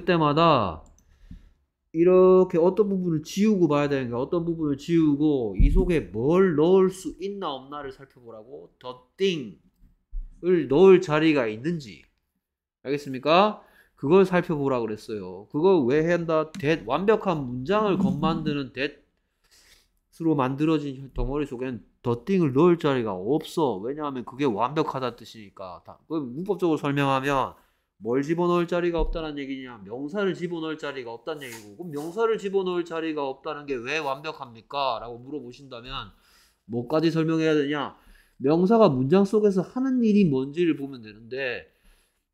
그때마다 이렇게 어떤 부분을 지우고 봐야 되는가 어떤 부분을 지우고 이 속에 뭘 넣을 수 있나 없나를 살펴보라고 더 띵을 넣을 자리가 있는지 알겠습니까? 그걸 살펴보라 그랬어요. 그걸 왜 한다? 대, 완벽한 문장을 겉만드는 대으로 만들어진 덩어리 속엔 더띵을 넣을 자리가 없어. 왜냐하면 그게 완벽하다 뜻이니까. 다. 문법적으로 설명하면 뭘 집어넣을 자리가 없다는 얘기냐? 명사를 집어넣을 자리가 없다는 얘기고 그럼 명사를 집어넣을 자리가 없다는 게 왜 완벽합니까? 라고 물어보신다면 뭐까지 설명해야 되냐? 명사가 문장 속에서 하는 일이 뭔지를 보면 되는데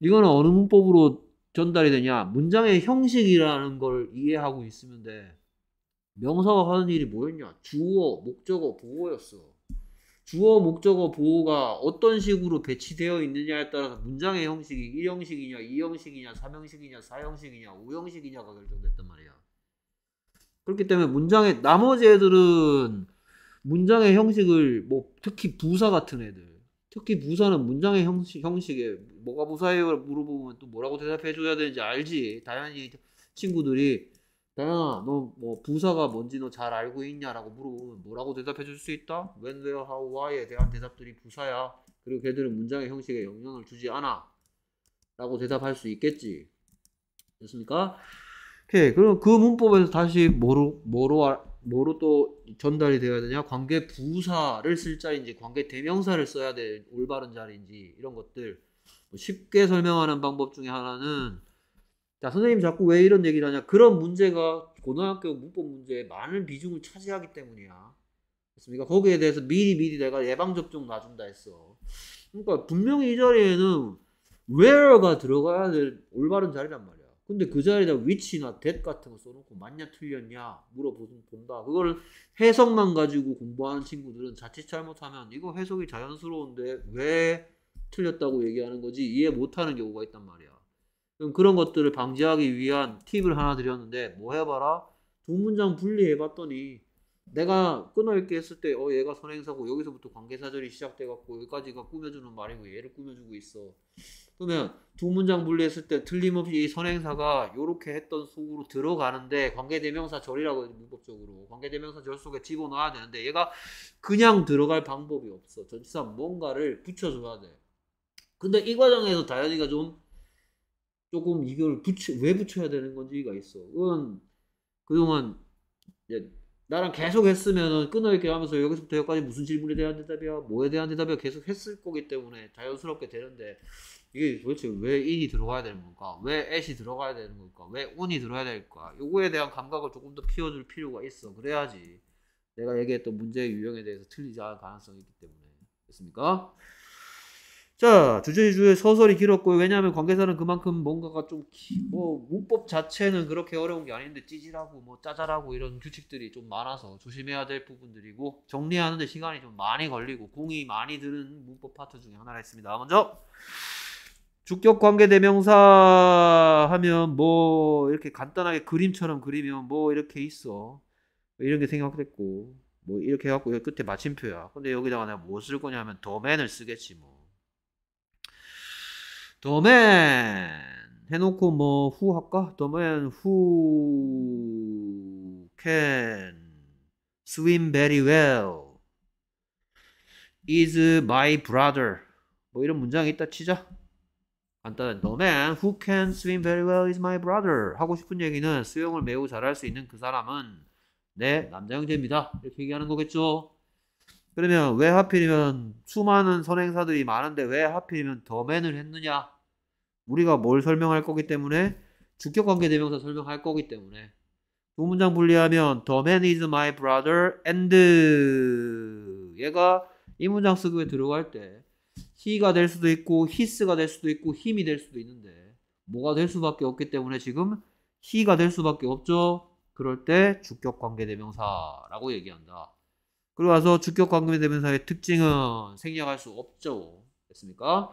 이거는 어느 문법으로 전달이 되냐? 문장의 형식이라는 걸 이해하고 있으면 돼. 명사가 하는 일이 뭐였냐? 주어, 목적어, 보어였어. 주어 목적어 보호가 어떤 식으로 배치되어 있느냐에 따라서 문장의 형식이 1형식이냐, 2형식이냐, 3형식이냐, 4형식이냐, 5형식이냐가 결정됐단 말이야. 그렇기 때문에 문장의 나머지 애들은 문장의 형식을 뭐 특히 부사 같은 애들 특히 부사는 문장의 형식, 형식에 뭐가 부사예요? 물어보면 또 뭐라고 대답해줘야 되는지 알지. 당연히 친구들이 다현아 너뭐 부사가 뭔지 너 잘 알고 있냐라고 물어보면 뭐라고 대답해 줄 수 있다? when, where, how, why에 대한 대답들이 부사야 그리고 걔들은 문장의 형식에 영향을 주지 않아 라고 대답할 수 있겠지 됐습니까? 오케이 그럼 그 문법에서 다시 뭐로 뭐로 뭐로 또 전달이 되어야 되냐 관계 부사를 쓸자인지 관계 대명사를 써야 될 올바른 자리인지 이런 것들 뭐 쉽게 설명하는 방법 중에 하나는 자, 선생님 자꾸 왜 이런 얘기를 하냐. 그런 문제가 고등학교 문법 문제에 많은 비중을 차지하기 때문이야. 그렇습니까? 거기에 대해서 미리 미리 내가 예방접종 놔준다 했어. 그러니까 분명히 이 자리에는 where가 들어가야 될 올바른 자리란 말이야. 근데 그 자리에다 w h 나 that 같은 거 써놓고 맞냐 틀렸냐 물어본다. 그걸 해석만 가지고 공부하는 친구들은 자칫 잘못하면 이거 해석이 자연스러운데 왜 틀렸다고 얘기하는 거지 이해 못하는 경우가 있단 말이야. 그런 것들을 방지하기 위한 팁을 하나 드렸는데 뭐 해봐라 두 문장 분리해봤더니 내가 끊어읽기 했을 때 어 얘가 선행사고 여기서부터 관계사절이 시작돼갖고 여기까지가 꾸며주는 말이고 얘를 꾸며주고 있어 그러면 두 문장 분리했을 때 틀림없이 이 선행사가 요렇게 했던 속으로 들어가는데 관계대명사 절이라고 해요 문법적으로 관계대명사 절 속에 집어넣어야 되는데 얘가 그냥 들어갈 방법이 없어 전치사 뭔가를 붙여줘야 돼 근데 이 과정에서 다현이가 좀 조금 이걸 붙여, 왜 붙여야 되는 건지가 있어. 그건 그동안 이제 나랑 계속 했으면은 끊어있게 하면서 여기서부터 여기까지 무슨 질문에 대한 대답이야, 뭐에 대한 대답이야 계속 했을 거기 때문에 자연스럽게 되는데 이게 도대체 왜 i 이 들어가야 되는 건가? 왜 a t 들어가야 되는 건가? 왜 o 이 들어가야 될까? 요거에 대한 감각을 조금 더 키워줄 필요가 있어. 그래야지 내가 얘기했던 문제의 유형에 대해서 틀리지 않을 가능성이 있기 때문에. 됐습니까? 자, 주제주의 서설이 길었고요. 왜냐하면 관계사는 그만큼 뭔가가 좀, 기, 뭐, 문법 자체는 그렇게 어려운 게 아닌데, 찌질하고, 뭐, 짜잘하고, 이런 규칙들이 좀 많아서 조심해야 될 부분들이고, 정리하는데 시간이 좀 많이 걸리고, 공이 많이 드는 문법 파트 중에 하나를 했습니다. 먼저, 주격 관계 대명사 하면 뭐, 이렇게 간단하게 그림처럼 그리면 뭐, 이렇게 있어. 뭐 이런 게 생각됐고, 뭐, 이렇게 해갖고, 끝에 마침표야. 근데 여기다가 내가 뭐 쓸 거냐면, 더맨을 쓰겠지, 뭐. 도맨 해놓고 뭐후 h o 할까? domain who can swim very well is my brother 뭐 이런 문장이 있다 치자 간단한 도맨 m a i n who can swim very well is my brother 하고 싶은 얘기는 수영을 매우 잘할 수 있는 그 사람은 내 남자 형제입니다 이렇게 얘기하는 거겠죠 그러면 왜 하필이면 수많은 선행사들이 많은데 왜 하필이면 도맨을 했느냐? 우리가 뭘 설명할 거기 때문에 주격 관계 대명사 설명할 거기 때문에 두 문장 분리하면 The man is my brother and 얘가 이 문장 수급에 들어갈 때 he가 될 수도 있고 his가 될 수도 있고 힘이 될 수도 있는데 뭐가 될 수밖에 없기 때문에 지금 he가 될 수밖에 없죠. 그럴 때 주격 관계 대명사라고 얘기한다. 그리고 와서 주격 관계 대명사의 특징은 생략할 수 없죠. 됐습니까?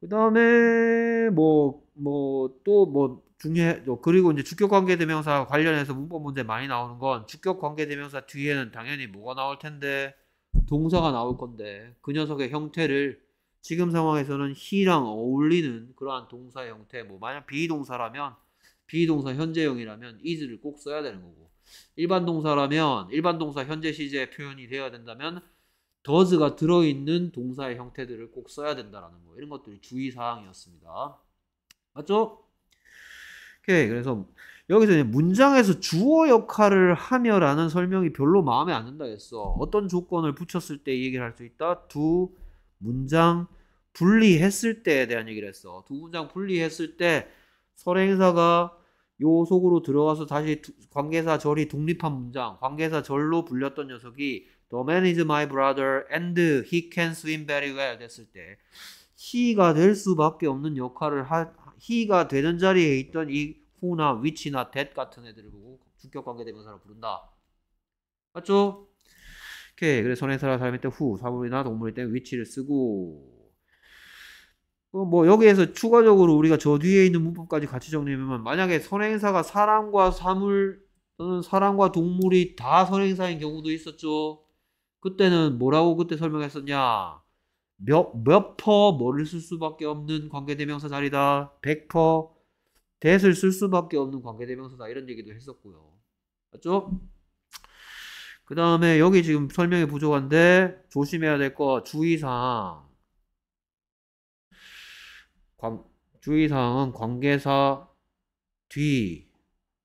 그 다음에 뭐 뭐 또 뭐 중요해 뭐 그리고 이제 주격 관계 대명사 관련해서 문법 문제 많이 나오는 건 주격 관계 대명사 뒤에는 당연히 뭐가 나올 텐데 동사가 나올 건데 그 녀석의 형태를 지금 상황에서는 he랑 어울리는 그러한 동사 형태 뭐 만약 비동사라면 비동사 현재형이라면 is를 꼭 써야 되는 거고 일반 동사라면 일반 동사 현재 시제 표현이 되어야 된다면 does가 들어있는 동사의 형태들을 꼭 써야 된다라는 거 이런 것들이 주의 사항이었습니다. 맞죠? 오케이 그래서 여기서 문장에서 주어 역할을 하며라는 설명이 별로 마음에 안 든다 했어. 어떤 조건을 붙였을 때 이 얘기를 할 수 있다. 두 문장 분리했을 때에 대한 얘기를 했어. 두 문장 분리했을 때 설행사가 요 속으로 들어가서 다시 관계사 절이 독립한 문장, 관계사 절로 불렸던 녀석이 The man is my brother and he can swim very well 됐을 때 he가 될 수밖에 없는 역할을 하, he가 되는 자리에 있던 이 who나 which나 that 같은 애들을 보고 주격 관계대명사로 부른다. 맞죠? 오케이. 그래서 선행사라 사람일 때 who, 사물이나 동물일 때 which를 쓰고 어, 뭐 여기에서 추가적으로 우리가 저 뒤에 있는 문법까지 같이 정리하면 만약에 선행사가 사람과 사물 또는 사람과 동물이 다 선행사인 경우도 있었죠. 그때는 뭐라고 그때 설명했었냐? 몇, 몇퍼 뭐를 쓸 수밖에 없는 관계대명사 자리다. 100퍼 대을 쓸 수밖에 없는 관계대명사다. 이런 얘기도 했었고요. 맞죠? 그 다음에 여기 지금 설명이 부족한데 조심해야 될 거 주의사항. 관, 주의사항은 관계사 뒤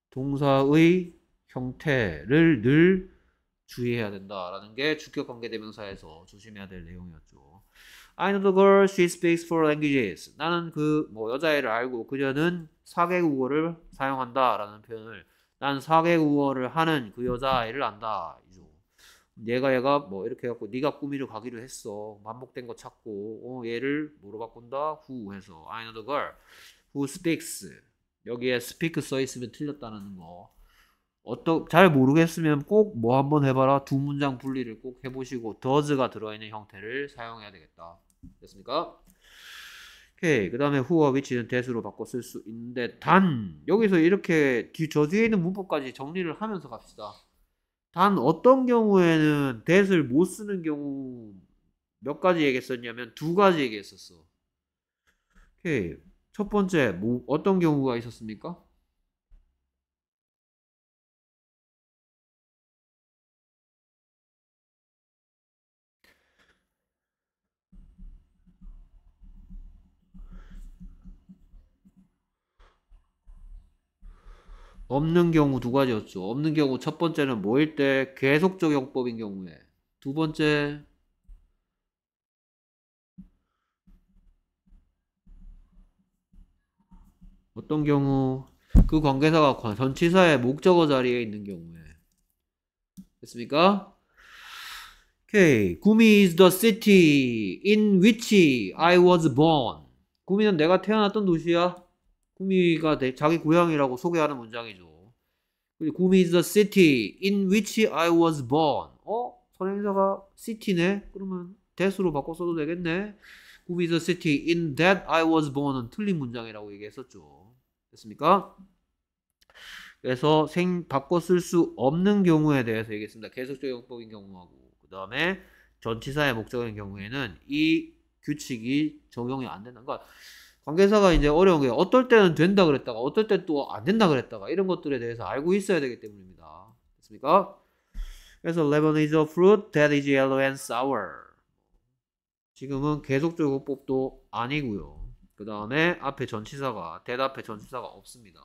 동사의 형태를 늘 주의해야 된다라는 게 주격 관계 대명사에서 조심해야 될 내용이었죠. I know the girl, she speaks four languages. 나는 그 뭐 여자애를 알고 그녀는 4개국어를 사용한다라는 표현을 난 4개국어를 하는 그 여자애를 안다. 이죠. 얘가 얘가 뭐 이렇게 해갖고 네가 꾸미러 가기로 했어. 반복된 거 찾고 어, 얘를 뭐로 바꾼다? who 해서 I know the girl who speaks 여기에 speak 써 있으면 틀렸다는 거 어떠 잘 모르겠으면 꼭 뭐 한번 해봐라 두 문장 분리를 꼭 해보시고 does가 들어있는 형태를 사용해야 되겠다. 됐습니까? 오케이 그 다음에 who o which는 대수로 바꿔 쓸 수 있는데 단 여기서 이렇게 뒤, 저 뒤에 있는 문법까지 정리를 하면서 갑시다. 단 어떤 경우에는 대수를 못 쓰는 경우 몇 가지 얘기했었냐면 두 가지 얘기했었어. 오케이 첫 번째 뭐 어떤 경우가 있었습니까? 없는 경우 두 가지였죠. 없는 경우 첫 번째는 뭐일 때 계속 적용법인 경우에 두 번째 어떤 경우 그 관계사가 전치사의 목적어 자리에 있는 경우에 됐습니까? 오케이 구미 is the city in which I was born 구미는 내가 태어났던 도시야 구미가 내, 자기 고향이라고 소개하는 문장이죠. 구미 is the city in which I was born. 어? 선행사가 city네? 그러면 that으로 바꿔 써도 되겠네. 구미 is the city in that I was born은 틀린 문장이라고 얘기했었죠. 됐습니까? 그래서 생 바꿔 쓸 수 없는 경우에 대해서 얘기했습니다. 계속적 용법인 경우하고 그 다음에 전치사의 목적인 경우에는 이 규칙이 적용이 안 된다는 것. 그러니까 관계사가 이제 어려운 게 어떨 때는 된다 그랬다가 어떨 때 또 안 된다 그랬다가 이런 것들에 대해서 알고 있어야 되기 때문입니다. 됐습니까? 그래서 lemon is a fruit that is yellow and sour. 지금은 계속적용법도 아니고요. 그 다음에 앞에 전치사가 대답에 전치사가 없습니다.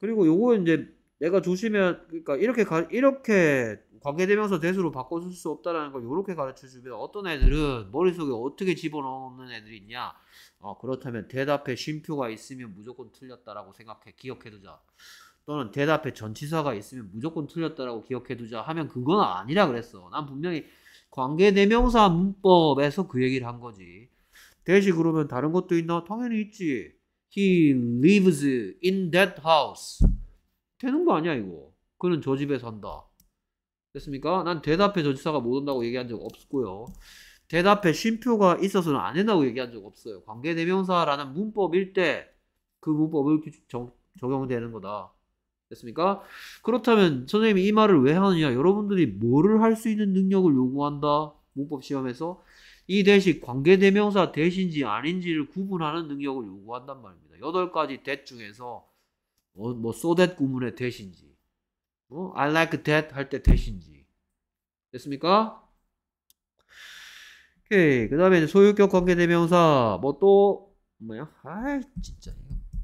그리고 요거 이제 내가 주시면 그러니까 이렇게 가, 이렇게 관계대명사 대수로 바꿔줄 수 없다라는 걸이렇게 가르쳐 주면 어떤 애들은 머릿속에 어떻게 집어넣는 애들이 있냐 어, 그렇다면 대답에 쉼표가 있으면 무조건 틀렸다라고 생각해 기억해두자. 또는 대답에 전치사가 있으면 무조건 틀렸다라고 기억해두자 하면 그건 아니라 그랬어. 난 분명히 관계대명사 문법에서 그 얘기를 한 거지. 대시 그러면 다른 것도 있나? 당연히 있지. He lives in that house. 되는 거 아니야 이거. 그는 저 집에 산다. 됐습니까? 난 대답에 전치사가 못 온다고 얘기한 적 없고요. 대답에 쉼표가 있어서는 안 된다고 얘기한 적 없어요. 관계대명사라는 문법일 때 그 문법을 정, 적용되는 거다. 됐습니까? 그렇다면 선생님이 이 말을 왜 하느냐? 여러분들이 뭐를 할 수 있는 능력을 요구한다. 문법 시험에서 이대신 관계대명사 대신지 아닌지를 구분하는 능력을 요구한단 말입니다. 여덟 가지 대 중에서 뭐, 뭐 so that 구문의 대신지, 뭐 I like that 할 때 대신지, 됐습니까? 오케이. 그 다음에 소유격 관계대명사. 뭐 또, 뭐야? 아이, 진짜.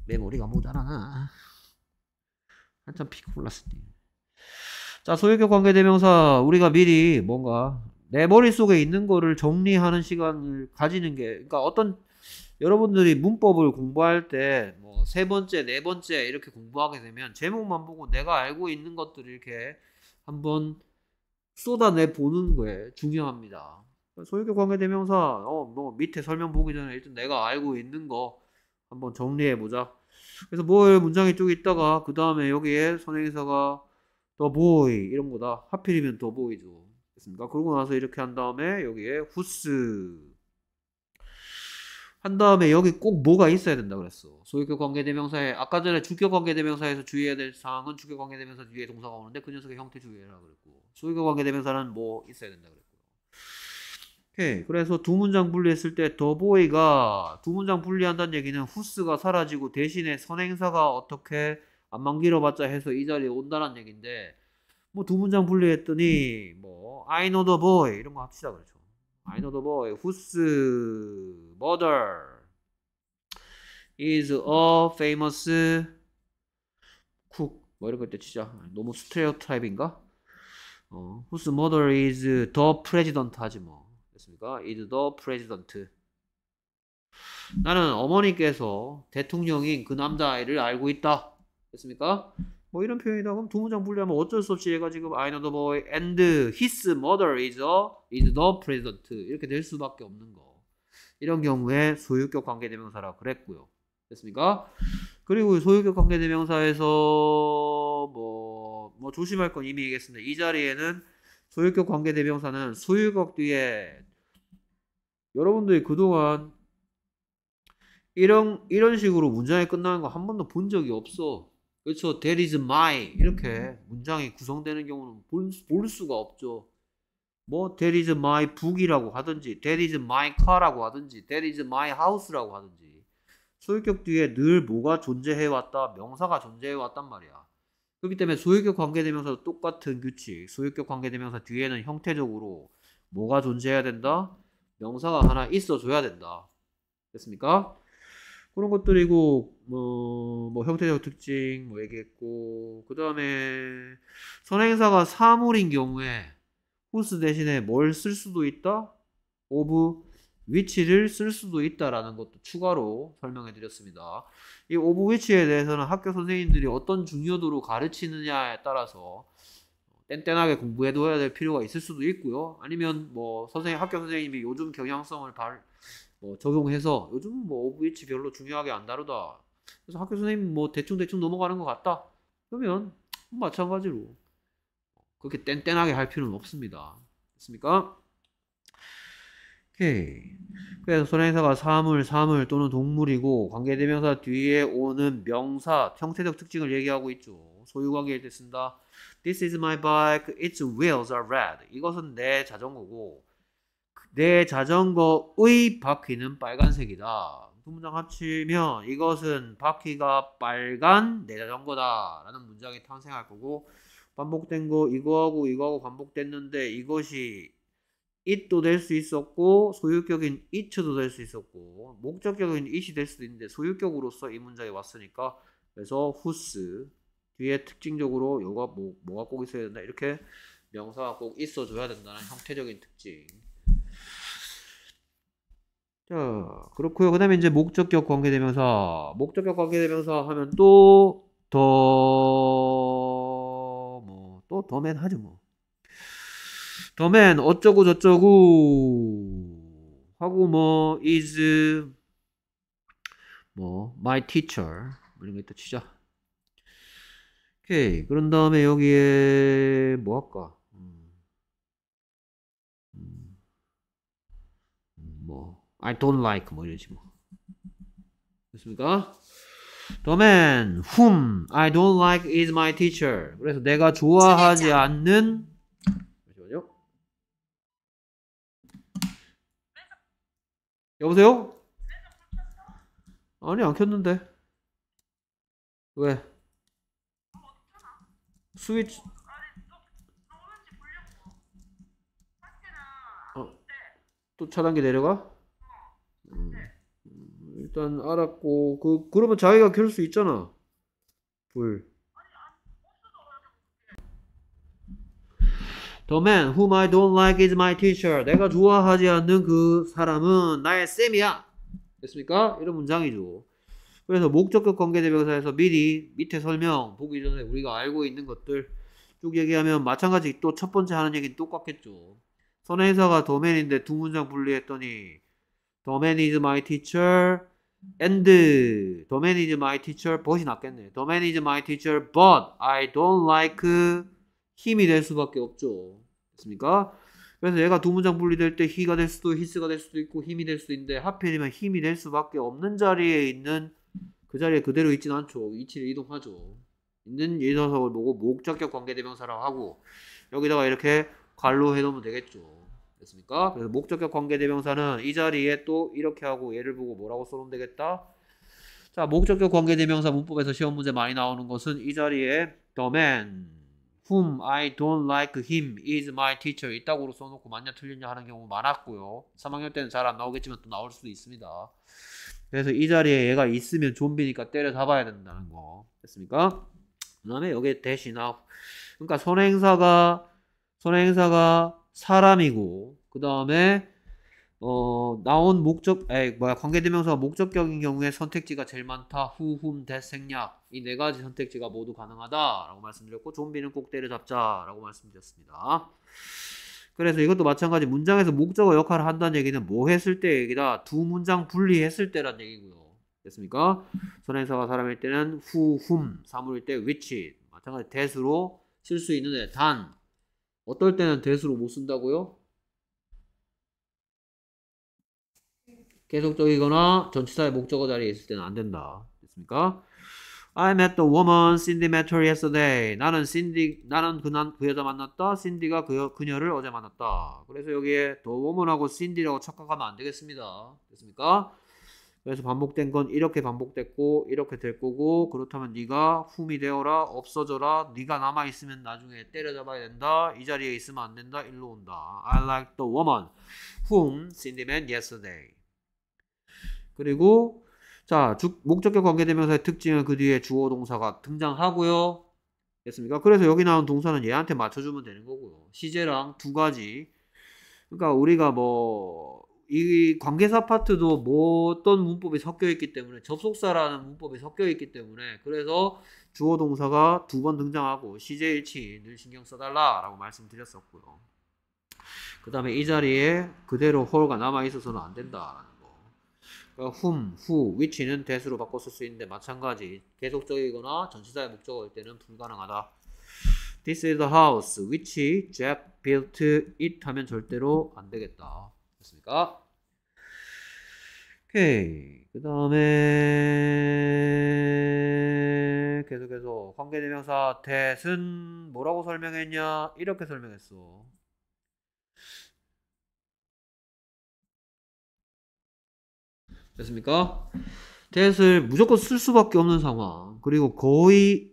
메모리가 모자라나. 한참 피크 올랐을 자, 소유격 관계대명사. 우리가 미리 뭔가 내 머릿속에 있는 거를 정리하는 시간을 가지는 게, 그러니까 어떤, 여러분들이 문법을 공부할 때, 뭐, 세 번째, 네 번째 이렇게 공부하게 되면 제목만 보고 내가 알고 있는 것들을 이렇게 한번 쏟아내 보는 게 중요합니다. 소유격 관계대명사 어뭐 밑에 설명 보기 전에 일단 내가 알고 있는 거 한번 정리해 보자. 그래서 뭘 문장이 쭉 있다가 그 다음에 여기에 선행사가 더 보이 이런 거다. 하필이면 더 보이죠. 됐습니까? 그러고 나서 이렇게 한 다음에 여기에 후스 한 다음에 여기 꼭 뭐가 있어야 된다 그랬어. 소유격 관계대명사에 아까 전에 주격 관계대명사에서 주의해야 될 사항은 주격 관계대명사 뒤에 동사가 오는데 그 녀석의 형태 주의해라 그랬고 소유격 관계대명사는 뭐 있어야 된다 그랬고. 오케이. 그래서 두 문장 분리했을 때 더보이가 두 문장 분리한다는 얘기는 후스가 사라지고 대신에 선행사가 어떻게 안만 길어봤자 해서 이 자리에 온다는 얘기인데 뭐 두 문장 분리했더니 뭐 I know the boy 이런 거 합시다 그렇죠. I know the boy. 후스 mother is a famous cook 뭐 이런 거때 진짜 너무 스테레오타입인가? 어, whose mother is the president 하지 뭐. 됐습니까? is the president. 나는 어머니께서 대통령인 그 남자아이를 알고 있다. 됐습니까? 뭐 이런 표현이다. 그럼 두 문장 분리하면 어쩔 수 없이 얘가 지금 I know the boy and his mother is, a, is the president. 이렇게 될 수밖에 없는 거. 이런 경우에 소유격 관계대명사라 그랬고요. 됐습니까? 그리고 소유격 관계대명사에서 뭐, 뭐 조심할 건 이미 얘기했습니다. 이 자리에는 소유격 관계대명사는 소유격 뒤에 여러분들이 그동안 이런 이런 식으로 문장이 끝나는 거 한 번도 본 적이 없어. 그렇죠? That is my 이렇게 문장이 구성되는 경우는 볼, 볼 수가 없죠. 뭐 That is my book이라고 하든지 That is my car라고 하든지 That is my house라고 하든지 소유격 뒤에 늘 뭐가 존재해왔다 명사가 존재해왔단 말이야. 그렇기 때문에 소유격 관계되면서도 똑같은 규칙 소유격 관계되면서 뒤에는 형태적으로 뭐가 존재해야 된다? 명사가 하나 있어줘야 된다. 됐습니까? 그런 것들이고 뭐, 뭐 형태적 특징 뭐 얘기했고 그 다음에 선행사가 사물인 경우에 w h 대신에 뭘 쓸 수도 있다? of 위치를 쓸 수도 있다라는 것도 추가로 설명해 드렸습니다. 이 오브 위치에 대해서는 학교 선생님들이 어떤 중요도로 가르치느냐에 따라서 땡땡하게 공부해둬야 될 필요가 있을 수도 있고요. 아니면 뭐 선생님 학교 선생님이 요즘 경향성을 발, 뭐 적용해서 요즘은 뭐오 o 위치 별로 중요하게 안 다루다. 그래서 학교 선생님 뭐 대충 대충 넘어가는 것 같다. 그러면 마찬가지로 그렇게 땡땡하게 할 필요는 없습니다. 됐습니까? 오케이. 그래서 선행사가 사물, 사물 또는 동물이고 관계대명사 뒤에 오는 명사, 형태적 특징을 얘기하고 있죠. 소유관계일 때 쓴다. This is my bike. Its wheels are red. 이것은 내 자전거고 내 자전거의 바퀴는 빨간색이다. 두 문장 합치면 이것은 바퀴가 빨간 내 자전거다 라는 문장이 탄생할 거고 반복된 거 이거하고 이거하고 반복됐는데 이것이 it도 될 수 있었고 소유격인 it도 될 수 있었고 목적격인 it이 될 수도 있는데 소유격으로서 이 문장이 왔으니까 그래서 whose 뒤에 특징적으로 요가 뭐, 뭐가 꼭 있어야 된다 이렇게 명사가 꼭 있어줘야 된다는 형태적인 특징 자 그렇고요 그 다음에 이제 목적격 관계대명사 목적격 관계대명사 하면 또 더 뭐또 뭐, 더맨 하죠 뭐 더맨 어쩌고 저쩌고 하고 뭐 is 뭐 my teacher 뭐 이런 거또 치자 오케이. 그런 다음에 여기에 뭐 할까? 음. 음. 음, 뭐 I don't like 뭐 이러지 뭐. 됐습니까? The man whom I don't like is my teacher. 그래서 내가 좋아하지 않는 잠시만요. 여보세요? 아니 안 켰는데. 왜? 스위치 어, 또 차단기 내려가? 음, 음, 일단 알았고 그 그러면 자기가 켤 수 있잖아 불 t man whom I don't like is my teacher. 내가 좋아하지 않는 그 사람은 나의 쌤이야. 됐습니까? 이런 문장이죠. 그래서 목적격 관계대명사에서 미리 밑에 설명 보기 전에 우리가 알고 있는 것들 쭉 얘기하면 마찬가지 또 첫 번째 하는 얘기는 똑같겠죠. 선행사가 도 o m 인데두 문장 분리했더니 도 o m a i n is my teacher and d o i s my teacher but이 낫겠네. 도 o m a i n is my teacher but I don't like 힘이 될 수밖에 없죠. 됐습니까? 그래서 얘가 두 문장 분리될 때 he가 될 수도 his가 될 수도 있고 힘이 될 수도 있는데 하필이면 힘이 될 수밖에 없는 자리에 있는 그 자리에 그대로 있진 않죠. 위치를 이동하죠. 있는 예서석을 보고 목적격 관계대명사라고 하고 여기다가 이렇게 괄로 해놓으면 되겠죠. 됐습니까? 그래서 목적격 관계대명사는 이 자리에 또 이렇게 하고 얘를 보고 뭐라고 써놓으면 되겠다? 자, 목적격 관계대명사 문법에서 시험 문제 많이 나오는 것은 이 자리에 the man whom I don't like him is my teacher 이따구로 써놓고 맞냐 틀렸냐 하는 경우 많았고요. 3학년 때는 잘 안 나오겠지만 또 나올 수도 있습니다. 그래서 이 자리에 얘가 있으면 좀비니까 때려 잡아야 된다는 거. 됐습니까? 그 다음에 여기 대신 하웃 그러니까 선행사가, 선행사가 사람이고, 그 다음에, 어, 나온 목적, 에 뭐야, 관계대명사가 목적격인 경우에 선택지가 제일 많다. 후, 훔, 대, 생략. 이 네 가지 선택지가 모두 가능하다. 라고 말씀드렸고, 좀비는 꼭 때려잡자. 라고 말씀드렸습니다. 그래서 이것도 마찬가지 문장에서 목적어 역할을 한다는 얘기는 뭐 했을 때 얘기다. 두 문장 분리했을 때란 얘기고요. 됐습니까? 선행사가 사람일 때는 who, whom, 사물일 때 which. 마찬가지 대수로 쓸 수 있는데 단 어떨 때는 대수로 못 쓴다고요? 계속적이거나 전치사의 목적어 자리에 있을 때는 안 된다. 됐습니까? I met the woman Cindy met her yesterday. 나는 신디 나는 그그 그 여자 만났다. 신디가 그 그녀를 어제 만났다. 그래서 여기에 the woman하고 Cindy라고 착각하면 안 되겠습니다. 됐습니까? 그래서 반복된 건 이렇게 반복됐고 이렇게 될 거고 그렇다면 네가 훔이 되어라 없어져라 네가 남아 있으면 나중에 때려잡아야 된다 이 자리에 있으면 안 된다 일로 온다 I like the woman whom Cindy met yesterday 그리고 자, 주, 목적격 관계대명사의 특징은 그 뒤에 주어 동사가 등장하고요. 됐습니까? 그래서 여기 나온 동사는 얘한테 맞춰주면 되는 거고요. 시제랑 두 가지. 그러니까 우리가 뭐, 이 관계사 파트도 뭐 어떤 문법이 섞여 있기 때문에 접속사라는 문법이 섞여 있기 때문에 그래서 주어 동사가 두 번 등장하고 시제 일치 늘 신경 써달라라고 말씀드렸었고요. 그 다음에 이 자리에 그대로 홀가 남아 있어서는 안 된다. whom, who, which는 대수로 바꿔 쓸 수 있는데 마찬가지 계속적이거나 전치사의 목적어일 때는 불가능하다. This is the house which Jack built it 하면 절대로 안 되겠다. 됐습니까? 오케이. 그 다음에 계속해서 관계대명사 대은 뭐라고 설명했냐? 이렇게 설명했어. 됐습니까? t h a 을 무조건 쓸 수밖에 없는 상황 그리고 거의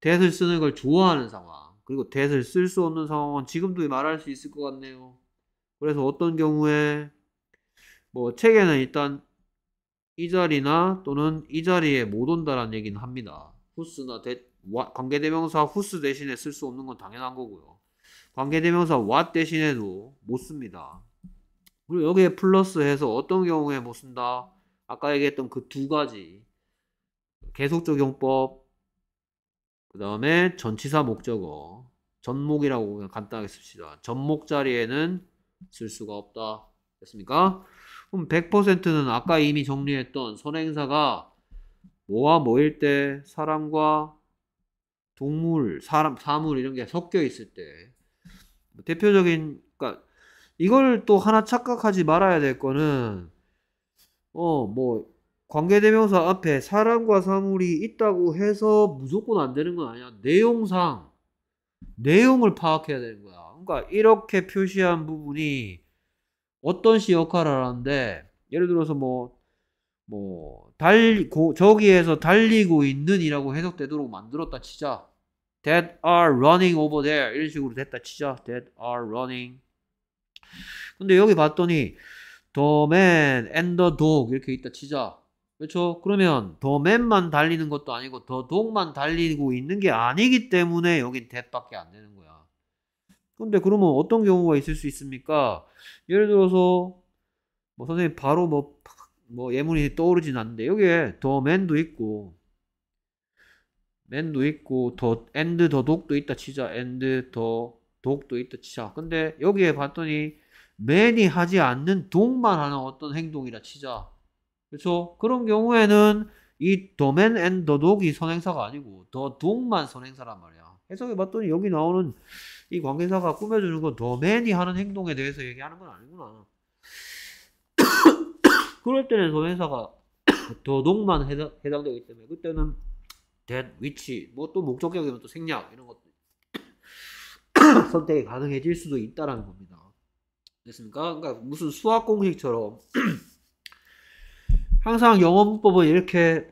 t h a 을 쓰는 걸 좋아하는 상황 그리고 t h a 을쓸 수 없는 상황은 지금도 말할 수 있을 것 같네요 그래서 어떤 경우에 뭐 책에는 일단 이 자리나 또는 이 자리에 못 온다라는 얘기는 합니다 후스나 t h 관계대명사 후스 대신에 쓸 수 없는 건 당연한 거고요 관계대명사 what 대신에도 못 씁니다 그리고 여기에 플러스해서 어떤 경우에 못 뭐 쓴다? 아까 얘기했던 그 두 가지 계속 적용법 그 다음에 전치사 목적어 전목이라고 그냥 간단하게 씁시다 전목 자리에는 쓸 수가 없다 됐습니까? 그럼 100%는 아까 이미 정리했던 선행사가 뭐와 뭐일 때 사람과 동물, 사람, 사물 이런 게 섞여 있을 때 대표적인 이걸 또 하나 착각하지 말아야 될 거는 어 뭐 관계대명사 앞에 사람과 사물이 있다고 해서 무조건 안 되는 건 아니야. 내용상 내용을 파악해야 되는 거야. 그러니까 이렇게 표시한 부분이 어떤 시 역할을 하는데 예를 들어서 뭐 뭐달 저기에서 달리고 있는이라고 해석되도록 만들었다 치자. That are running over there 이런 식으로 됐다 치자. That are running 근데 여기 봤더니 더맨 앤더 독 이렇게 있다 치자. 그렇죠? 그러면 더 맨만 달리는 것도 아니고 더 독만 달리고 있는 게 아니기 때문에 여긴 대밖에 안 되는 거야. 근데 그러면 어떤 경우가 있을 수 있습니까? 예를 들어서 뭐 선생님 바로 뭐, 뭐 예문이 떠오르진 않는데 여기에 더 맨도 있고 맨도 있고 더 앤드 더 독도 있다 치자 앤드 더 독도 있다 치자 근데 여기에 봤더니 매니 하지 않는 동만 하는 어떤 행동이라 치자. 그렇죠? 그런 경우에는 이 도맨 앤더 독이 선행사가 아니고 더동만 선행사란 말이야. 해석해 봤더니 여기 나오는 이 관계사가 꾸며주는 건 d o m 이 하는 행동에 대해서 얘기하는 건 아니구나. 그럴 때는 선행사가 더동만 해당, 해당되기 때문에 그때는 that, which, 뭐또 목적격이면 또 생략 이런 것도 선택이 가능해질 수도 있다라는 겁니다. 됐습니까? 그러니까 무슨 수학 공식처럼 항상 영어 문법은 이렇게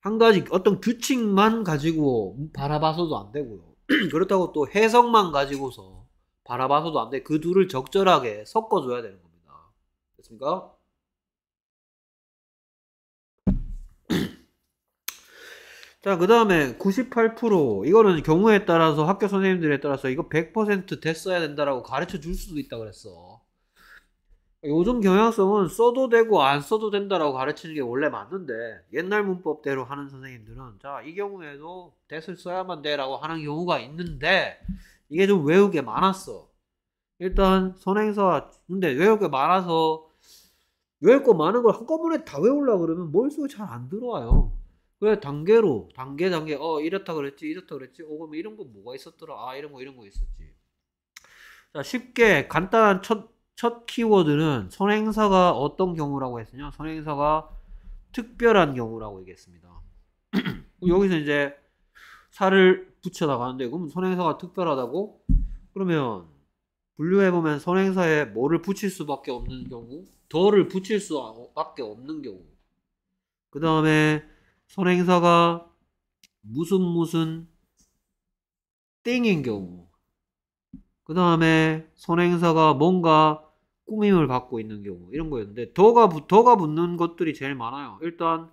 한 가지 어떤 규칙만 가지고 바라봐서도 안 되고요. 그렇다고 또 해석만 가지고서 바라봐서도 안 돼. 그 둘을 적절하게 섞어줘야 되는 겁니다. 됐습니까? 자, 그 다음에 98% 이거는 경우에 따라서 학교 선생님들에 따라서 이거 100% 됐어야 된다라고 가르쳐 줄 수도 있다 그랬어. 요즘 경향성은 써도 되고 안 써도 된다라고 가르치는 게 원래 맞는데 옛날 문법대로 하는 선생님들은 자, 이 경우에도 됐을 써야만 돼라고 하는 경우가 있는데 이게 좀 외울 게 많았어. 일단 선행사 근데 외울 게 많아서 외울 거 많은 걸 한꺼번에 다 외우려고 그러면 머릿속에 잘안 들어와요. 그래 단계로 단계 단계 어 이렇다 그랬지 이렇다 그랬지 어 그럼 이런 거 뭐가 있었더라 아 이런 거 이런 거 있었지 자 쉽게 간단한 첫, 첫 키워드는 선행사가 어떤 경우라고 했으냐 선행사가 특별한 경우라고 얘기했습니다 여기서 이제 살을 붙여 다가하는데 그럼 선행사가 특별하다고 그러면 분류해보면 선행사에 뭐를 붙일 수밖에 없는 경우 더를 붙일 수밖에 없는 경우 그 다음에 선행사가 무슨 무슨 땡인 경우 그 다음에 선행사가 뭔가 꾸밈을 받고 있는 경우 이런 거였는데 더가, 더가 붙는 것들이 제일 많아요. 일단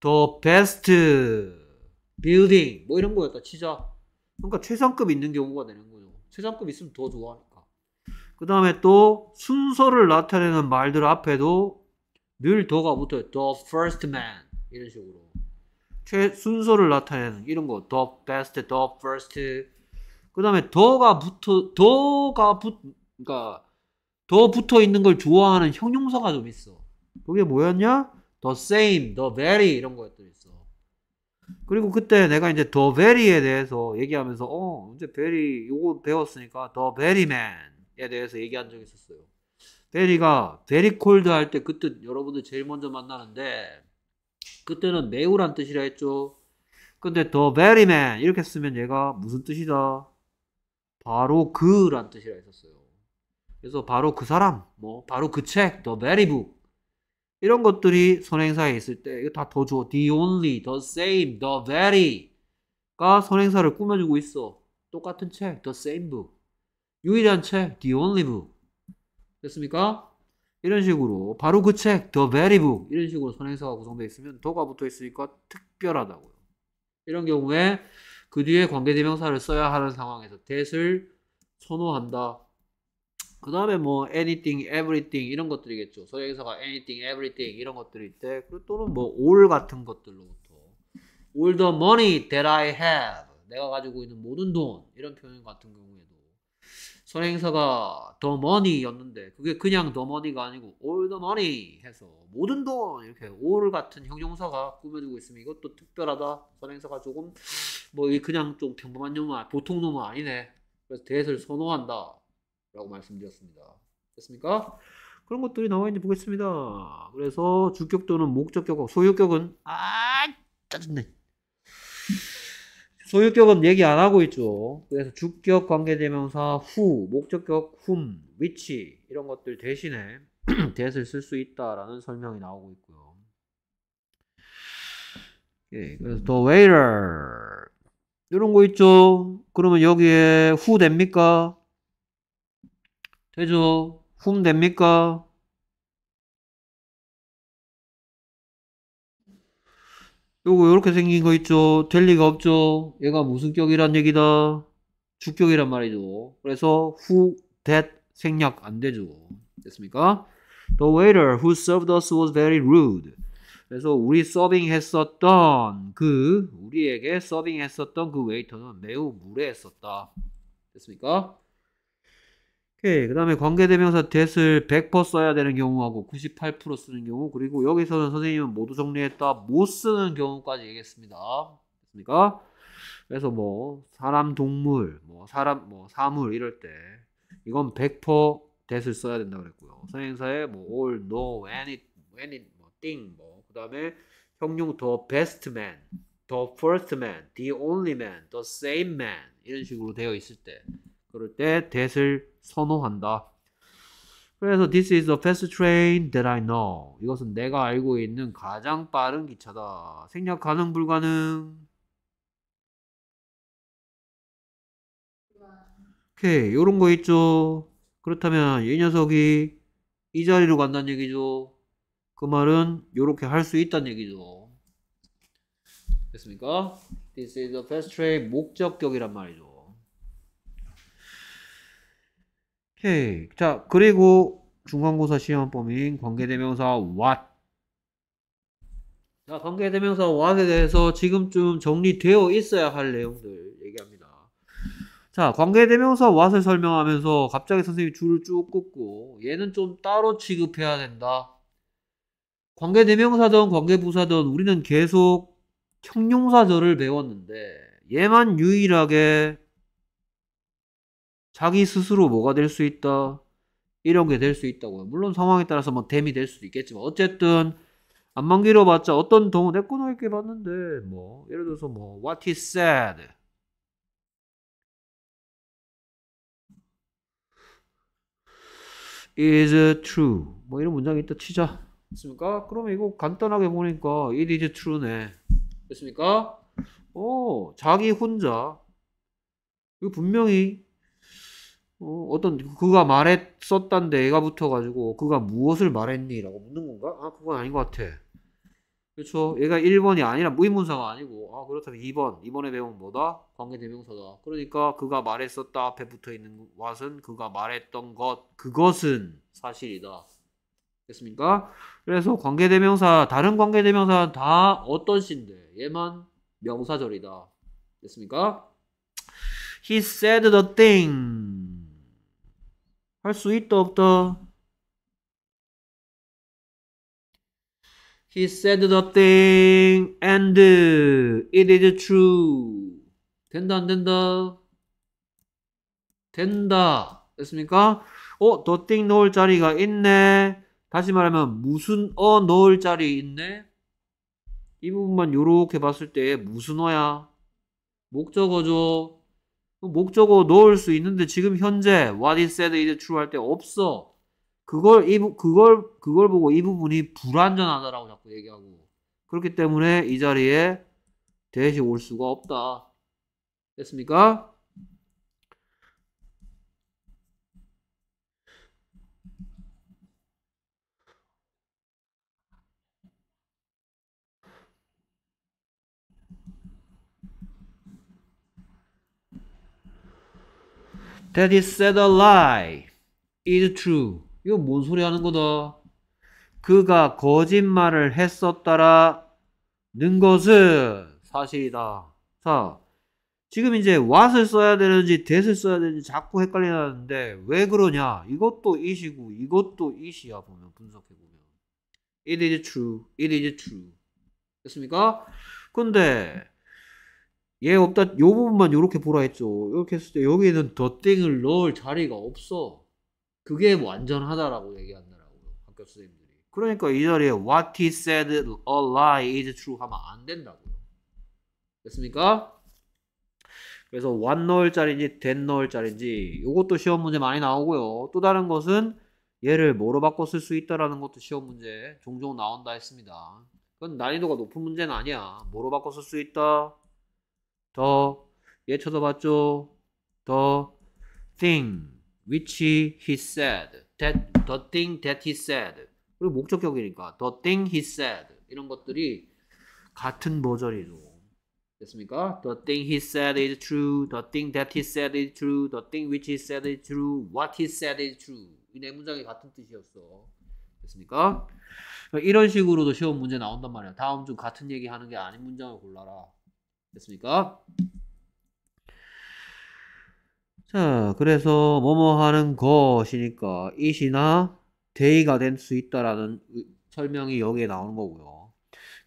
더 베스트 빌딩 뭐 이런 거였다 치자. 그러니까 최상급 있는 경우가 되는 거죠. 최상급 있으면 더 좋아하니까. 그 다음에 또 순서를 나타내는 말들 앞에도 늘 더가 붙어요. The f i r 이런 식으로. 최 순서를 나타내는 이런 거 the best, the first. 그다음에 더가 붙어 더가 붙 그러니까 더 붙어 있는 걸 좋아하는 형용사가 좀 있어. 그게 뭐였냐? the same, the very 이런 거였더 있어. 그리고 그때 내가 이제 더 베리에 대해서 얘기하면서 어 이제 베리 요거 배웠으니까 더 베리맨에 대해서 얘기한 적이 있었어요. 베리가 베리 콜드 할 때 그때 여러분들 제일 먼저 만나는데 그때는 매우란 뜻이라 했죠. 근데 더 v 리 r 이렇게 쓰면 얘가 무슨 뜻이다? 바로 그란 뜻이라 했었어요. 그래서 바로 그 사람, 뭐 바로 그 책, 더 h 리 v 이런 것들이 선행사에 있을 때 이거 다더 줘. the only, the same, the very가 선행사를 꾸며주고 있어. 똑같은 책, the same book. 유일한 책, the only book. 됐습니까? 이런 식으로 바로 그 책더 베리북 이런 식으로 선행사가 구성되어 있으면 더가 붙어 있으니까 특별하다고요. 이런 경우에 그 뒤에 관계대명사를 써야 하는 상황에서 that을 선호한다. 그 다음에 뭐 anything, everything 이런 것들이겠죠. 소형사가 anything, everything 이런 것들일 때 그리고 또는 뭐 all 같은 것들로부터 all the money that I have 내가 가지고 있는 모든 돈 이런 표현 같은 경우에도 선행사가 더 머니였는데 그게 그냥 더 머니가 아니고 all the money 해서 모든 돈 이렇게 all 같은 형용사가 꾸며지고 있으면 이것도 특별하다. 선행사가 조금 뭐 그냥 좀 평범한 놈아 보통 놈은 아니네. 그래서 대세를 선호한다라고 말씀드렸습니다. 됐습니까? 그런 것들이 나와 있는지 보겠습니다. 그래서 주격도는 목적격하고 소유격은 아 짜증내. 소유격은 얘기 안 하고 있죠. 그래서 주격 관계대명사 후, 목적격 whom, which 이런 것들 대신에 that을 쓸 수 있다라는 설명이 나오고 있고요. 예, 그래서 the waiter 이런 거 있죠. 그러면 여기에 후 됩니까? 되죠. whom 됩니까? 요거 요렇게 생긴 거 있죠. 될 리가 없죠. 얘가 무슨 격이란 얘기다. 주격이란 말이죠. 그래서 who, that 생략 안 되죠. 됐습니까? The waiter who served us was very rude. 그래서 우리 서빙했었던 그 우리에게 서빙했었던 그 웨이터는 매우 무례했었다. 됐습니까? 그 다음에 관계대명사 that을 100% 써야 되는 경우하고 98% 쓰는 경우 그리고 여기서는 선생님은 모두 정리했다 못 쓰는 경우까지 얘기했습니다. 됐습니까? 그래서 뭐 사람 동물 뭐 사람 뭐 사물 이럴 때 이건 100% that을 써야 된다 그랬고요. 서행사에 뭐 all, no, any, any, 뭐 thing 뭐그 다음에 형용 the best man, the first man, the only man, the same man 이런 식으로 되어 있을 때 그럴 때 that을 선호한다. 그래서 this is the fast train that I know. 이것은 내가 알고 있는 가장 빠른 기차다. 생략 가능 불가능. 오케이 요런 거 있죠. 그렇다면 이 녀석이 이 자리로 간다는 얘기죠. 그 말은 이렇게할 수 있다는 얘기죠. 됐습니까? This is the fast train 목적격이란 말이죠. 오케이. 자, 그리고 중간고사 시험 범인 관계대명사 what. 자, 관계대명사 what에 대해서 지금쯤 정리되어 있어야 할 내용들 얘기합니다. 자, 관계대명사 what을 설명하면서 갑자기 선생님이 줄을 쭉꽂고 얘는 좀 따로 취급해야 된다. 관계대명사든 관계부사든 우리는 계속 형용사절을 배웠는데 얘만 유일하게 자기 스스로 뭐가 될 수 있다. 이런 게 될 수 있다고요. 물론 상황에 따라서 뭐 댐이 될 수도 있겠지만 어쨌든 안만 길어봤자 어떤 동호 내 끊어 있게 봤는데 뭐 예를 들어서 뭐 what he said is true 뭐 이런 문장이 있다 치자 됐습니까? 그러면 이거 간단하게 보니까 it is true네 됐습니까? 오 자기 혼자 이거 분명히 어, 어떤 그가 말했었단데 애가 붙어가지고 그가 무엇을 말했니라고 묻는 건가? 아 그건 아닌 것 같아. 그렇죠. 얘가 1번이 아니라 무의문사가 아니고 아 그렇다면 2번. 2번에 배운 뭐다? 관계대명사다. 그러니까 그가 말했었다 앞에 붙어있는 것은 그가 말했던 것 그것은 사실이다. 됐습니까? 그래서 관계대명사 다른 관계대명사는 다 어떤 신데 얘만 명사절이다. 됐습니까? He said the thing. 할수 있다 없다? He said the thing and it is true. 된다 안 된다? 된다. 됐습니까? 어, the thing 넣을 자리가 있네. 다시 말하면 무슨 어 넣을 자리 있네. 이 부분만 요렇게 봤을 때 무슨 어야? 목적어죠. 목적어 넣을 수 있는데 지금 현재 what is said is true 할 때 없어. 그걸 이 그걸 그걸 보고 이 부분이 불완전하다라고 자꾸 얘기하고 그렇기 때문에 이 자리에 대시 올 수가 없다. 됐습니까? that is said a lie is true. 이거 뭔 소리 하는 거다. 그가 거짓말을 했었다라는 것은 사실이다. 자, 지금 이제 what을 써야 되는지 that을 써야 되는지 자꾸 헷갈리는데 왜 그러냐? 이것도 이시고 이것도 이시야 보면 분석해 보면 it is true, it is true. 됐습니까? 근데 얘 없다 요 부분만 요렇게 보라 했죠 이렇게 했을 때 여기에는 더땡을 넣을 자리가 없어 그게 완전하다라고 뭐 얘기한다라고요 학교 선생님들이 그러니까 이 자리에 what he said a lie is true 하면 안 된다고요 됐습니까? 그래서 w one 넣을 자리인지 then 넣을 자리인지 이것도 시험 문제 많이 나오고요 또 다른 것은 얘를 뭐로 바꿔 쓸 수 있다라는 것도 시험 문제 종종 나온다 했습니다 그건 난이도가 높은 문제는 아니야 뭐로 바꿔 쓸 수 있다 the 얘 쳐다봤죠? the thing which he said that the thing that he said 그리고 목적격이니까 the thing he said 이런 것들이 같은 버전이죠. 됐습니까? The thing he said is true. The thing that he said is true. The thing which he said is true. What he said is true. 이 네 문장이 같은 뜻이었어. 됐습니까? 이런 식으로도 시험 문제 나온단 말이야. 다음 중 같은 얘기 하는 게 아닌 문장을 골라라. 됐습니까? 자, 그래서 뭐뭐 하는 것이니까 이시나 데이가 될 수 있다라는 설명이 여기에 나오는 거고요.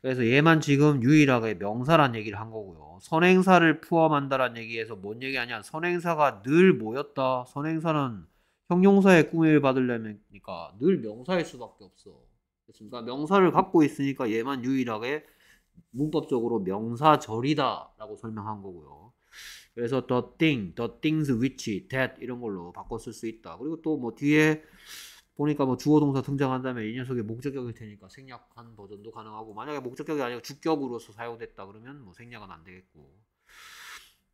그래서 얘만 지금 유일하게 명사란 얘기를 한 거고요. 선행사를 포함한다란 얘기에서 뭔 얘기하냐? 선행사가 늘뭐였다 선행사는 형용사의 꿈을 받으려니까 면그러늘 명사일 수밖에 없어. 그러니까 명사를 갖고 있으니까 얘만 유일하게 문법적으로 명사절이다라고 설명한 거고요. 그래서 the thing, the things which, that 이런 걸로 바꿔 쓸 수 있다. 그리고 또 뭐 뒤에 보니까 뭐 주어 동사 등장한다면 이 녀석의 목적격일 테니까 생략한 버전도 가능하고 만약에 목적격이 아니라 주격으로서 사용됐다 그러면 뭐 생략은 안 되겠고.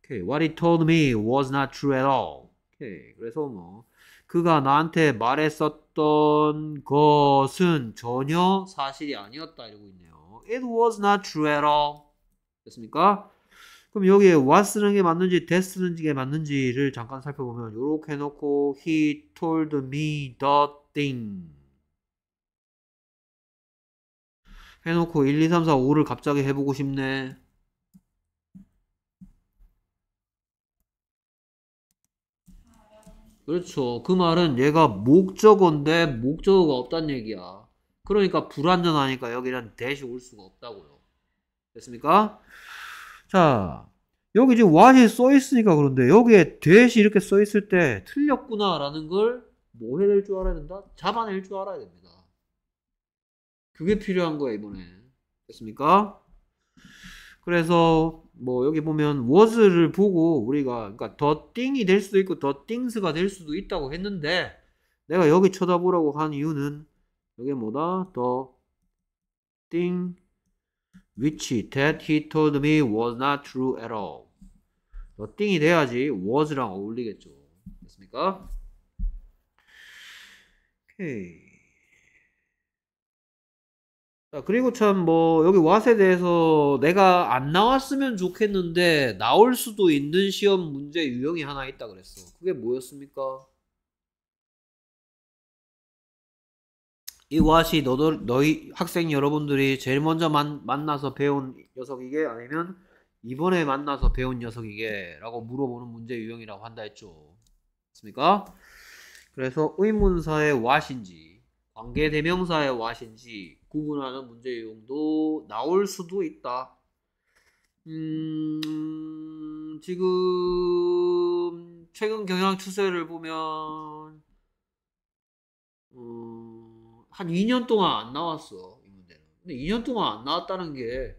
Okay. What he told me was not true at all. Okay. 그래서 뭐 그가 나한테 말했었던 것은 전혀 사실이 아니었다 이러고 있네요. It was not true at all. 됐습니까? 그럼 여기에 was라는 게 맞는지 des라는 게 맞는지를 잠깐 살펴보면 이렇게 해놓고 he told me the thing 해놓고 1, 2, 3, 4, 5를 갑자기 해보고 싶네 그렇죠. 그 말은 얘가 목적어인데 목적어가 없단 얘기야. 그러니까 불안전하니까 여기는 대시 올 수가 없다고요. 됐습니까? 자, 여기 지금 what이 써 있으니까 그런데 여기에 대시 이렇게 써 있을 때 틀렸구나라는 걸 뭐해야될 줄 알아야 된다? 잡아낼 줄 알아야 됩니다. 그게 필요한 거야, 이번에. 됐습니까? 그래서 뭐 여기 보면 was를 보고 우리가 그러니까 더 띵이 될 수도 있고 더 띵스가 될 수도 있다고 했는데 내가 여기 쳐다보라고 한 이유는 이게 뭐다? The thing which that he told me was not true at all. The thing이 돼야지 was랑 어울리겠죠. 됐습니까? 오케이. 자, 그리고 참 뭐 여기 왓에 대해서 내가 안 나왔으면 좋겠는데 나올 수도 있는 시험 문제 유형이 하나 있다 그랬어. 그게 뭐였습니까? 이것이 너도, 너희 학생 여러분들이 제일 먼저 만, 만나서 배운 녀석이게 아니면 이번에 만나서 배운 녀석이게 라고 물어보는 문제 유형이라고 한다 했죠. 맞습니까? 그래서 의문사의 what인지 관계대명사의 what인지 구분하는 문제 유형도 나올 수도 있다. 음, 지금 최근 경향 추세를 보면 음, 한 2년 동안 안 나왔어. 근데 2년 동안 안 나왔다는 게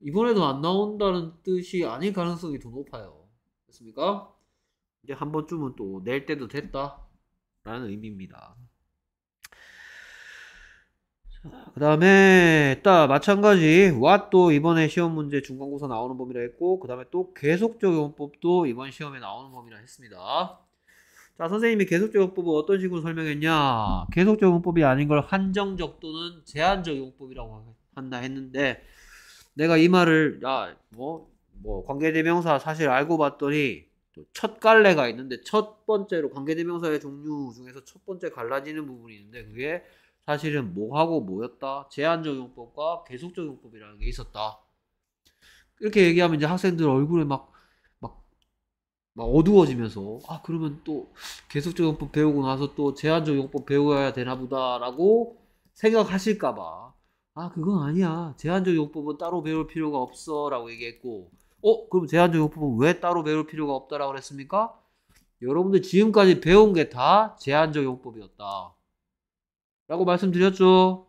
이번에도 안 나온다는 뜻이 아닐 가능성이 더 높아요. 됐습니까? 이제 한 번쯤은 또 낼 때도 됐다. 라는 의미입니다. 그 다음에 딱 마찬가지 왓도 이번에 시험 문제 중간고사 나오는 범위라 했고 그 다음에 또 계속 적용법도 이번 시험에 나오는 범위라 했습니다. 자, 선생님이 계속적 용법은 어떤 식으로 설명했냐? 계속적 용법이 아닌 걸 한정적 또는 제한적 용법이라고 한다 했는데 내가 이 말을 야, 뭐, 뭐 관계대명사 사실 알고 봤더니 첫 갈래가 있는데 첫 번째로 관계대명사의 종류 중에서 첫 번째 갈라지는 부분이 있는데 그게 사실은 뭐하고 뭐였다? 제한적 용법과 계속적 용법이라는 게 있었다. 이렇게 얘기하면 이제 학생들 얼굴에 막막 어두워지면서 아 그러면 또 계속적 용법 배우고 나서 또 제한적 용법 배워야 되나 보다라고 생각하실까봐 아 그건 아니야 제한적 용법은 따로 배울 필요가 없어라고 얘기했고 어 그럼 제한적 용법은 왜 따로 배울 필요가 없다라고 그랬습니까? 여러분들 지금까지 배운 게 다 제한적 용법이었다 라고 말씀드렸죠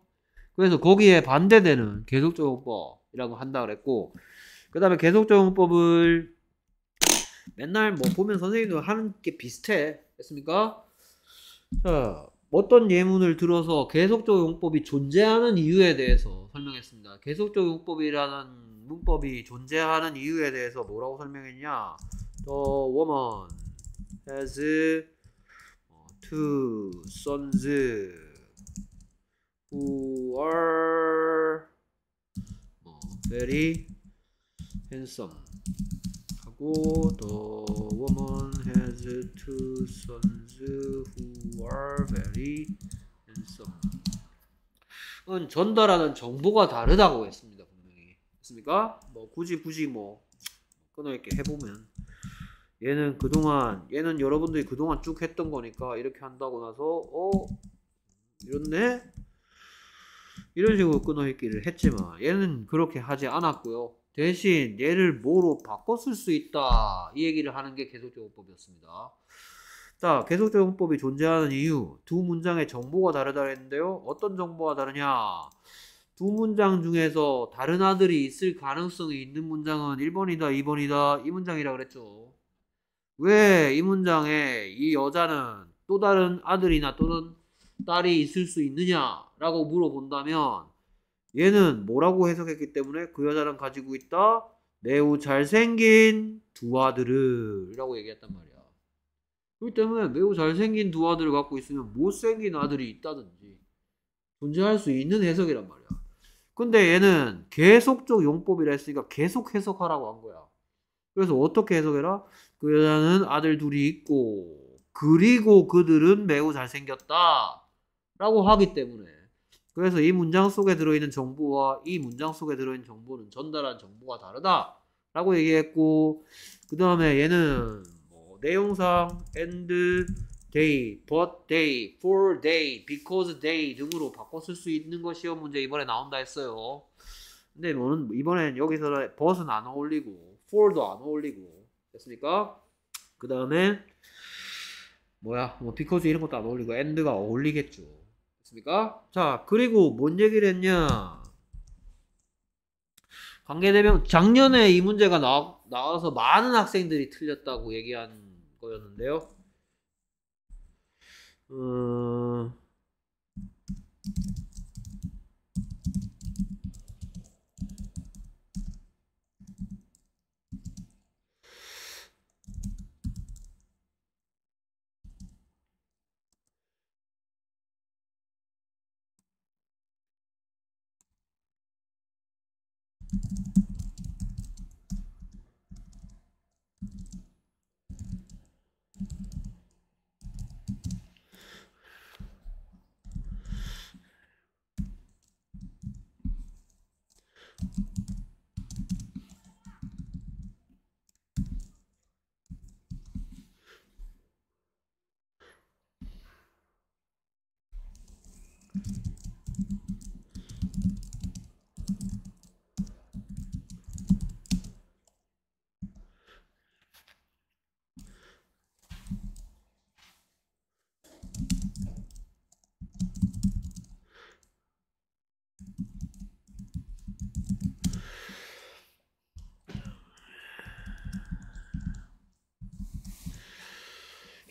그래서 거기에 반대되는 계속적 용법이라고 한다 그랬고 그 다음에 계속적 용법을 맨날 뭐 보면 선생님도 하는 게 비슷해. 됐습니까? 자, 어떤 예문을 들어서 계속적 용법이 존재하는 이유에 대해서 설명했습니다. 계속적 용법이라는 문법이 존재하는 이유에 대해서 뭐라고 설명했냐? The woman has two sons who are 뭐, very handsome. 하고 The woman has two sons who are very handsome. 전달하는 정보가 다르다고 했습니다. 분명히. 했습니까? 뭐 굳이 굳이 뭐 끊어있게 해보면 얘는 그동안 얘는 여러분들이 그동안 쭉 했던 거니까 이렇게 한다고 나서 어 이렇네 이런 식으로 끊어있기를 했지만 얘는 그렇게 하지 않았고요. 대신 얘를 뭐로 바꿔 쓸수 있다. 이 얘기를 하는 게 계속적용법이었습니다. 자, 계속적용법이 존재하는 이유. 두 문장의 정보가 다르다 했는데요. 어떤 정보가 다르냐? 두 문장 중에서 다른 아들이 있을 가능성이 있는 문장은 1번이다, 2번이다, 이 문장이라 그랬죠. 왜 이 문장에 이 여자는 또 다른 아들이나 또는 딸이 있을 수 있느냐라고 물어본다면 얘는 뭐라고 해석했기 때문에 그 여자랑 가지고 있다 매우 잘생긴 두 아들을 라고 얘기했단 말이야. 그렇기 때문에 매우 잘생긴 두 아들을 갖고 있으면 못생긴 아들이 있다든지 존재할 수 있는 해석이란 말이야. 근데 얘는 계속적 용법이라 했으니까 계속 해석하라고 한 거야. 그래서 어떻게 해석해라? 그 여자는 아들 둘이 있고 그리고 그들은 매우 잘생겼다 라고 하기 때문에 그래서 이 문장 속에 들어있는 정보와 이 문장 속에 들어있는 정보는 전달한 정보가 다르다 라고 얘기했고 그 다음에 얘는 뭐 내용상 and day, but day, for day, because day 등으로 바꿨을수 있는 것 시험 문제 이번에 나온다 했어요 근데 뭐는 이번엔 여기서 but은 안 어울리고 for도 안 어울리고 됐습니까? 그 다음에 뭐야 뭐 because 이런 것도 안 어울리고 and가 어울리겠죠 않습니까? 자, 그리고 뭔 얘기를 했냐? 관계대명 작년에 이 문제가 나, 나와서 많은 학생들이 틀렸다고 얘기한 거였는데요. 음...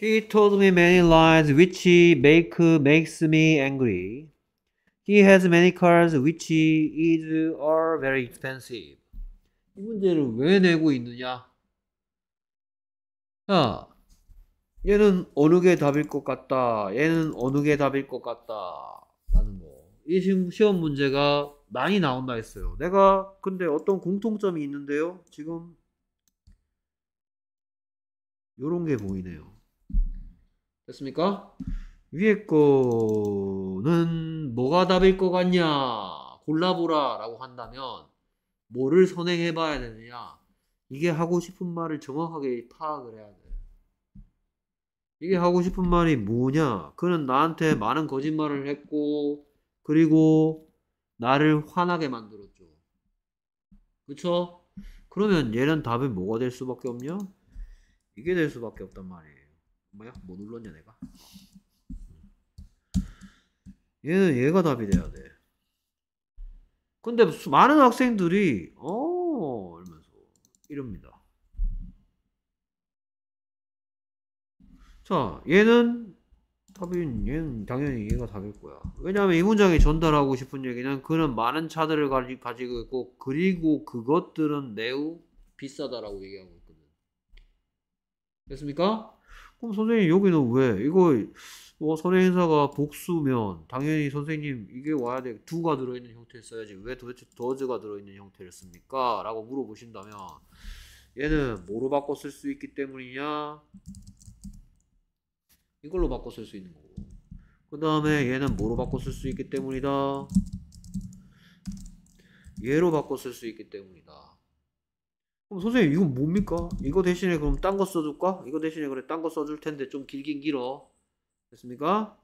He told me many lies which make makes me angry. He has many cars which is are very expensive. 이 문제를 왜 내고 있느냐? 자, 얘는 어느 게 답일 것 같다. 얘는 어느 게 답일 것 같다. 라는 거. 이 시험 문제가 많이 나온다 했어요. 내가 근데 어떤 공통점이 있는데요. 지금 요런 게 보이네요. 됐습니까? 위에 거는 뭐가 답일 것 같냐 골라보라 라고 한다면 뭐를 선행해 봐야 되느냐 이게 하고 싶은 말을 정확하게 파악을 해야 돼 이게 하고 싶은 말이 뭐냐 그는 나한테 많은 거짓말을 했고 그리고 나를 화나게 만들었죠 그쵸? 그러면 얘는 답이 뭐가 될 수밖에 없냐? 이게 될 수밖에 없단 말이에요 뭐야? 뭐 눌렀냐 내가? 얘는 얘가 답이 돼야 돼. 근데 많은 학생들이 어 이러면서 이릅니다 자, 얘는 답이 얘는 당연히 얘가 답일 거야. 왜냐하면 이 문장이 전달하고 싶은 얘기는 그는 많은 차들을 가지, 가지고 있고 그리고 그것들은 매우 비싸다라고 얘기하고 있거든. 됐습니까? 그럼 선생님 여기는 왜 이거 어, 뭐 선 행사가 복수면 당연히 선생님 이게 와야 돼 두가 들어있는 형태를 써야지 왜 도대체 더즈가 들어있는 형태를 씁니까? 라고 물어보신다면 얘는 뭐로 바꿔 쓸 수 있기 때문이냐 이걸로 바꿔 쓸 수 있는 거고 그 다음에 얘는 뭐로 바꿔 쓸 수 있기 때문이다 얘로 바꿔 쓸 수 있기 때문이다 그럼 어, 선생님 이건 뭡니까? 이거 대신에 그럼 딴 거 써줄까? 이거 대신에 그래 딴 거 써줄 텐데 좀 길긴 길어 됐습니까?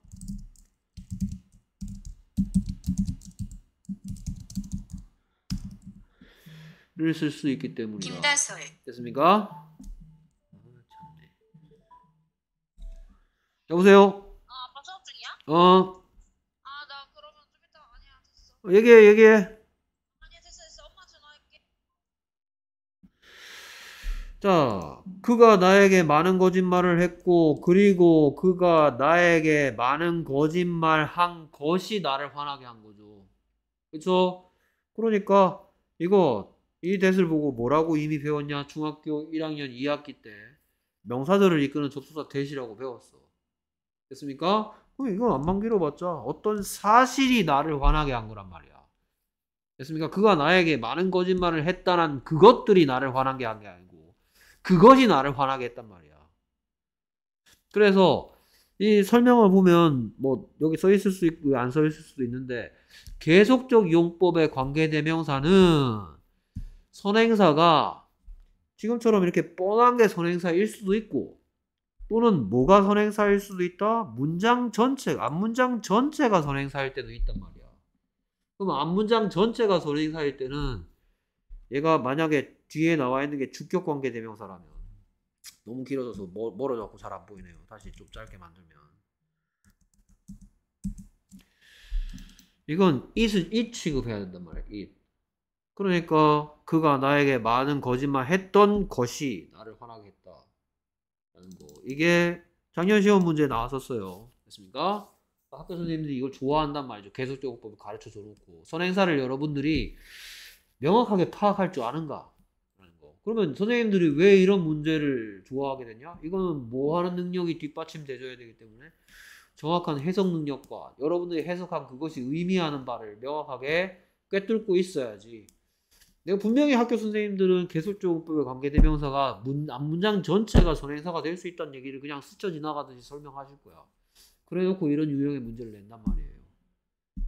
를 쓸 수 있기 때문에 김다솔 됐습니까? 아, 여보세요? 아, 방송 중이야? 어. 아, 나 그러면 좀 이따 아니야. 됐어. 얘기해, 얘기해. 자, 그가 나에게 많은 거짓말을 했고, 그리고 그가 나에게 많은 거짓말 한 것이 나를 화나게 한 거죠. 그쵸? 그러니까, 이거, 이대사 보고 뭐라고 이미 배웠냐? 중학교 1학년 2학기 때 명사들을 이끄는 접속사 대시라고 배웠어. 됐습니까? 그럼 이건 안만 기로봤자 어떤 사실이 나를 화나게 한 거란 말이야. 됐습니까? 그가 나에게 많은 거짓말을 했다는 그것들이 나를 화나게 한 게 아니야. 그것이 나를 화나게 했단 말이야. 그래서 이 설명을 보면 뭐 여기 써 있을 수 있고 안 써 있을 수도 있는데 계속적 이용법의 관계 대명사는 선행사가 지금처럼 이렇게 뻔한 게 선행사일 수도 있고 또는 뭐가 선행사일 수도 있다 문장 전체 앞문장 전체가 선행사일 때도 있단 말이야 그럼 앞문장 전체가 선행사일 때는 얘가 만약에 뒤에 나와 있는 게 주격 관계 대명사라면 너무 길어져서 멀, 어져서잘 안 보이네요. 다시 좀 짧게 만들면 이건 it은 it 취급해야 된단 말이야. it 그러니까 그가 나에게 많은 거짓말 했던 것이 나를 화나게 했다. 라는 거. 이게 작년 시험 문제에 나왔었어요. 됐습니까? 그러니까 학교 선생님들이 이걸 좋아한단 말이죠. 계속적으로 가르쳐 줘놓고 선행사를 여러분들이 명확하게 파악할 줄 아는가? 그러면 선생님들이 왜 이런 문제를 좋아하게 되냐? 이거는 뭐 하는 능력이 뒷받침되줘야 되기 때문에 정확한 해석 능력과 여러분들이 해석한 그것이 의미하는 바를 명확하게 꿰뚫고 있어야지. 내가 분명히 학교 선생님들은 개수조법의 관계대명사가 문, 문장 전체가 선행사가될 수 있다는 얘기를 그냥 스쳐 지나가듯이 설명하실 거야. 그래 놓고 이런 유형의 문제를 낸단 말이에요.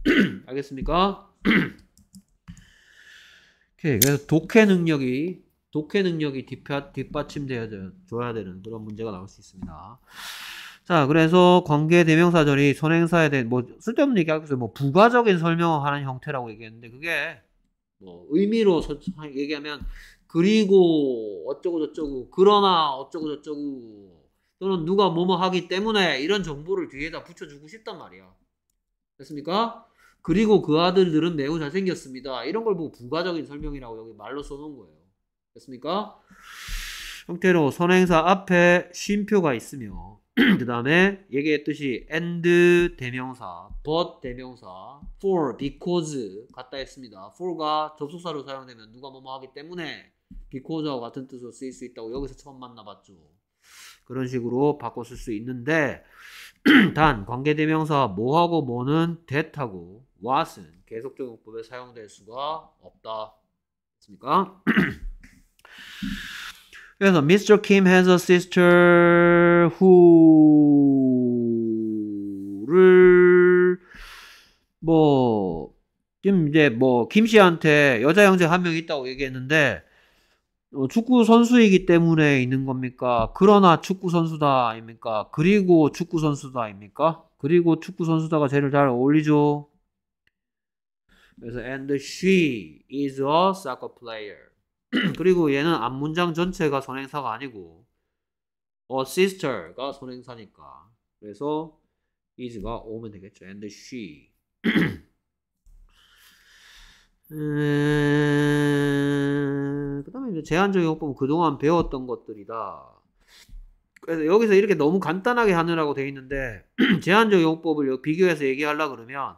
알겠습니까? 오케이. 그래서 독해 능력이 독해 능력이 뒷받침되어줘야 되는 그런 문제가 나올 수 있습니다. 자, 그래서 관계 대명사절이 선행사에 대한 뭐 쓸데없는 얘기하고 있어요. 뭐 부가적인 설명하는 형태라고 얘기했는데 그게 뭐 의미로 얘기하면 그리고 어쩌고 저쩌고 그러나 어쩌고 저쩌고 또는 누가 뭐뭐 하기 때문에 이런 정보를 뒤에다 붙여주고 싶단 말이야. 됐습니까? 그리고 그 아들들은 매우 잘생겼습니다. 이런 걸 보고 부가적인 설명이라고 여기 말로 써놓은 거예요. 됐습니까? 형태로 선행사 앞에 쉼표가 있으며 그 다음에 얘기했듯이 and 대명사, but 대명사, for, because 같다 했습니다. for가 접속사로 사용되면 누가 뭐뭐 하기 때문에 because와 같은 뜻으로 쓰일 수 있다고 여기서 처음 만나봤죠. 그런 식으로 바꿔 쓸 수 있는데 단 관계대명사 뭐하고 뭐는 that하고 what은 계속적용법에 사용될 수가 없다. 맞습니까? 그래서 Mr. Kim has a sister who를 뭐 지금 이제 뭐김 씨한테 여자 형제 한 명 있다고 얘기했는데 어, 축구 선수이기 때문에 있는 겁니까? 그러나 축구 선수다입니까? 그리고 축구 선수다입니까? 그리고 축구 선수다가 제일 잘 어울리죠. 그래서 and she is a soccer player. 그리고 얘는 앞 문장 전체가 선행사가 아니고 a sister가 선행사니까 그래서 is가 오면 되겠죠. and she 음, 그 다음에 제한적인 용법은 그동안 배웠던 것들이다. 그래서 여기서 이렇게 너무 간단하게 하느라고 돼 있는데 제한적 용법을 비교해서 얘기하려 그러면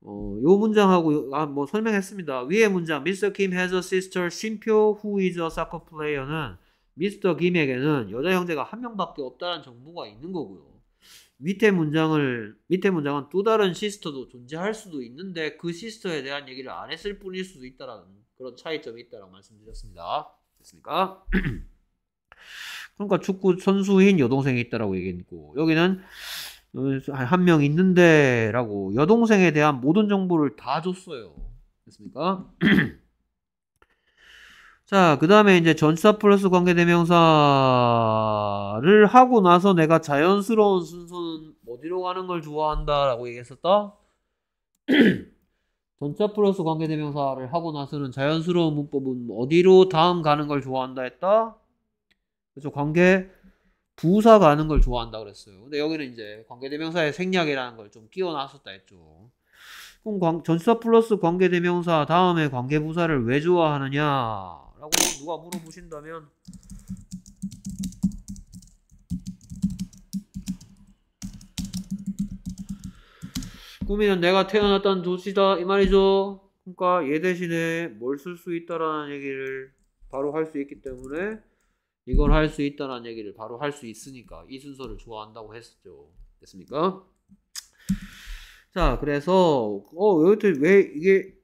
어, 요 문장하고 아, 뭐 설명했습니다. 위의 문장 Mr. Kim has a sister 쉼표 who is a soccer player는 미스터 김에게는 여자 형제가 한 명밖에 없다는 정보가 있는 거고요. 밑에 문장을 밑에 문장은 또 다른 시스터도 존재할 수도 있는데 그 시스터에 대한 얘기를 안 했을 뿐일 수도 있다라는 그런 차이점이 있다라고 말씀드렸습니다. 됐습니까? 그러니까 축구 선수인 여동생이 있다라고 얘기했고 여기는 한명 있는데라고 여동생에 대한 모든 정보를 다 줬어요. 됐습니까? 자, 그 다음에 이제 전치사 플러스 관계대명사를 하고 나서 내가 자연스러운 순서는 어디로 가는 걸 좋아한다라고 얘기했었다? 전치사 플러스 관계대명사를 하고 나서는 자연스러운 문법은 어디로 다음 가는 걸 좋아한다 했다? 그래서 관계 부사 가는 걸 좋아한다 그랬어요. 근데 여기는 이제 관계대명사의 생략이라는 걸 좀 끼워놨었다 했죠. 그럼 광, 전치사 플러스 관계대명사 다음에 관계부사를 왜 좋아하느냐라고 누가 물어보신다면 꿈이는 내가 태어났던 도시다 이 말이죠. 그러니까 얘 대신에 뭘 쓸 수 있다라는 얘기를 바로 할 수 있기 때문에 이걸 할 수 있다는 얘기를 바로 할 수 있으니까 이 순서를 좋아한다고 했었죠. 됐습니까? 자, 그래서 어, 여태 왜 이게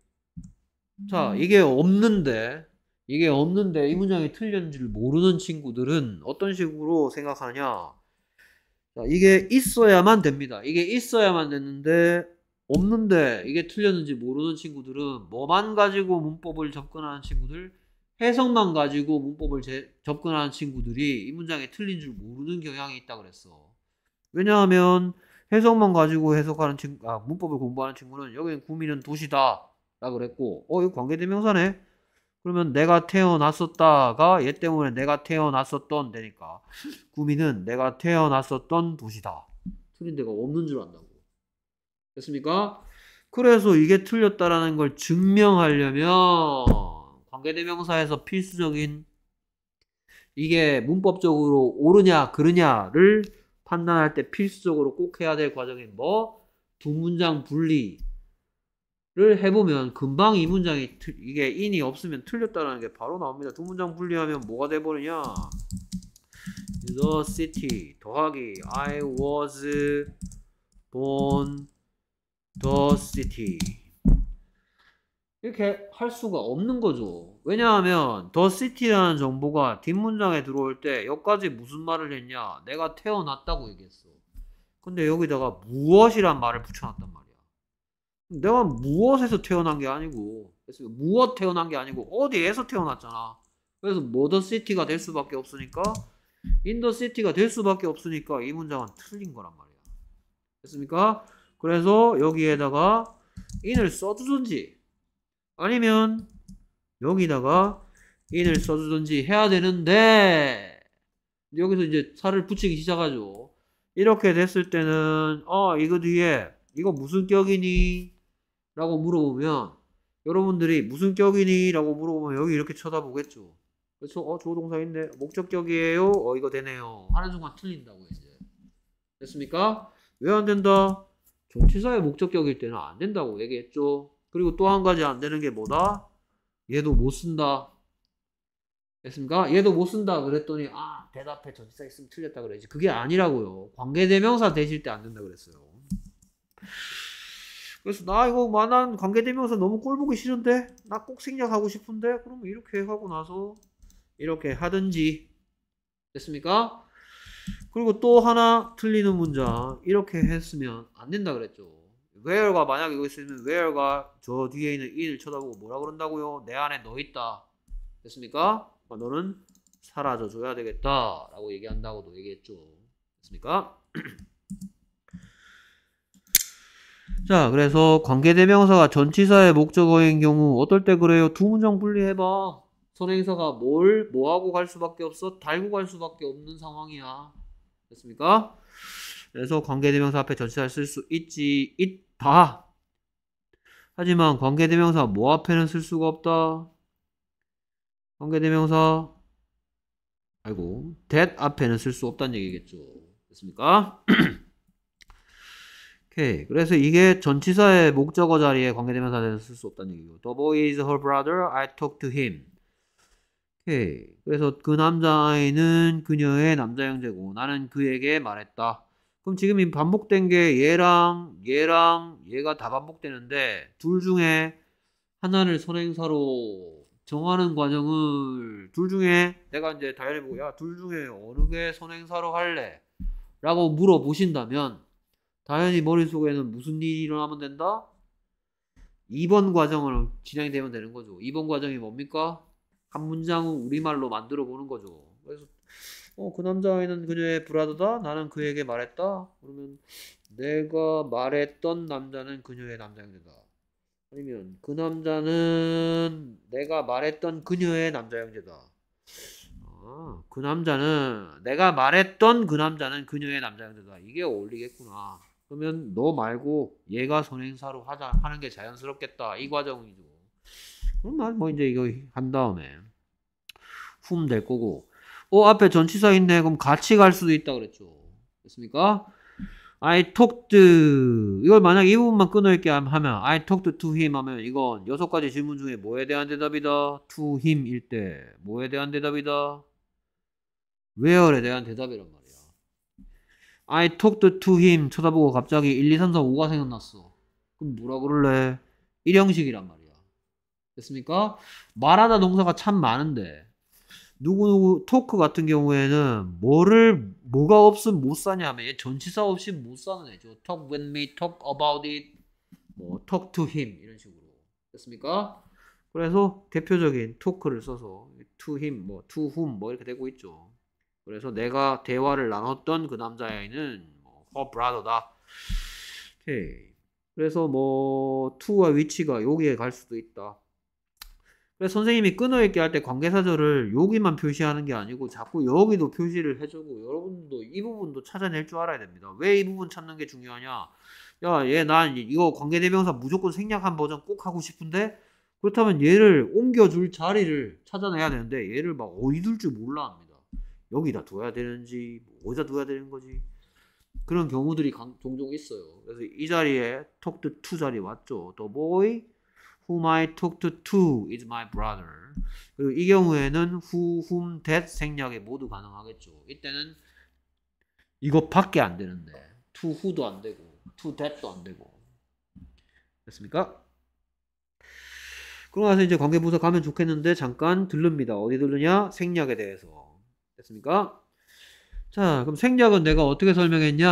자, 이게 없는데 이게 없는데 이 문장이 틀렸는지를 모르는 친구들은 어떤 식으로 생각하냐? 자, 이게 있어야만 됩니다. 이게 있어야만 되는데 없는데 이게 틀렸는지 모르는 친구들은 뭐만 가지고 문법을 접근하는 친구들 해석만 가지고 문법을 제, 접근하는 친구들이 이 문장이 틀린 줄 모르는 경향이 있다 그랬어. 왜냐하면 해석만 가지고 해석하는 친 아, 문법을 공부하는 친구는 여기는 구미는 도시다. 라 그랬고, 어, 이거 관계대명사네? 그러면 내가 태어났었다가 얘 때문에 내가 태어났었던 되니까 구미는 내가 태어났었던 도시다. 틀린 데가 없는 줄 안다고. 됐습니까? 그래서 이게 틀렸다라는 걸 증명하려면 관계대명사에서 필수적인 이게 문법적으로 옳으냐 그르냐를 판단할 때 필수적으로 꼭 해야 될 과정인 뭐 두 문장 분리를 해보면 금방 이 문장이 이게 인이 없으면 틀렸다는 게 바로 나옵니다. 두 문장 분리하면 뭐가 돼버리냐? The city 더하기 I was born the city 이렇게 할 수가 없는 거죠. 왜냐하면 더 시티라는 정보가 뒷문장에 들어올 때 여기까지 무슨 말을 했냐? 내가 태어났다고 얘기했어. 근데 여기다가 무엇이란 말을 붙여놨단 말이야. 내가 무엇에서 태어난 게 아니고 그래서 무엇 태어난 게 아니고 어디에서 태어났잖아. 그래서 뭐더 시티가 될 수밖에 없으니까 인더 시티가 될 수밖에 없으니까 이 문장은 틀린 거란 말이야. 됐습니까? 그래서 여기에다가 인을 써주든지 아니면 여기다가 i 을 써주든지 해야 되는데 여기서 이제 살을 붙이기 시작하죠. 이렇게 됐을 때는 어 이거 뒤에 이거 무슨 격이니? 라고 물어보면 여러분들이 무슨 격이니? 라고 물어보면 여기 이렇게 쳐다보겠죠. 그래서 어 조동사인데 목적격이에요. 어 이거 되네요. 하는 순간 틀린다고 이제. 됐습니까? 왜 안 된다? 정치사의 목적격일 때는 안 된다고 얘기했죠. 그리고 또 한 가지 안 되는 게 뭐다? 얘도 못 쓴다. 됐습니까? 얘도 못 쓴다 그랬더니 아 대답해 전치사 있으면 틀렸다 그래지 그게 아니라고요. 관계대명사 되실 때 안 된다 그랬어요. 그래서 나 이거 만한 관계대명사 너무 꼴 보기 싫은데 나 꼭 생략하고 싶은데 그럼 이렇게 하고 나서 이렇게 하든지 됐습니까? 그리고 또 하나 틀리는 문장 이렇게 했으면 안 된다 그랬죠. where가 만약에 여기 있으면 where가 저 뒤에 있는 in을 쳐다보고 뭐라 그런다고요? 내 안에 너 있다. 됐습니까? 그러니까 너는 사라져 줘야 되겠다. 라고 얘기한다고도 얘기했죠. 됐습니까? 자, 그래서 관계대명사가 전치사의 목적어인 경우 어떨 때 그래요? 두 문장 분리해봐. 선행사가 뭘 뭐하고 갈 수밖에 없어? 달고 갈 수밖에 없는 상황이야. 됐습니까? 그래서 관계대명사 앞에 전치사를 쓸 수 있지. 있, 다. 하지만 관계대명사 뭐 앞에는 쓸 수가 없다. 관계대명사 아이고 that 앞에는 쓸 수 없다는 얘기겠죠. 됐습니까? 오케이. 그래서 이게 전치사의 목적어 자리에 관계대명사 대해서 쓸 수 없다는 얘기고 The boy is her brother. I talk to him. 오케이. 그래서 그 남자아이는 그녀의 남자 형제고 나는 그에게 말했다. 그럼 지금 이 반복된 게 얘랑 얘랑 얘가 다 반복되는데 둘 중에 하나를 선행사로 정하는 과정을 둘 중에 내가 이제 다이어리보고 야 둘 중에 어느 게 선행사로 할래? 라고 물어보신다면 당연히 머릿속에는 무슨 일이 일어나면 된다? 2번 과정으로 진행이 되면 되는 거죠. 2번 과정이 뭡니까? 한 문장을 우리말로 만들어 보는 거죠. 그래서 어, 그 남자아이는 그녀의 브라더다? 나는 그에게 말했다? 그러면 내가 말했던 남자는 그녀의 남자형제다. 아니면 그 남자는 내가 말했던 그녀의 남자형제다. 아, 그 남자는 내가 말했던 그 남자는 그녀의 남자형제다. 이게 어울리겠구나. 그러면 너 말고 얘가 선행사로 하자 하는 게 자연스럽겠다. 이 과정이죠. 그럼 뭐 이제 이거 한 다음에 훔될 거고 어, 앞에 전치사 있네. 그럼 같이 갈 수도 있다 그랬죠. 됐습니까? I talked. 이걸 만약 이 부분만 끊어있게 하면 I talked to him 하면 이건 여섯 가지 질문 중에 뭐에 대한 대답이다? to him 일때 뭐에 대한 대답이다? where에 대한 대답이란 말이야. I talked to him 쳐다보고 갑자기 1, 2, 3, 4, 5가 생각났어. 그럼 뭐라 그럴래? 일형식이란 말이야. 됐습니까? 말하다 동사가 참 많은데 누구누구 토크 같은 경우에는 뭐를 뭐가 없으면 못 사냐면 전치사 없이 못 사는 애죠. Talk with me, talk about it, 뭐 talk to him 이런 식으로 됐습니까? 그래서 대표적인 토크를 써서 to him, 뭐 to whom 뭐 이렇게 되고 있죠. 그래서 내가 대화를 나눴던 그 남자애는 뭐 her brother다. 오케이. 그래서 뭐 to와 위치가 여기에 갈 수도 있다. 그래서 선생님이 끊어 읽기 할때 관계사절을 여기만 표시하는 게 아니고 자꾸 여기도 표시를 해주고 여러분도 이 부분도 찾아낼 줄 알아야 됩니다. 왜 이 부분 찾는 게 중요하냐? 야, 얘 난 이거 관계대명사 무조건 생략한 버전 꼭 하고 싶은데 그렇다면 얘를 옮겨줄 자리를 찾아내야 되는데 얘를 막 어디 둘 줄 몰라 합니다. 여기다 둬야 되는지 뭐 어디다 둬야 되는 거지 그런 경우들이 강, 종종 있어요. 그래서 이 자리에 톡드 투 자리 왔죠. 더 보이 whom I took to two is my brother. 그리고 이 경우에는 who, whom, that 생략이 모두 가능하겠죠. 이때는 이것밖에 안 되는데 to who도 안 되고 to that도 안 되고 됐습니까? 그러고 나서 이제 관계부서 가면 좋겠는데 잠깐 들릅니다. 어디 들르냐? 생략에 대해서 됐습니까? 자 그럼 생략은 내가 어떻게 설명했냐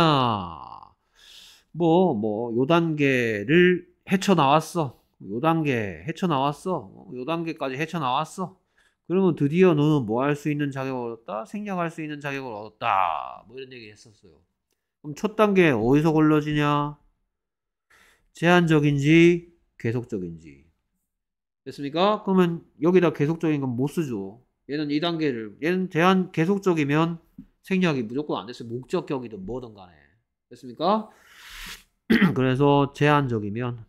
뭐 뭐 요 단계를 헤쳐나왔어 요 단계 헤쳐나왔어. 요 단계까지 헤쳐나왔어. 그러면 드디어 너는 뭐 할 수 있는 자격을 얻었다? 생략할 수 있는 자격을 얻었다. 뭐 이런 얘기 했었어요. 그럼 첫 단계 어디서 걸러지냐? 제한적인지 계속적인지. 됐습니까? 그러면 여기다 계속적인 건 못 쓰죠. 얘는 이 단계를, 얘는 제한 계속적이면 생략이 무조건 안 됐어요. 목적격이든 뭐든 간에. 됐습니까? 그래서 제한적이면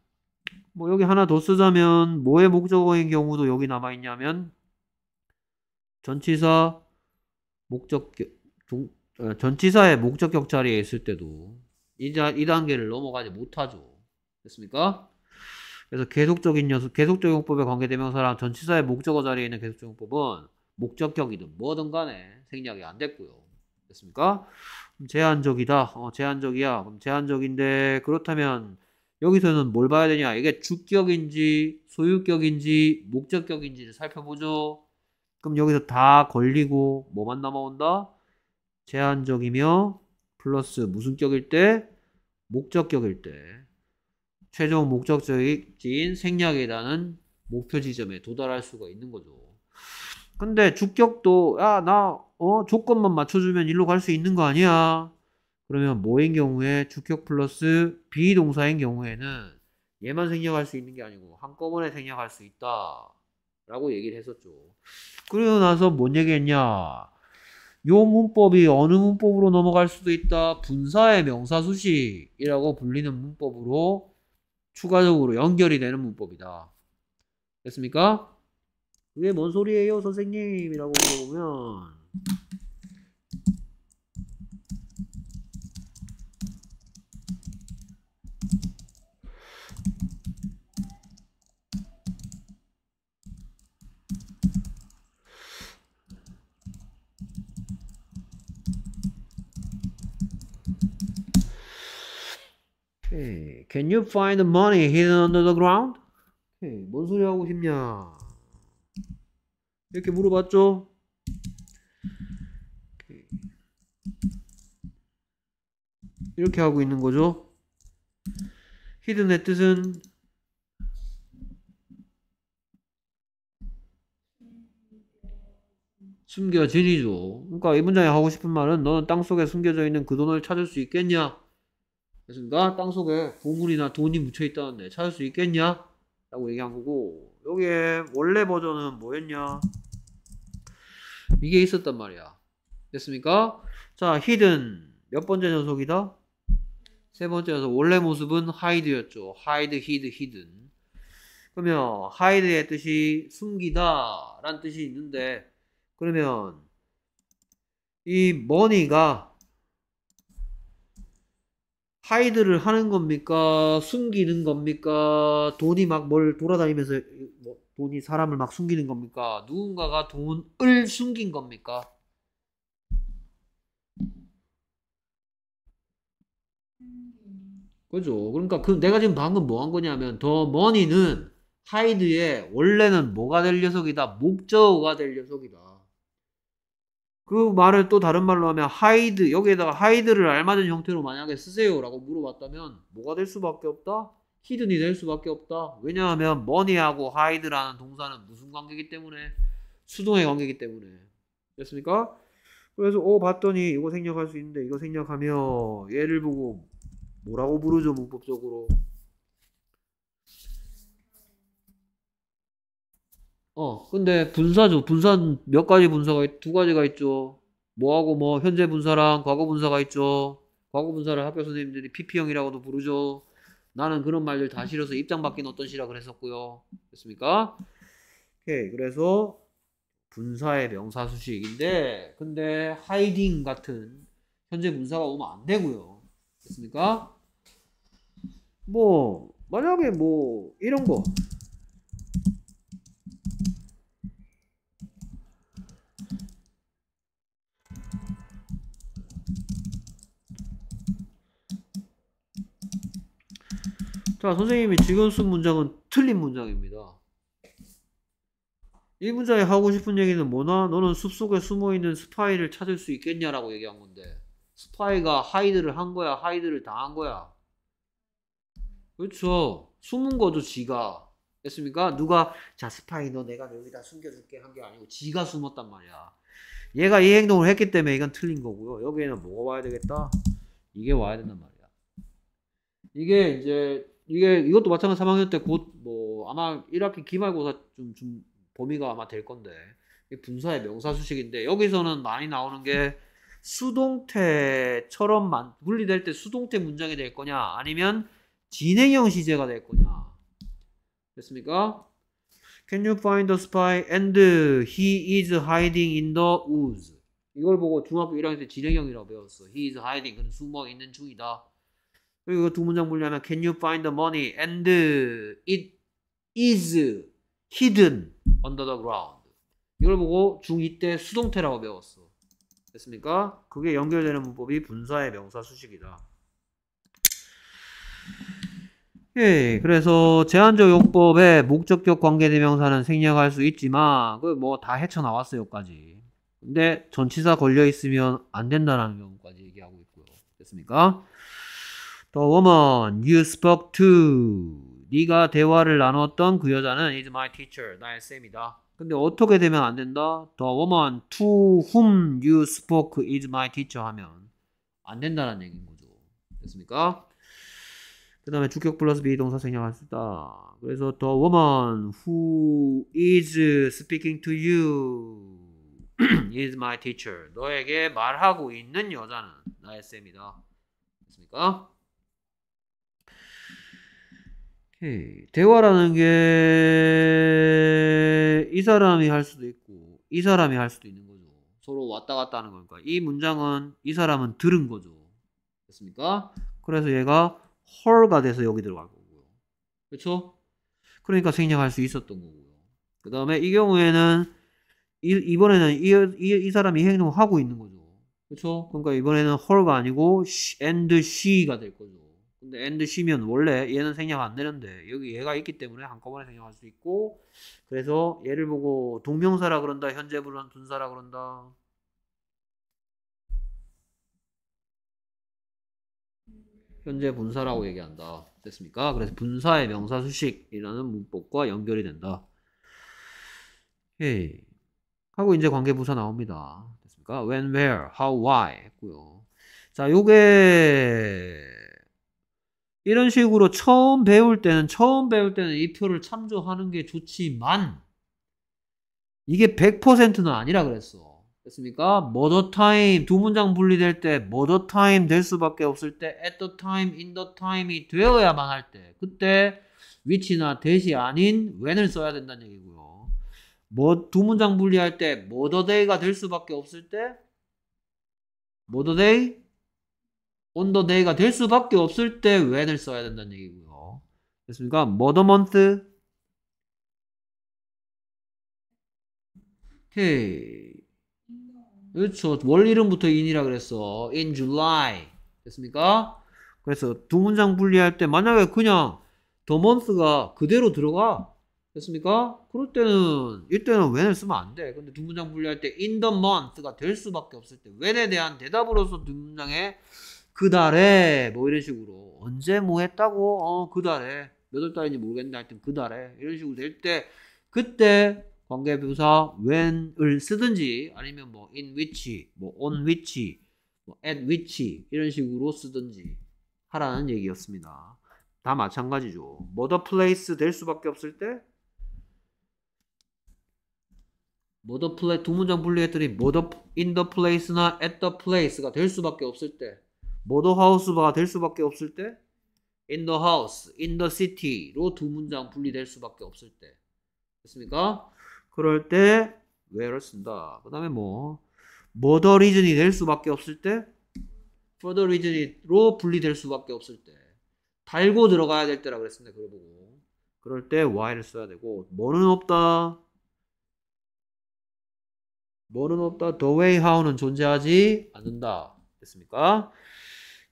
뭐 여기 하나 더 쓰자면 뭐의 목적어인 경우도 여기 남아 있냐면 전치사 목적 종, 어, 전치사의 목적 격자리에 있을 때도 이제 이 단계를 넘어가지 못하죠. 됐습니까? 그래서 계속적인 연습, 계속적 용법에 관계되명사랑 전치사의 목적어 자리에 있는 계속적 용법은 목적격이든 뭐든 간에 생략이 안 됐고요. 됐습니까? 제한적이다. 어, 제한적이야. 그럼 제한적인데 그렇다면 여기서는 뭘 봐야 되냐? 이게 주격인지 소유격인지 목적격인지를 살펴보죠. 그럼 여기서 다 걸리고 뭐만 남아온다? 제한적이며 플러스 무슨 격일 때? 목적격일 때. 최종 목적적인 생략이라는 목표 지점에 도달할 수가 있는 거죠. 근데 주격도 야 나 어 조건만 맞춰주면 일로 갈 수 있는 거 아니야? 그러면 뭐인 경우에 주격 플러스 비동사인 경우에는 얘만 생략할 수 있는 게 아니고 한꺼번에 생략할 수 있다 라고 얘기를 했었죠 그러고 나서 뭔 얘기했냐 요 문법이 어느 문법으로 넘어갈 수도 있다 분사의 명사수식이라고 불리는 문법으로 추가적으로 연결이 되는 문법이다 됐습니까? 그게 뭔 소리예요 선생님 이라고 물어보면 Can you find the money hidden under the ground? 오케이, 뭔 소리 하고 싶냐? 이렇게 물어봤죠? 이렇게 하고 있는 거죠. 히든의 뜻은 숨겨진이죠. 그러니까 이문장이 하고 싶은 말은 너는 땅 속에 숨겨져 있는 그 돈을 찾을 수 있겠냐? 됐습니까? 땅속에 보물이나 돈이 묻혀있다는데 찾을 수 있겠냐? 라고 얘기한 거고 여기에 원래 버전은 뭐였냐? 이게 있었단 말이야. 됐습니까? 자, 히든 몇 번째 녀석이다? 세 번째 녀석 원래 모습은 하이드였죠. 하이드, 히드, 히든. 그러면 하이드의 뜻이 숨기다 라는 뜻이 있는데 그러면 이 머니가 하이드를 하는 겁니까? 숨기는 겁니까? 돈이 막 뭘 돌아다니면서 뭐 돈이 사람을 막 숨기는 겁니까? 누군가가 돈을 숨긴 겁니까? 그죠? 그러니까 그 내가 지금 방금 뭐 한 거냐면 더 머니는 하이드의 원래는 뭐가 될 녀석이다? 목적어가 될 녀석이다. 그 말을 또 다른 말로 하면 하이드 여기에다가 하이드를 알맞은 형태로 만약에 쓰세요라고 물어봤다면 뭐가 될 수밖에 없다? 히든이 될 수밖에 없다. 왜냐하면 머니하고 하이드라는 동사는 무슨 관계이기 때문에 수동의 관계이기 때문에 됐습니까? 그래서 어 봤더니 이거 생략할 수 있는데 이거 생략하면 얘를 보고 뭐라고 부르죠 문법적으로 어, 근데 분사죠. 분사는 몇 가지 분사가, 있, 두 가지가 있죠. 뭐하고 뭐, 현재 분사랑 과거 분사가 있죠. 과거 분사를 학교 선생님들이 PP형이라고도 부르죠. 나는 그런 말들 다 싫어서 입장 바뀐 어떤 시라 그랬었고요. 됐습니까? 오케이. 그래서 분사의 명사 수식인데, 근데 하이딩 같은 현재 분사가 오면 안 되고요. 됐습니까? 뭐, 만약에 뭐, 이런 거. 자, 선생님이 지원수 문장은 틀린 문장입니다. 이 문장에 하고 싶은 얘기는 뭐나? 너는 숲속에 숨어있는 스파이를 찾을 수 있겠냐라고 얘기한 건데 스파이가 하이드를 한 거야? 하이드를 당한 거야? 그렇죠. 숨은 거도 지가. 됐습니까? 누가 자 스파이 너 내가 여기다 숨겨줄게 한 게 아니고 지가 숨었단 말이야. 얘가 이 행동을 했기 때문에 이건 틀린 거고요. 여기에는 뭐가 와야 되겠다? 이게 와야 된단 말이야. 이게 이제 이게 이것도 마찬가지 3학년 때 곧 뭐 아마 1학기 기말고사 좀, 좀 범위가 아마 될 건데 분사의 명사수식인데 여기서는 많이 나오는 게 수동태처럼 만 분리될 때 수동태 문장이 될 거냐 아니면 진행형 시제가 될 거냐 됐습니까? Can you find the spy and he is hiding in the woods 이걸 보고 중학교 1학년 때 진행형이라고 배웠어 He is hiding 그는 숨어 있는 중이다 그리고 두 문장 분류하면 Can you find the money and it is hidden under the ground 이걸 보고 중2 때 수동태라고 배웠어 됐습니까? 그게 연결되는 문법이 분사의 명사 수식이다 예, 그래서 제한적 용법의 목적격 관계대명사는 생략할 수 있지만 그 뭐 다 헤쳐나왔어요 여기까지 근데 전치사 걸려있으면 안 된다는 라 경우까지 얘기하고 있고요 됐습니까? The woman you spoke to. 네가 대화를 나눴던 그 여자는 is my teacher. 나의 쌤이다. 근데 어떻게 되면 안 된다? The woman to whom you spoke is my teacher 하면 안 된다는 얘기인 거죠. 됐습니까? 그 다음에 주격 플러스 비동사 생략할 수 있다. 그래서 the woman who is speaking to you is my teacher. 너에게 말하고 있는 여자는 나의 쌤이다. 됐습니까? 헤이. 대화라는 게 이 사람이 할 수도 있고 이 사람이 할 수도 있는 거죠. 서로 왔다 갔다 하는 거니까 이 문장은 이 사람은 들은 거죠. 됐습니까? 그래서 얘가 헐가 돼서 여기 들어갈 거고요. 그렇죠? 그러니까 생략할 수 있었던 거고요. 그 다음에 이 경우에는 이, 번에는 이, 이, 이, 사람이 행동하고 있는 거죠. 그렇죠? 그러니까 이번에는 헐가 아니고 and she가 될 거죠. 근데 엔드 쉬면 원래 얘는 생략 안 되는데 여기 얘가 있기 때문에 한꺼번에 생략할 수 있고 그래서 얘를 보고 동명사라 그런다 현재 부안 분사라 그런다 현재 분사라고 얘기한다 됐습니까? 그래서 분사의 명사 수식이라는 문법과 연결이 된다 헤이 하고 이제 관계 부사 나옵니다 됐습니까? when, where, how, why 했고요 자 요게 이런 식으로 처음 배울 때는 처음 배울 때는 이 표를 참조하는 게 좋지만 이게 100%는 아니라 그랬어. 됐습니까? m 더 타임 두 문장 분리될 때 m 더 타임 될 수밖에 없을 때 at the time, in the time이 되어야만 할 때 그때 위치나 대시 아닌 when을 써야 된다는 얘기고요. 뭐 두 문장 분리할 때 m 더데이가될 수밖에 없을 때 m 더 데이 온더 데이가 될 수밖에 없을 때 when을 써야 된다는 얘기고요. 됐습니까? 머더 먼트 오케이. 그렇죠. 월 이름부터 in이라 그랬어. in July. 됐습니까? 그래서 두 문장 분리할 때 만약에 그냥 더먼스가 그대로 들어가. 됐습니까? 그럴 때는 이때는 when을 쓰면 안 돼. 근데 두 문장 분리할 때 in the month가 될 수밖에 없을 때 when에 대한 대답으로서 두 문장에 그 달에 뭐 이런 식으로 언제 뭐 했다고 어 그 달에 몇 월 달인지 모르겠는데 하여튼 그 달에 이런 식으로 될 때 그때 관계부사 when을 쓰든지 아니면 뭐 in which 뭐 on which 뭐 at which 이런 식으로 쓰든지 하라는 얘기였습니다. 다 마찬가지죠. mother place 될 수밖에 없을 때 mother place 두 문장 분리했더니 mother in the place나 at the place가 될 수밖에 없을 때 모더하우스가 될 수밖에 없을 때 in the house, in the city로 두 문장 분리될 수밖에 없을 때 됐습니까? 그럴 때 where를 쓴다. 그 다음에 뭐 모더 리 t 이될 수밖에 없을 때 for the r e a s o n 로 분리될 수밖에 없을 때 달고 들어가야 될 때라 그랬습니다. 그걸 보고 그럴 때 why를 써야 되고 뭐는 없다. 뭐는 없다. the way how는 존재하지 않는다. 됐습니까?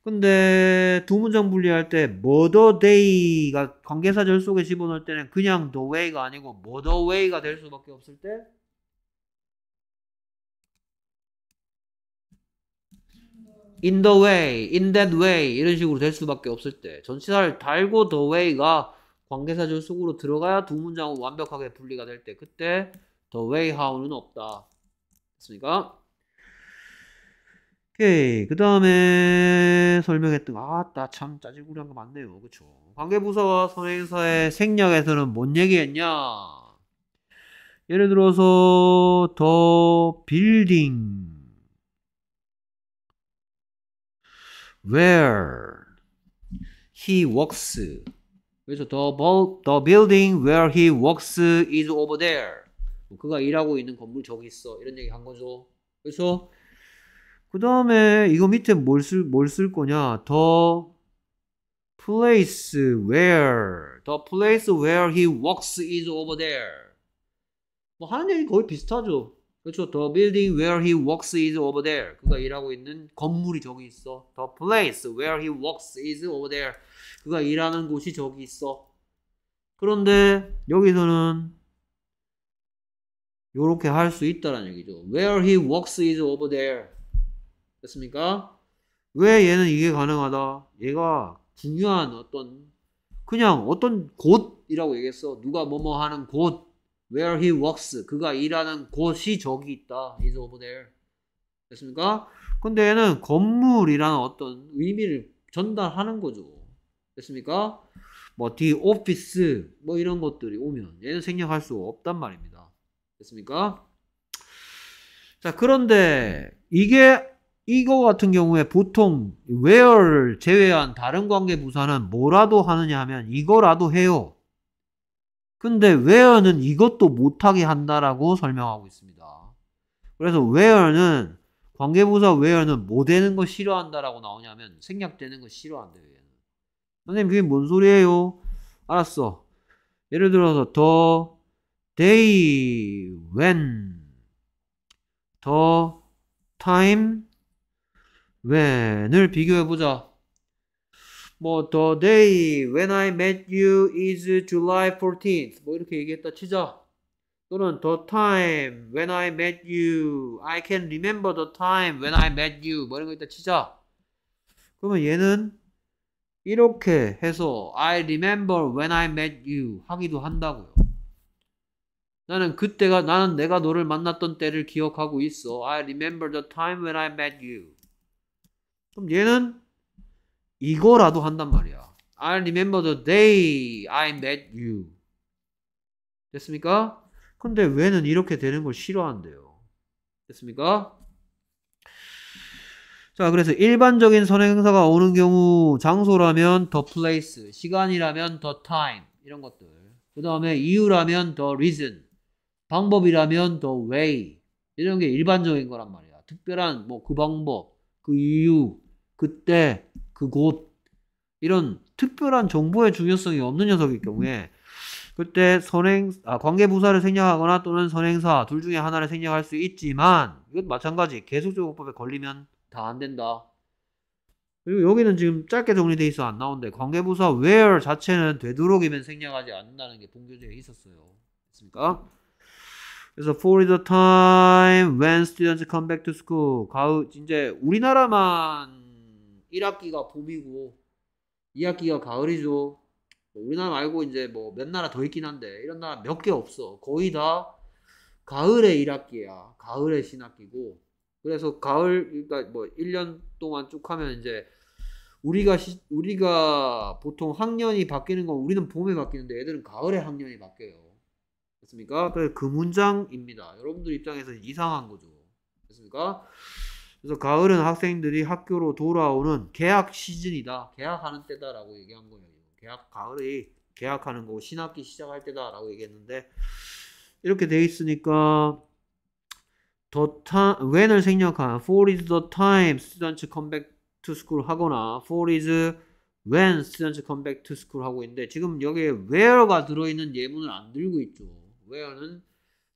근데 두 문장 분리할 때 뭐더 데이가 관계사절 속에 집어넣을 때는 그냥 t 웨이가 아니고 뭐더 웨이가될 수밖에 없을 때 in the way, in that way 이런 식으로 될 수밖에 없을 때 전치사를 달고 the way가 관계사절 속으로 들어가야 두문장으로 완벽하게 분리가 될 때 그때 the way how는 없다. 됐습니까? 오케이. 그 다음에 설명했던, 아, 따참 짜증구리한 거 많네요. 그쵸. 관계부서와 선행사의 생략에서는 뭔 얘기했냐? 예를 들어서, 더 빌딩 b u i l d i where he works. 그래서 the, the building where he works is over there. 뭐 그가 일하고 있는 건물 저기 있어. 이런 얘기 한 거죠. 그래서 그 다음에 이거 밑에 뭘 쓸, 뭘 쓸 거냐? The place where, the place where he walks is over there. 뭐 하는 얘기 거의 비슷하죠. 그렇죠. The building where he walks is over there. 그가 일하고 있는 건물이 저기 있어. The place where he walks is over there. 그가 일하는 곳이 저기 있어. 그런데 여기서는 이렇게 할 수 있다라는 얘기죠. Where he walks is over there. 됐습니까? 왜 얘는 이게 가능하다? 얘가 중요한 어떤 그냥 어떤 곳이라고 얘기했어. 누가 뭐뭐 하는 곳. Where he works. 그가 일하는 곳이 저기 있다. is over there. 됐습니까? 근데 얘는 건물이라는 어떤 의미를 전달하는 거죠. 됐습니까? 뭐, the office, 뭐 이런 것들이 오면 얘는 생략할 수 없단 말입니다. 됐습니까? 자, 그런데 이게 이거 같은 경우에 보통 where를 제외한 다른 관계 부사는 뭐라도 하느냐 하면 이거라도 해요. 근데 where는 이것도 못하게 한다라고 설명하고 있습니다. 그래서 where는 관계부사 where는 뭐 되는 거 싫어한다라고 나오냐면 생략되는 거 싫어한대요. 얘는. 선생님 그게 뭔 소리예요? 알았어. 예를 들어서 the day when the time when을 비교해 보자. 뭐 the day when I met you is July 14th. 뭐 이렇게 얘기했다 치자. 또는 the time when I met you. I can remember the time when I met you. 뭐 이런 거 있다 치자. 그러면 얘는 이렇게 해서 I remember when I met you 하기도 한다고요. 나는 그때가 나는 내가 너를 만났던 때를 기억하고 있어. I remember the time when I met you. 그럼 얘는 이거라도 한단 말이야. I remember the day I met you. 됐습니까? 근데 왜는 이렇게 되는 걸 싫어한대요. 됐습니까? 자, 그래서 일반적인 선행사가 오는 경우 장소라면 the place, 시간이라면 the time 이런 것들. 그 다음에 이유라면 the reason, 방법이라면 the way 이런 게 일반적인 거란 말이야. 특별한 뭐 그 방법, 그 이유 그때, 그곳 이런 특별한 정보의 중요성이 없는 녀석일 경우에 그때 선행 아, 관계 부사를 생략하거나 또는 선행사 둘 중에 하나를 생략할 수 있지만 이것 마찬가지 계속적 으로법에 걸리면 다 안 된다. 그리고 여기는 지금 짧게 정리돼 있어 안나온는데 관계 부사 where 자체는 되도록이면 생략하지 않는다는 게 본교재에 있었어요. 됐습니까? 그래서 for the time when students come back to school 가을 이제 우리나라만 1학기가 봄이고 2학기가 가을이죠. 뭐 우리나라 말고 이제 뭐 몇 나라 더 있긴 한데 이런 나라 몇 개 없어. 거의 다 가을에 1학기야. 가을에 신학기고. 그래서 가을 그러니까 뭐 1년 동안 쭉 하면 이제 우리가 시, 우리가 보통 학년이 바뀌는 건 우리는 봄에 바뀌는데 애들은 가을에 학년이 바뀌어요. 됐습니까? 그래서 그 문장입니다. 여러분들 입장에서 이상한 거죠. 됐습니까? 그래서 가을은 학생들이 학교로 돌아오는 개학 시즌이다. 개학하는 때다라고 얘기한 거예요. 개학 가을이 개학하는 거고 신학기 시작할 때다라고 얘기했는데 이렇게 돼 있으니까 the time when을 생략한 for is the time students come back to school 하거나 for is when students come back to school 하고 있는데 지금 여기에 where가 들어있는 예문을 안 들고 있죠. where는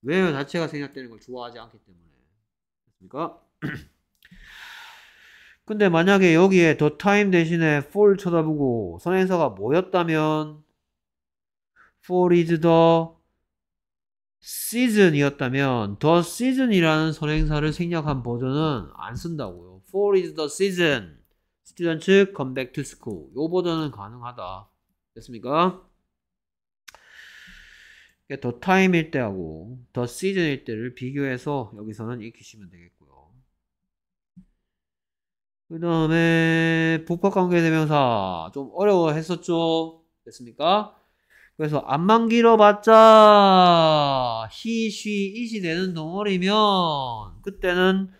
where 자체가 생략되는 걸 좋아하지 않기 때문에 그러니까 근데 만약에 여기에 더 타임 대신에 for 쳐다보고 선행사가 뭐였다면 for is the season이었다면 the season이라는 선행사를 생략한 버전은 안 쓴다고요. for is the season. 스튜던츠 come back to school. 요 버전은 가능하다. 됐습니까? 더 타임일 때하고 더 시즌일 때를 비교해서 여기서는 익히시면 되겠고 그 다음에 복합관계대명사 좀 어려워했었죠 됐습니까? 그래서 안만 길어봤자 히, 쉬, 이시 되는 동물이면 그때는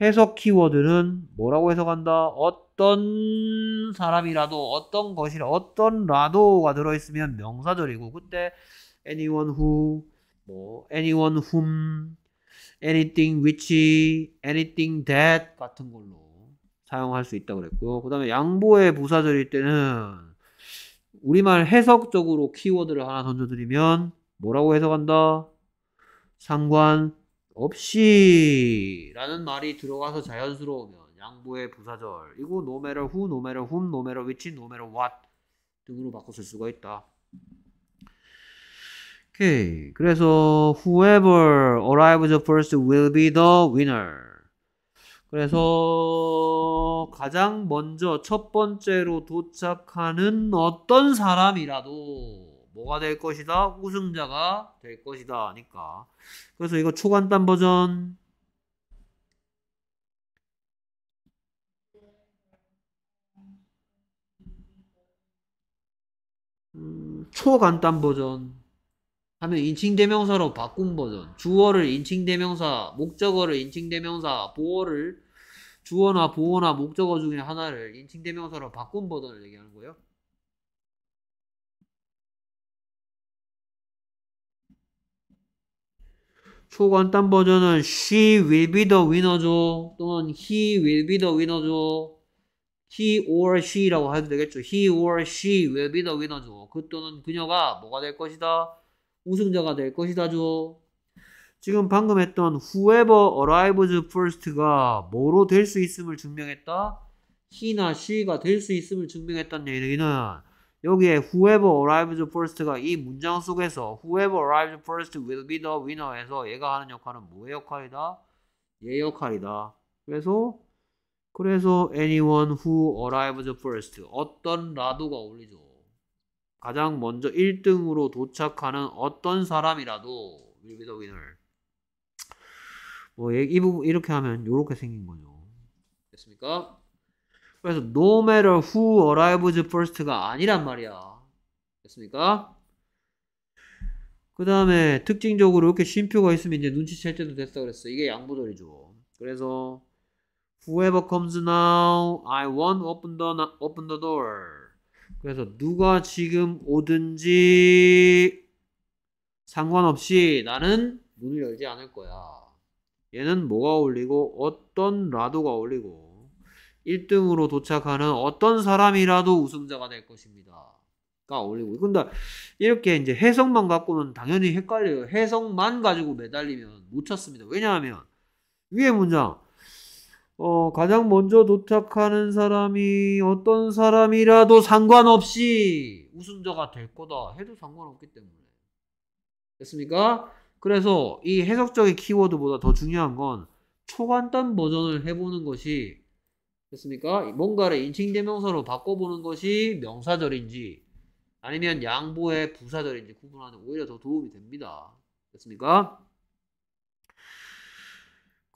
해석 키워드는 뭐라고 해석한다? 어떤 사람이라도 어떤 것이라 어떤 라도가 들어있으면 명사절이고 그때 anyone who 뭐 anyone whom anything which anything that 같은 걸로 사용할 수 있다고 그랬고요. 그 다음에 양보의 부사절일 때는 우리말 해석적으로 키워드를 하나 던져드리면 뭐라고 해석한다? 상관없이 라는 말이 들어가서 자연스러우면 양보의 부사절 이거 no matter who, no matter whom, no matter which, no matter what 등으로 바꿔 쓸 수가 있다. 오케이. 그래서 whoever arrives first will be the winner. 그래서 가장 먼저 첫 번째로 도착하는 어떤 사람이라도 뭐가 될 것이다? 우승자가 될 것이다. 하니까. 그래서 이거 초간단 버전 음, 초간단 버전 하면 인칭대명사로 바꾼 버전 주어를 인칭대명사 목적어를 인칭대명사 보어를 주어나 보어나 목적어 중에 하나를 인칭대명사로 바꾼 버전을 얘기하는 거예요 초간단 버전은 she will be the winner죠 또는 he will be the winner죠 he or she라고 해도 되겠죠 he or she will be the winner죠 그 또는 그녀가 뭐가 될 것이다 우승자가 될 것이다죠. 지금 방금 했던 whoever arrives first가 뭐로 될 수 있음을 증명했다? he나 she가 될 수 있음을 증명했다는 얘기는 여기에 whoever arrives first가 이 문장 속에서 whoever arrives first will be the winner에서 얘가 하는 역할은 뭐의 역할이다? 얘 역할이다. 그래서 그래서 anyone who arrives first 어떤 라도가 어울리죠. 가장 먼저 1등으로 도착하는 어떤 사람이라도 윌비더윈을 뭐이 예, 부분 이렇게 하면 이렇게 생긴 거죠. 됐습니까? 그래서 no matter who arrives first가 아니란 말이야. 됐습니까? 그 다음에 특징적으로 이렇게 쉼표가 있으면 이제 눈치챌 때도 됐다 그랬어. 이게 양보절이죠. 그래서 whoever comes now, I won't open the, open the door. 그래서 누가 지금 오든지 상관없이 나는 문을 열지 않을 거야. 얘는 뭐가 어울리고 어떤 라도가 어울리고 1등으로 도착하는 어떤 사람이라도 우승자가 될 것입니다. 가 어울리고 근데 이렇게 이제 해석만 갖고는 당연히 헷갈려요. 해석만 가지고 매달리면 못 찾습니다. 왜냐하면 위에 문장 어, 가장 먼저 도착하는 사람이 어떤 사람이라도 상관없이 우승자가 될 거다 해도 상관없기 때문에. 됐습니까? 그래서 이 해석적인 키워드보다 더 중요한 건 초간단 버전을 해보는 것이 됐습니까? 뭔가를 인칭대명사로 바꿔보는 것이 명사절인지 아니면 양보의 부사절인지 구분하는 오히려 더 도움이 됩니다. 됐습니까?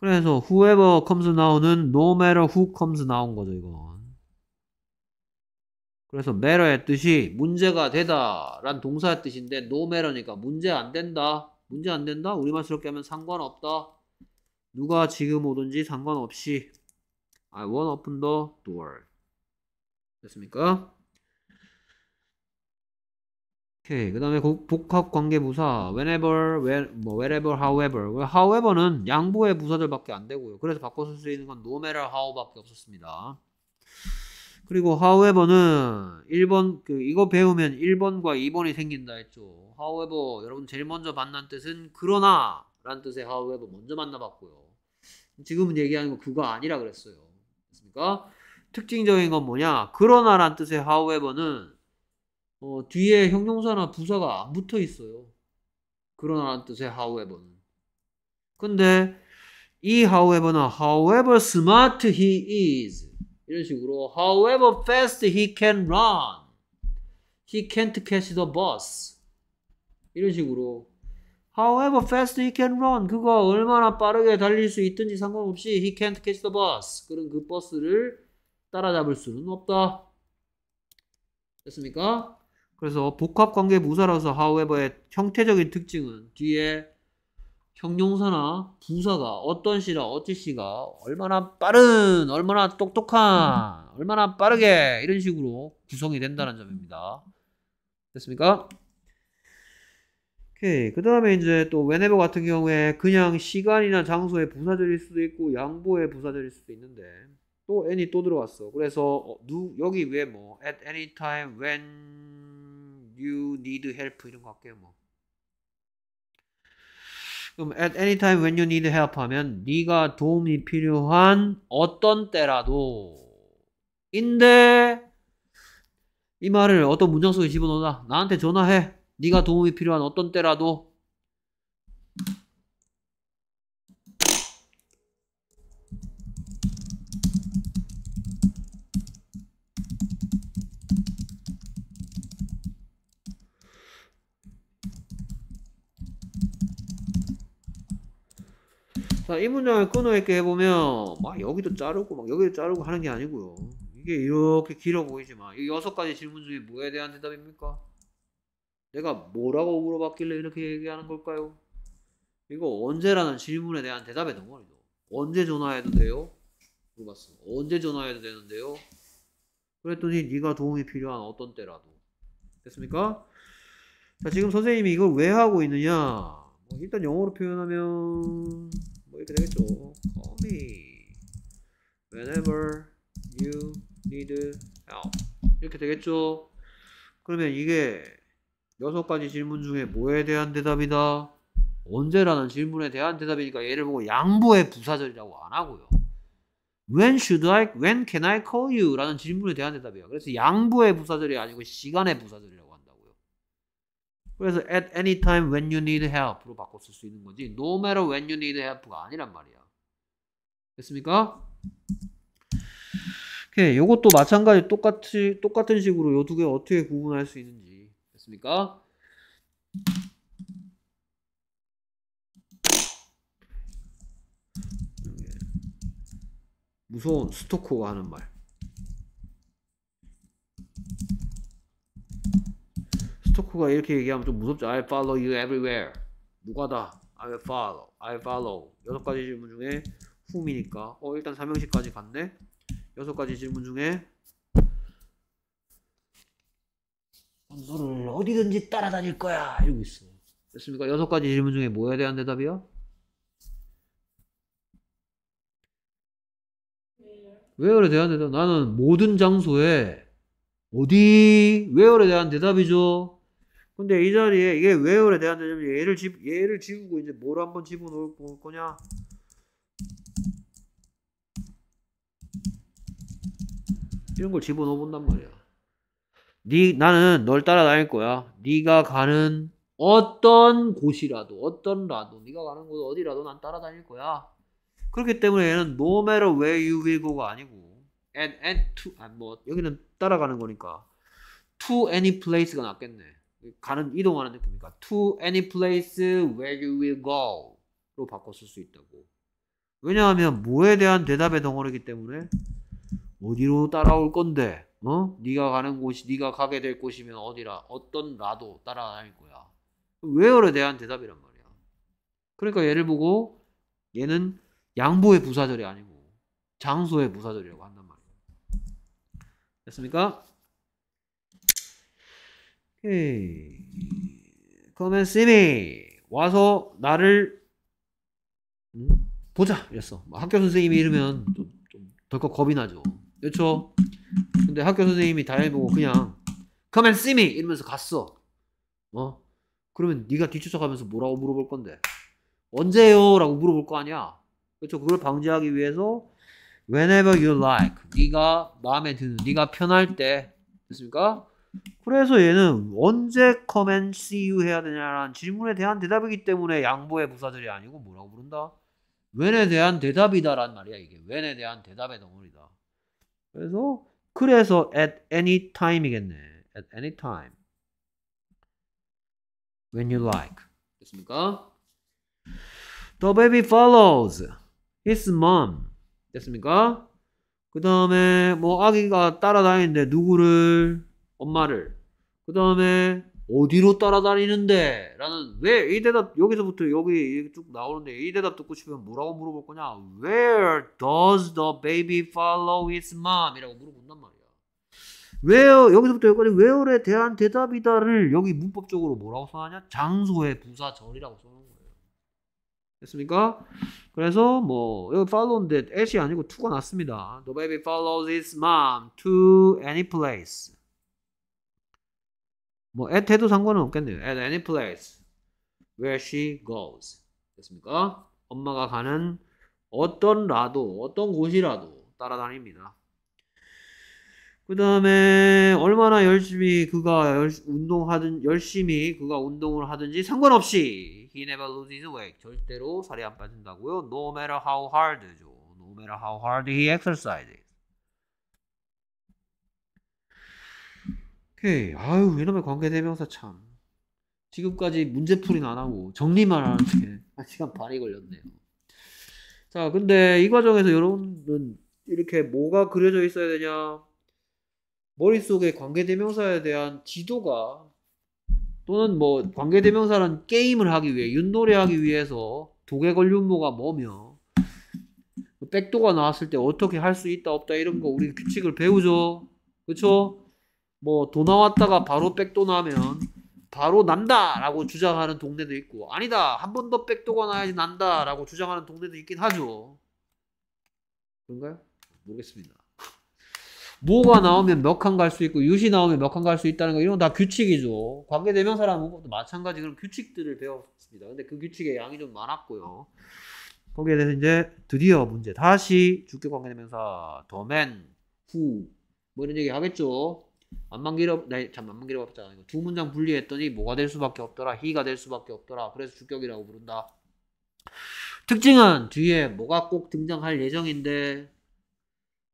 그래서 whoever comes now는 no matter who comes now인 거죠, 이건. 그래서 matter의 뜻이 문제가 되다 란 동사의 뜻인데 no matter니까 문제 안 된다. 문제 안 된다? 우리말스럽게 하면 상관없다. 누가 지금 오든지 상관없이 I won't open the door. 됐습니까? 오케이. 그 다음에 복합 관계 부사. whenever, where, 뭐, wherever, however. 그 however는 양보의 부사들밖에 안 되고요. 그래서 바꿔 쓸 수 있는 건 no matter how밖에 없었습니다. 그리고 however는 1번, 그, 이거 배우면 1번과 2번이 생긴다 했죠. however, 여러분 제일 먼저 만난 뜻은 그러나 라는 뜻의 however 먼저 만나봤고요. 지금은 얘기하는 건 그거 아니라 그랬어요. 그렇습니까? 특징적인 건 뭐냐? 그러나란 뜻의 however는 어, 뒤에 형용사나 부사가 안 붙어 있어요. 그러나 뜻의 however는. 근데 이 however는 however smart he is 이런 식으로 however fast he can run he can't catch the bus 이런 식으로 however fast he can run 그가 얼마나 빠르게 달릴 수 있든지 상관없이 he can't catch the bus 그런 그 버스를 따라잡을 수는 없다 됐습니까? 그래서 복합 관계 부사라서 however의 형태적인 특징은 뒤에 형용사나 부사가 어떤 시나 어찌 시가 얼마나 빠른, 얼마나 똑똑한, 얼마나 빠르게 이런 식으로 구성이 된다는 점입니다. 됐습니까? 그 다음에 이제 또 whenever 같은 경우에 그냥 시간이나 장소에 부사절일 수도 있고 양보에 부사절일 수도 있는데 또 n이 또 들어왔어. 그래서 어, 누, 여기 왜 뭐 at any time when you need help 이런 거 할게요 뭐. 그럼 at any time when you need help 하면 네가 도움이 필요한 어떤 때라도 인데 이 말을 어떤 문장 속에 집어넣어라 나한테 전화해 네가 도움이 필요한 어떤 때라도 자, 이 문장을 끊어있게 해보면, 막 여기도 자르고, 막 여기도 자르고 하는 게 아니고요. 이게 이렇게 길어 보이지만, 이 여섯 가지 질문 중에 뭐에 대한 대답입니까? 내가 뭐라고 물어봤길래 이렇게 얘기하는 걸까요? 이거 언제라는 질문에 대한 대답의 덩어리죠. 언제 전화해도 돼요? 물어봤어. 언제 전화해도 되는데요? 그랬더니 네가 도움이 필요한 어떤 때라도. 됐습니까? 자, 지금 선생님이 이걸 왜 하고 있느냐? 뭐 일단 영어로 표현하면 뭐 이렇게 되겠죠. Call me whenever you need help. 이렇게 되겠죠. 그러면 이게 여섯 가지 질문 중에 뭐에 대한 대답이다? 언제라는 질문에 대한 대답이니까 얘를 보고 양보의 부사절이라고 안 하고요. When should I, when can I call you? 라는 질문에 대한 대답이에요. 그래서 양보의 부사절이 아니고 시간의 부사절이라고. 그래서 at any time when you need help로 바꿔 쓸수 있는 거지 no matter when you need help가 아니란 말이야. 됐습니까? 오케이, 요것도 마찬가지 똑같이 똑같은 식으로 요 두 개 어떻게 구분할 수 있는지 됐습니까? 무서운 스토커가 하는 말. 스토크가 이렇게 얘기하면 좀 무섭죠. I follow you everywhere. 누가 다? I follow. I follow. 여섯 가지 질문 중에 whom이니까 어 일단 삼형식까지 갔네. 여섯 가지 질문 중에 너를 어디든지 따라다닐 거야 이러고 있어. 됐습니까? 여섯 가지 질문 중에 뭐에 대한 대답이야? 웨어에 대한 대답 나는 모든 장소에 어디 웨어에 대한 대답이죠 근데 이 자리에 이게 왜 오래 대한 되냐면 얘를 집 얘를 지우고 이제 뭘 한번 집어넣을 거냐? 이런 걸 집어넣어 본단 말이야. 네 나는 널 따라다닐 거야. 네가 가는 어떤 곳이라도 어떤라도 네가 가는 곳 어디라도 난 따라다닐 거야. 그렇기 때문에 얘는 no matter where you will go가 아니고 and and to 아, 뭐 여기는 따라가는 거니까 to any place가 낫겠네. 가는 이동하는 느낌이니까 to any place where you will go로 바꿔 쓸 수 있다고. 왜냐하면 뭐에 대한 대답의 덩어리기 때문에 어디로 따라올 건데? 어? 네가 가는 곳이 네가 가게 될 곳이면 어디라 어떤 라도 따라다닐 거야. where에 대한 대답이란 말이야. 그러니까 얘를 보고 얘는 양보의 부사절이 아니고 장소의 부사절이라고 한단 말이야. 됐습니까? 오케이. Come a 와서 나를 음? 보자. 이랬어. 뭐 학교 선생님이 이러면 좀, 좀 덜컥 겁이 나죠. 그렇죠? 근데 학교 선생님이 다현이 보고 그냥 Come and see me 이러면서 갔어. 어? 그러면 네가 뒤쫓아가면서 뭐라고 물어볼 건데? 언제요? 라고 물어볼 거 아니야. 그렇죠? 그걸 방지하기 위해서 whenever you like 네가 마음에 드는 네가 편할 때 됐습니까? 그래서 얘는 언제 come n d e you 해야 되냐라는 질문에 대한 대답이기 때문에 양보의 부사절이 아니고 뭐라고 부른다? when에 대한 대답이다란 말이야 이게 when에 대한 대답의 덩어리다 그래서 그래서 at any time이겠네 at any time when you like 됐습니까? The baby follows his mom 됐습니까? 그 다음에 뭐 아기가 따라다니는데 누구를 엄마를 그 다음에 어디로 따라다니는데? 라는 왜 이 대답 여기서부터 여기 쭉 나오는데 이 대답 듣고 싶으면 뭐라고 물어볼 거냐? Where does the baby follow i s mom? 이라고 물어본단 말이야. 왜요? 여기서부터 여기까지 where에 대한 대답이다를 여기 문법적으로 뭐라고 써하냐? 장소의 부사절이라고 써놓은 거예요. 됐습니까? 그래서 뭐 여기 follow인데 at이 아니고 to가 났습니다. The baby follows its mom to any place. 뭐 at 해도 상관은 없겠네요. at any place where she goes 됐습니까? 엄마가 가는 어떤 라도 어떤 곳이라도 따라다닙니다. 그 다음에 얼마나 열심히 그가 열, 운동하든 열심히 그가 운동을 하든지 상관없이 he never loses weight 절대로 살이 안 빠진다고요. No matter how hard죠. No matter how hard he exercises. 오케이. 아유, 이놈의 관계대명사 참. 지금까지 문제풀이는 안 하고 정리만 하는데 한 시간 반이 걸렸네요. 자, 근데 이 과정에서 여러분은 이렇게 뭐가 그려져 있어야 되냐? 머릿속에 관계대명사에 대한 지도가 또는 뭐관계대명사는 게임을 하기 위해 윷놀이하기 위해서 도개걸 윷모가 뭐며 그 백도가 나왔을 때 어떻게 할 수 있다 없다 이런 거 우리 규칙을 배우죠. 그쵸 뭐도 나왔다가 바로 백도 나면 바로 난다라고 주장하는 동네도 있고 아니다 한 번 더 백도가 나야지 난다라고 주장하는 동네도 있긴 하죠. 그런가요? 모르겠습니다. 뭐가 나오면 몇 칸 갈 수 있고 유시 나오면 몇 칸 갈 수 있다는 거 이런 건 다 규칙이죠. 관계대명사라는 것도 마찬가지 그런 규칙들을 배웠습니다. 근데 그 규칙의 양이 좀 많았고요. 거기에 대해서 이제 드디어 문제 다시 주격 관계대명사 더 맨 후 뭐 이런 얘기 하겠죠. 안만 기어나 잠만 길어 봤잖아. 이거 두 문장 분리했더니 뭐가 될 수밖에 없더라. 히가 될 수밖에 없더라. 그래서 주격이라고 부른다. 특징은 뒤에 뭐가 꼭 등장할 예정인데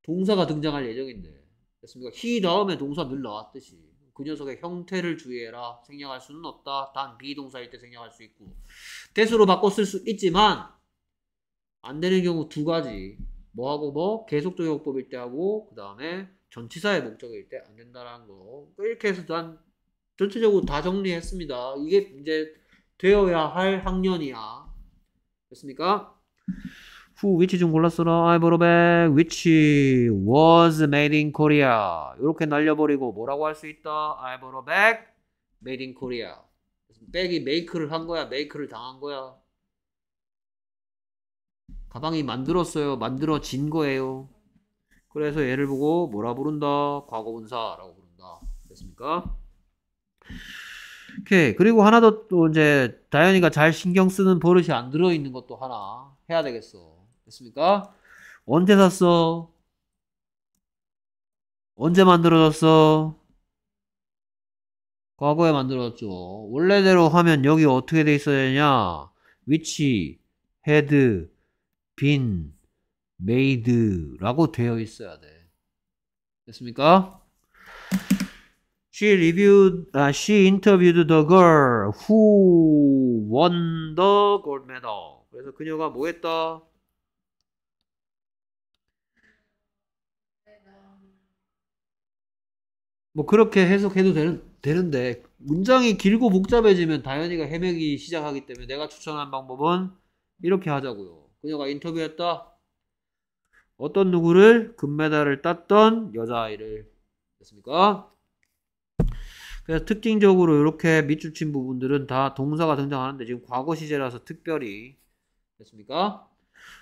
동사가 등장할 예정인데 됐습니까? 히 다음에 동사 늘 나왔듯이 그 녀석의 형태를 주의해라. 생략할 수는 없다. 단 비동사일 때 생략할 수 있고 대수로 바꿨을수 있지만 안 되는 경우 두 가지 뭐하고 뭐 계속적 용법일 때 하고 그 다음에 전치사의 목적일 때 안 된다라는 거. 그러니까 이렇게 해서 난 전체적으로 다 정리했습니다. 이게 이제 되어야 할 학년이야. 됐습니까? 후 위치 좀 골랐어라. I brought back which was made in Korea. 이렇게 날려버리고 뭐라고 할 수 있다. I brought back made in Korea. 백이 메이크를 한 거야. 메이크를 당한 거야. 가방이 만들었어요. 만들어진 거예요. 그래서 얘를 보고 뭐라 부른다? 과거분사라고 부른다. 됐습니까? 오케이. 그리고 하나 더 또 이제 다현이가 잘 신경 쓰는 버릇이 안 들어 있는 것도 하나 해야 되겠어. 됐습니까? 언제 샀어? 언제 만들어졌어? 과거에 만들어졌죠. 원래대로 하면 여기 어떻게 돼 있어야 되냐? 위치, 헤드, 빈. made라고 되어 있어야 돼. 됐습니까? She reviewed, uh, she interviewed the girl who won the gold medal. 그래서 그녀가 뭐 했다? 뭐 그렇게 해석해도 되는, 되는데 문장이 길고 복잡해지면 다현이가 헤매기 시작하기 때문에 내가 추천한 방법은 이렇게 하자고요. 그녀가 인터뷰했다. 어떤 누구를 금메달을 땄던 여자아이를 됐습니까? 그래서 특징적으로 이렇게 밑줄 친 부분들은 다 동사가 등장하는데 지금 과거 시제라서 특별히 됐습니까?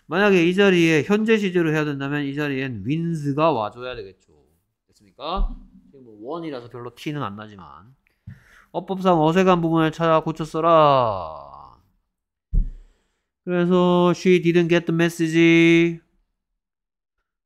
만약에 이 자리에 현재 시제로 해야 된다면 이 자리엔 윈 i 가 와줘야 되겠죠. 됐습니까? 지금 뭐 원이라서 별로 티는 안 나지만 어법상 어색한 부분을 찾아 고쳤어라 그래서 she didn't get the message.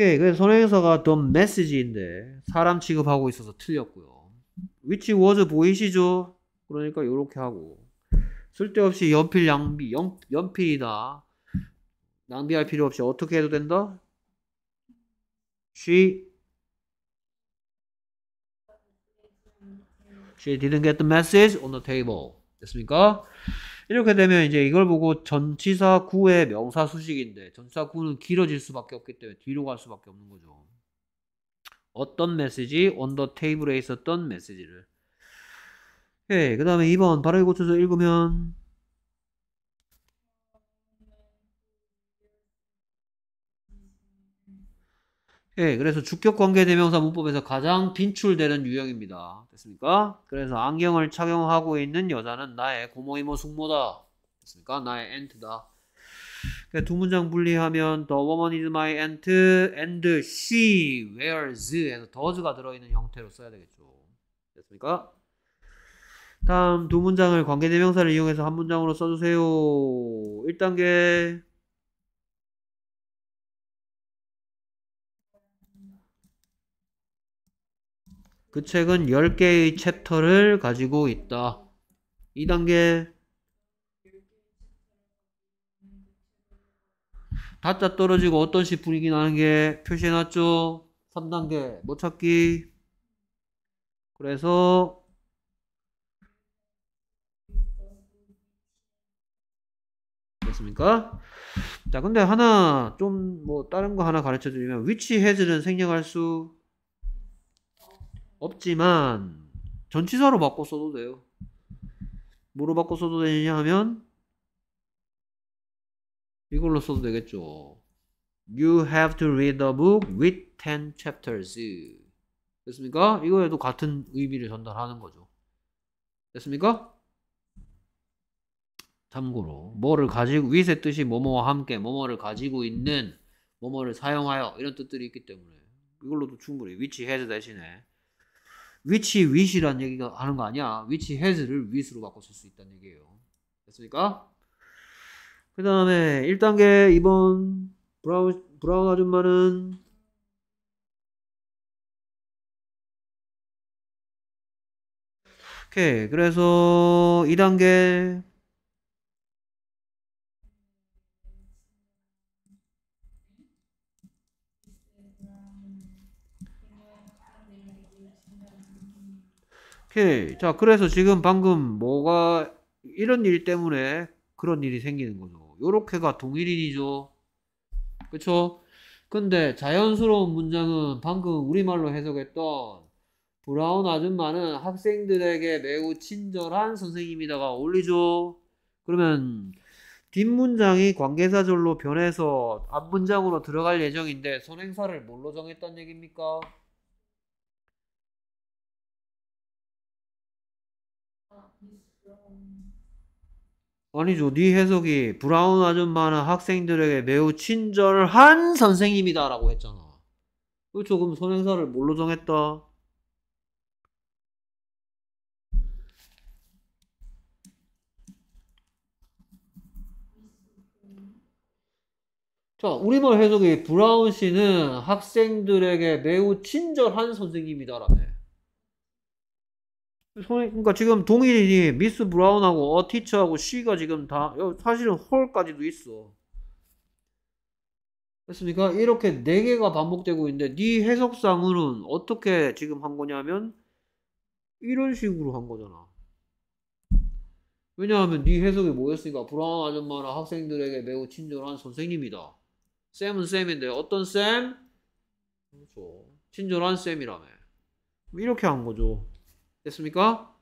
오케이. 그래서 선행사가 t 메시지인데 사람 취급하고 있어서 틀렸고요. which was 보이시죠? 그러니까 이렇게 하고 쓸데없이 연필 낭비, 연, 필이나 낭비할 필요 없이 어떻게 해도 된다? She She didn't get the message on the table. 됐습니까? 이렇게 되면 이제 이걸 보고 전치사 9의 명사 수식인데 전치사 9는 길어질 수밖에 없기 때문에 뒤로 갈 수밖에 없는 거죠. 어떤 메시지? 언더 테이블에 있었던 메시지를. 예, 그 다음에 2번 발음에 고쳐서 읽으면 예, 그래서 주격 관계 대명사 문법에서 가장 빈출되는 유형입니다. 됐습니까? 그래서 안경을 착용하고 있는 여자는 나의 고모, 이모, 숙모다. 됐습니까? 나의 aunt다. 그러니까 두 문장 분리하면 the woman is my aunt and she wears 해서 does가 들어있는 형태로 써야 되겠죠. 됐습니까? 다음 두 문장을 관계대명사를 이용해서 한 문장으로 써주세요. 1단계 그 책은 10개의 챕터를 가지고 있다. 2단계 다짜 떨어지고 어떤 식 분위기 나는 게 표시해놨죠? 3단계 못 찾기 그래서 됐습니까? 자 근데 하나 좀 뭐 다른 거 하나 가르쳐 드리면 위치 헤즈는 생략할 수 없지만 전치사로 바꿔 써도 돼요. 뭐로 바꿔 써도 되냐 하면 이걸로 써도 되겠죠. You have to read a book with 10 chapters. 됐습니까? 이거에도 같은 의미를 전달하는 거죠. 됐습니까? 참고로 뭐를 가지고 위 i 의 뜻이 뭐뭐와 함께 뭐뭐를 가지고 있는 뭐뭐를 사용하여 이런 뜻들이 있기 때문에 이걸로도 충분히 위치 해 c 대신에 which wish란 얘기가 하는 거 아니야. which has를 with로 바꿔 쓸수 있다는 얘기예요. 됐습니까? 그 다음에 1단계 이번 브라운, 브라운 아줌마는 오케이 그래서 2단계 오케이. 자, 그래서 지금 방금 뭐가 이런 일 때문에 그런 일이 생기는 거죠. 요렇게가 동일인이죠. 그쵸? 근데 자연스러운 문장은 방금 우리말로 해석했던 브라운 아줌마는 학생들에게 매우 친절한 선생님이다가 어울리죠. 그러면 뒷문장이 관계사절로 변해서 앞문장으로 들어갈 예정인데 선행사를 뭘로 정했단 얘기입니까? 아니죠. 네 해석이 브라운 아줌마는 학생들에게 매우 친절한 선생님이다라고 했잖아. 그렇죠. 그럼 선행사를 뭘로 정했다? 자, 우리말 해석이 브라운 씨는 학생들에게 매우 친절한 선생님이다라네. 그러니까 지금 동일이 니 미스 브라운하고 어 티처하고 시가 지금 다 어, 사실은 홀까지도 있어. 됐습니까? 이렇게 네 개가 반복되고 있는데 네 해석상으로는 어떻게 지금 한 거냐면 이런 식으로 한 거잖아. 왜냐하면 네 해석이 뭐였으니까 브라운 아줌마는 학생들에게 매우 친절한 선생님이다. 쌤은 쌤인데 어떤 쌤? 그렇죠. 친절한 쌤이라며. 이렇게 한 거죠. 됐습니까?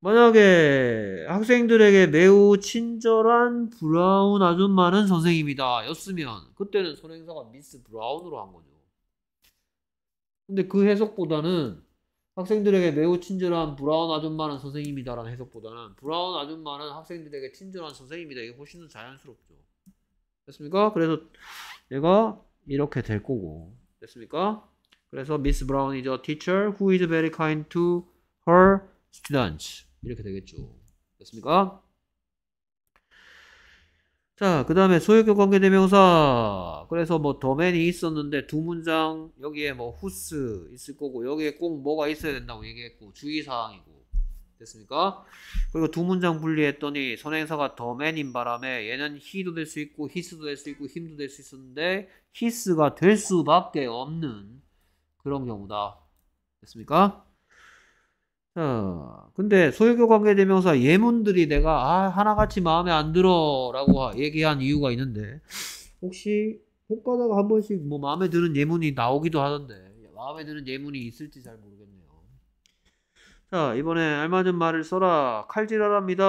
만약에 학생들에게 매우 친절한 브라운 아줌마는 선생님이다 였으면 그때는 선행사가 미스 브라운으로 한 거죠. 근데 그 해석보다는 학생들에게 매우 친절한 브라운 아줌마는 선생님이다라는 해석보다는 브라운 아줌마는 학생들에게 친절한 선생님이다 이게 훨씬 더 자연스럽죠. 됐습니까? 그래서 얘가 이렇게 될 거고. 됐습니까? 그래서 Miss Brown is a teacher who is very kind to her students. 이렇게 되겠죠. 됐습니까? 자, 그 다음에 소유격 관계대명사. 그래서 뭐 더맨이 있었는데 두 문장 여기에 뭐 후스 있을 거고 여기에 꼭 뭐가 있어야 된다고 얘기했고 주의사항이고 됐습니까? 그리고 두 문장 분리했더니 선행사가 더맨인 바람에 얘는 히도 될 수 있고 히스도 될 수 있고 힘도 될 수 있었는데 히스가 될 수밖에 없는 그런 경우다. 됐습니까? 자, 근데 소유교 관계대명사 예문들이 내가 아, 하나같이 마음에 안 들어라고 얘기한 이유가 있는데 혹시 복가다가 한 번씩 뭐 마음에 드는 예문이 나오기도 하던데 마음에 드는 예문이 있을지 잘 모르겠네요. 자, 이번에 알맞은 말을 써라. 칼질하랍니다.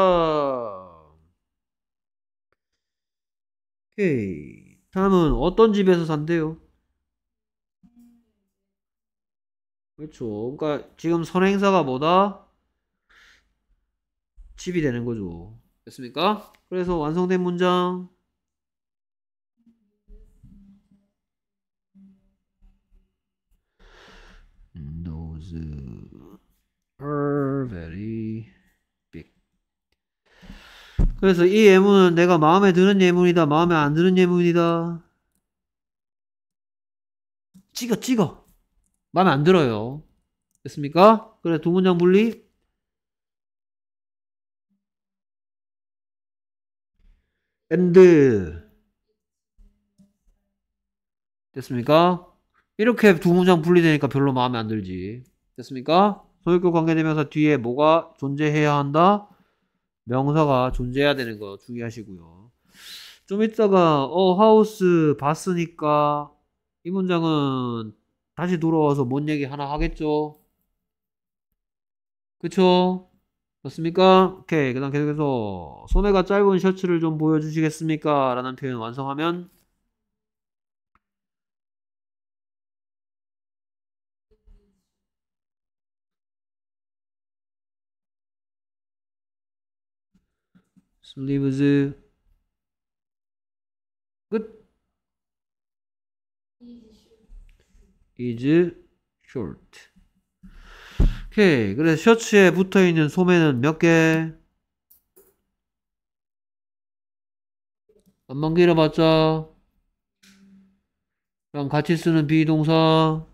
오케이. 다음은 어떤 집에서 산대요? 그렇죠. 그러니까 지금 선행사가 뭐다? 집이 되는 거죠. 됐습니까? 그래서 완성된 문장 Those are very big. 그래서 이 예문은 내가 마음에 드는 예문이다, 마음에 안 드는 예문이다. 찍어, 찍어. 마음에 안 들어요. 됐습니까? 그래, 두 문장 분리. 엔 n 됐습니까? 이렇게 두 문장 분리되니까 별로 마음에 안 들지. 됐습니까? 소유권 관계되면서 뒤에 뭐가 존재해야 한다? 명사가 존재해야 되는 거 주의하시고요. 좀 이따가 어 하우스 봤으니까 이 문장은 다시 돌아와서 뭔 얘기 하나 하겠죠? 그쵸? 맞습니까? 오케이. 그 다음 계속해서 소매가 짧은 셔츠를 좀 보여주시겠습니까? 라는 표현 완성하면 슬리브즈 is short. 오케이. 그래서 셔츠에 붙어 있는 소매는 몇 개? 안만 길어봤자 그럼 같이 쓰는 비동사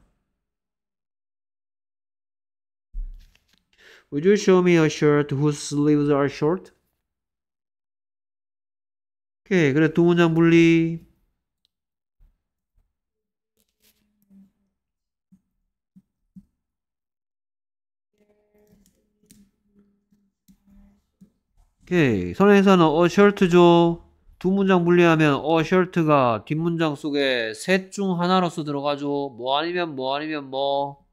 Would you show me a shirt whose sleeves are short? 오케이. 그래 두 문장 분리 오케이. 예, 선에서는 a 어 shirt죠. 두 문장 분리하면 a 어 shirt가 뒷문장 속에 셋 중 하나로서 들어가죠. 뭐 아니면 뭐 아니면 뭐.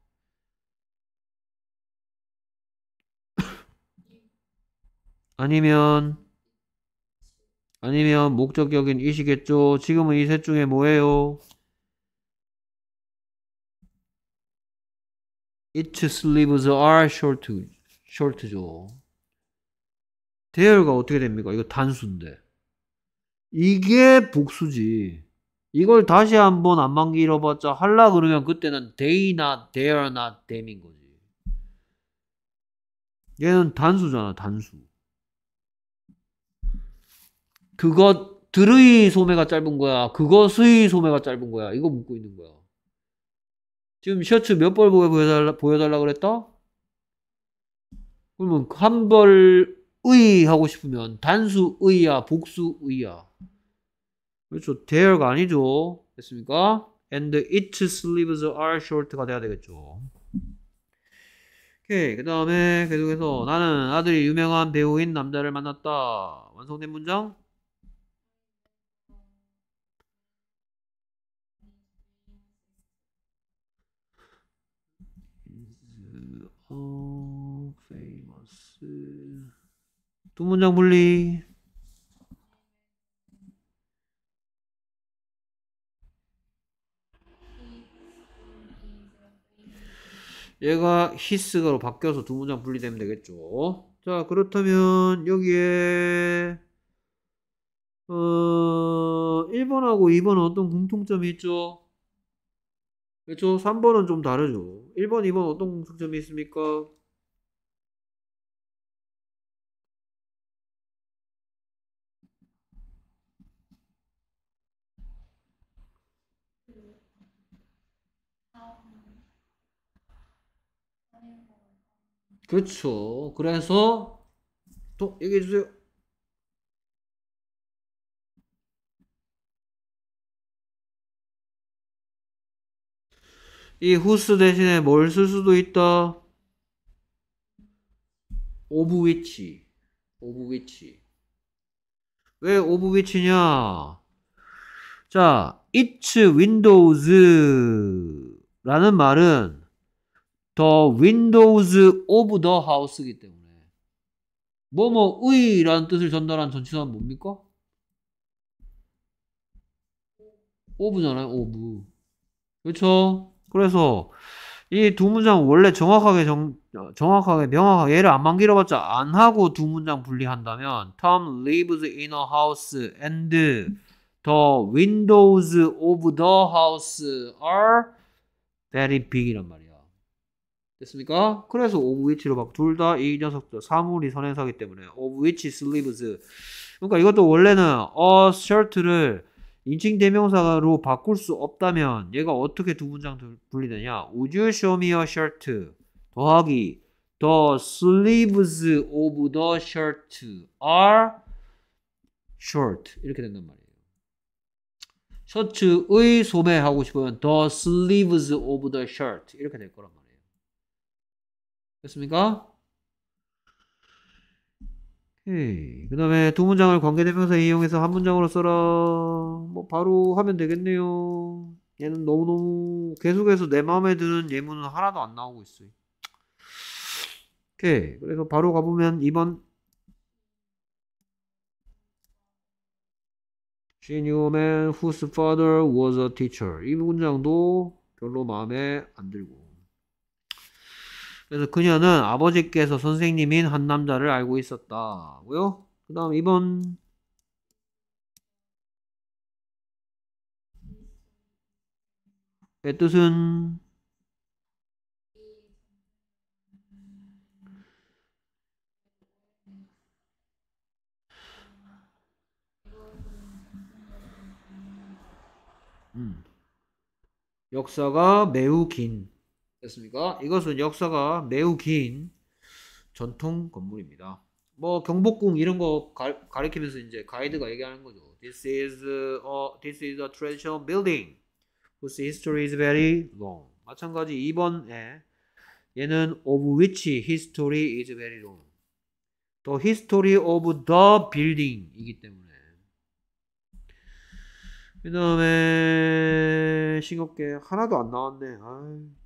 아니면 아니면 목적격인 이시겠죠. 지금은 이 셋 중에 뭐예요? It sleeves are short, short죠. 대열가 어떻게 됩니까? 이거 단수인데. 이게 복수지. 이걸 다시 한번 안만기 잃어봤자 할라 그러면 그때는 데이나 데어나 댐인 거지. 얘는 단수잖아, 단수. 그것 들의 소매가 짧은 거야. 그것의 소매가 짧은 거야. 이거 묻고 있는 거야. 지금 셔츠 몇 벌 보여달라, 보여달라 그랬다? 그러면 한 벌, 의 하고 싶으면 단수 의야 복수 의야 그렇죠 there가 아니죠 됐습니까? and its sleeves are short가 돼야 되겠죠 오케이 그 다음에 계속해서 나는 아들이 유명한 배우인 남자를 만났다 완성된 문장 두 문장 분리. 얘가 히스가로 바뀌어서 두 문장 분리되면 되겠죠. 자, 그렇다면 여기에 어, 1번하고 2번은 어떤 공통점이 있죠? 그렇죠? 3번은 좀 다르죠. 1번, 2번 어떤 공통점이 있습니까? 그렇죠. 그래서 또 얘기해 주세요. 이 후스 대신에 뭘 쓸 수도 있다. 오브 위치. 오브 위치. 왜 오브 위치냐? 자, it's windows 라는 말은 더 윈도우즈 오브 더하우스이기 때문에 뭐 뭐의 라는 뜻을 전달한 전치사는 뭡니까? of잖아요 of 그렇죠 그래서 이 두 문장 원래 정확하게 정, 정확하게 명확하게 얘를 안만 길어봤자 안 하고 두 문장 분리한다면 Tom lives in a house and the windows of the house are very big 이란 말이에요 됐습니까? 그래서 of which로 막 둘 다 이 녀석들 사물이 선행사기 때문에 of which sleeves 그러니까 이것도 원래는 a shirt를 인칭 대명사로 바꿀 수 없다면 얘가 어떻게 두 문장 분리되냐 Would you show me a shirt? 더하기 The sleeves of the shirt are short 이렇게 된단 말이에요 셔츠의 소매하고 싶으면 The sleeves of the shirt 이렇게 될 거란 말이에요 됐습니까? 그 다음에 두 문장을 관계대명사 이용해서 한 문장으로 써라. 뭐 바로 하면 되겠네요. 얘는 너무너무 계속해서 내 마음에 드는 예문은 하나도 안 나오고 있어요. 오케이. 그래서 바로 가보면 2번 She knew a man whose father was a teacher. 이 문장도 별로 마음에 안 들고. 그래서 그녀는 아버지께서 선생님인 한 남자를 알고 있었다고요. 그 다음 2번 그 뜻은 음. 역사가 매우 긴 됐습니까? 이것은 역사가 매우 긴 전통 건물입니다. 뭐 경복궁 이런 거 가, 리키면서 이제 가이드가 얘기하는 거죠. This is a, this is a traditional building whose history is very long. 마찬가지 2번에 얘는 of which history is very long. The history of the building이기 때문에 그 다음에 싱겁게 하나도 안 나왔네. 아이.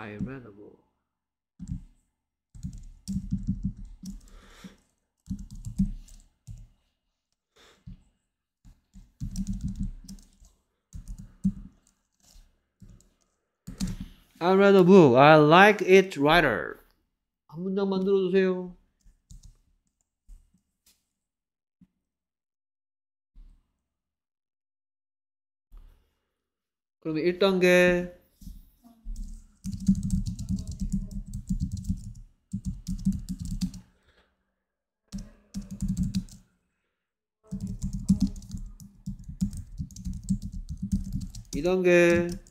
I am animal. I read a book. I like it w r i t e r 한 문장 만들어 주세요. 그러면 1단계 2단계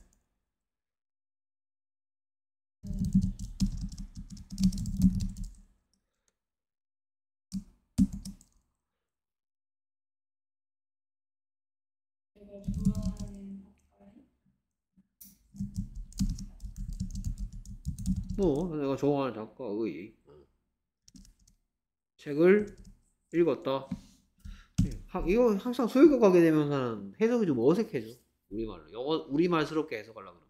뭐 내가 좋아하는 작가의 책을 읽었다. 네, 이거 항상 소유국 가게 되면 해석이 좀 어색해져. 우리말로. 영어, 우리말스럽게 해석하려 그러면.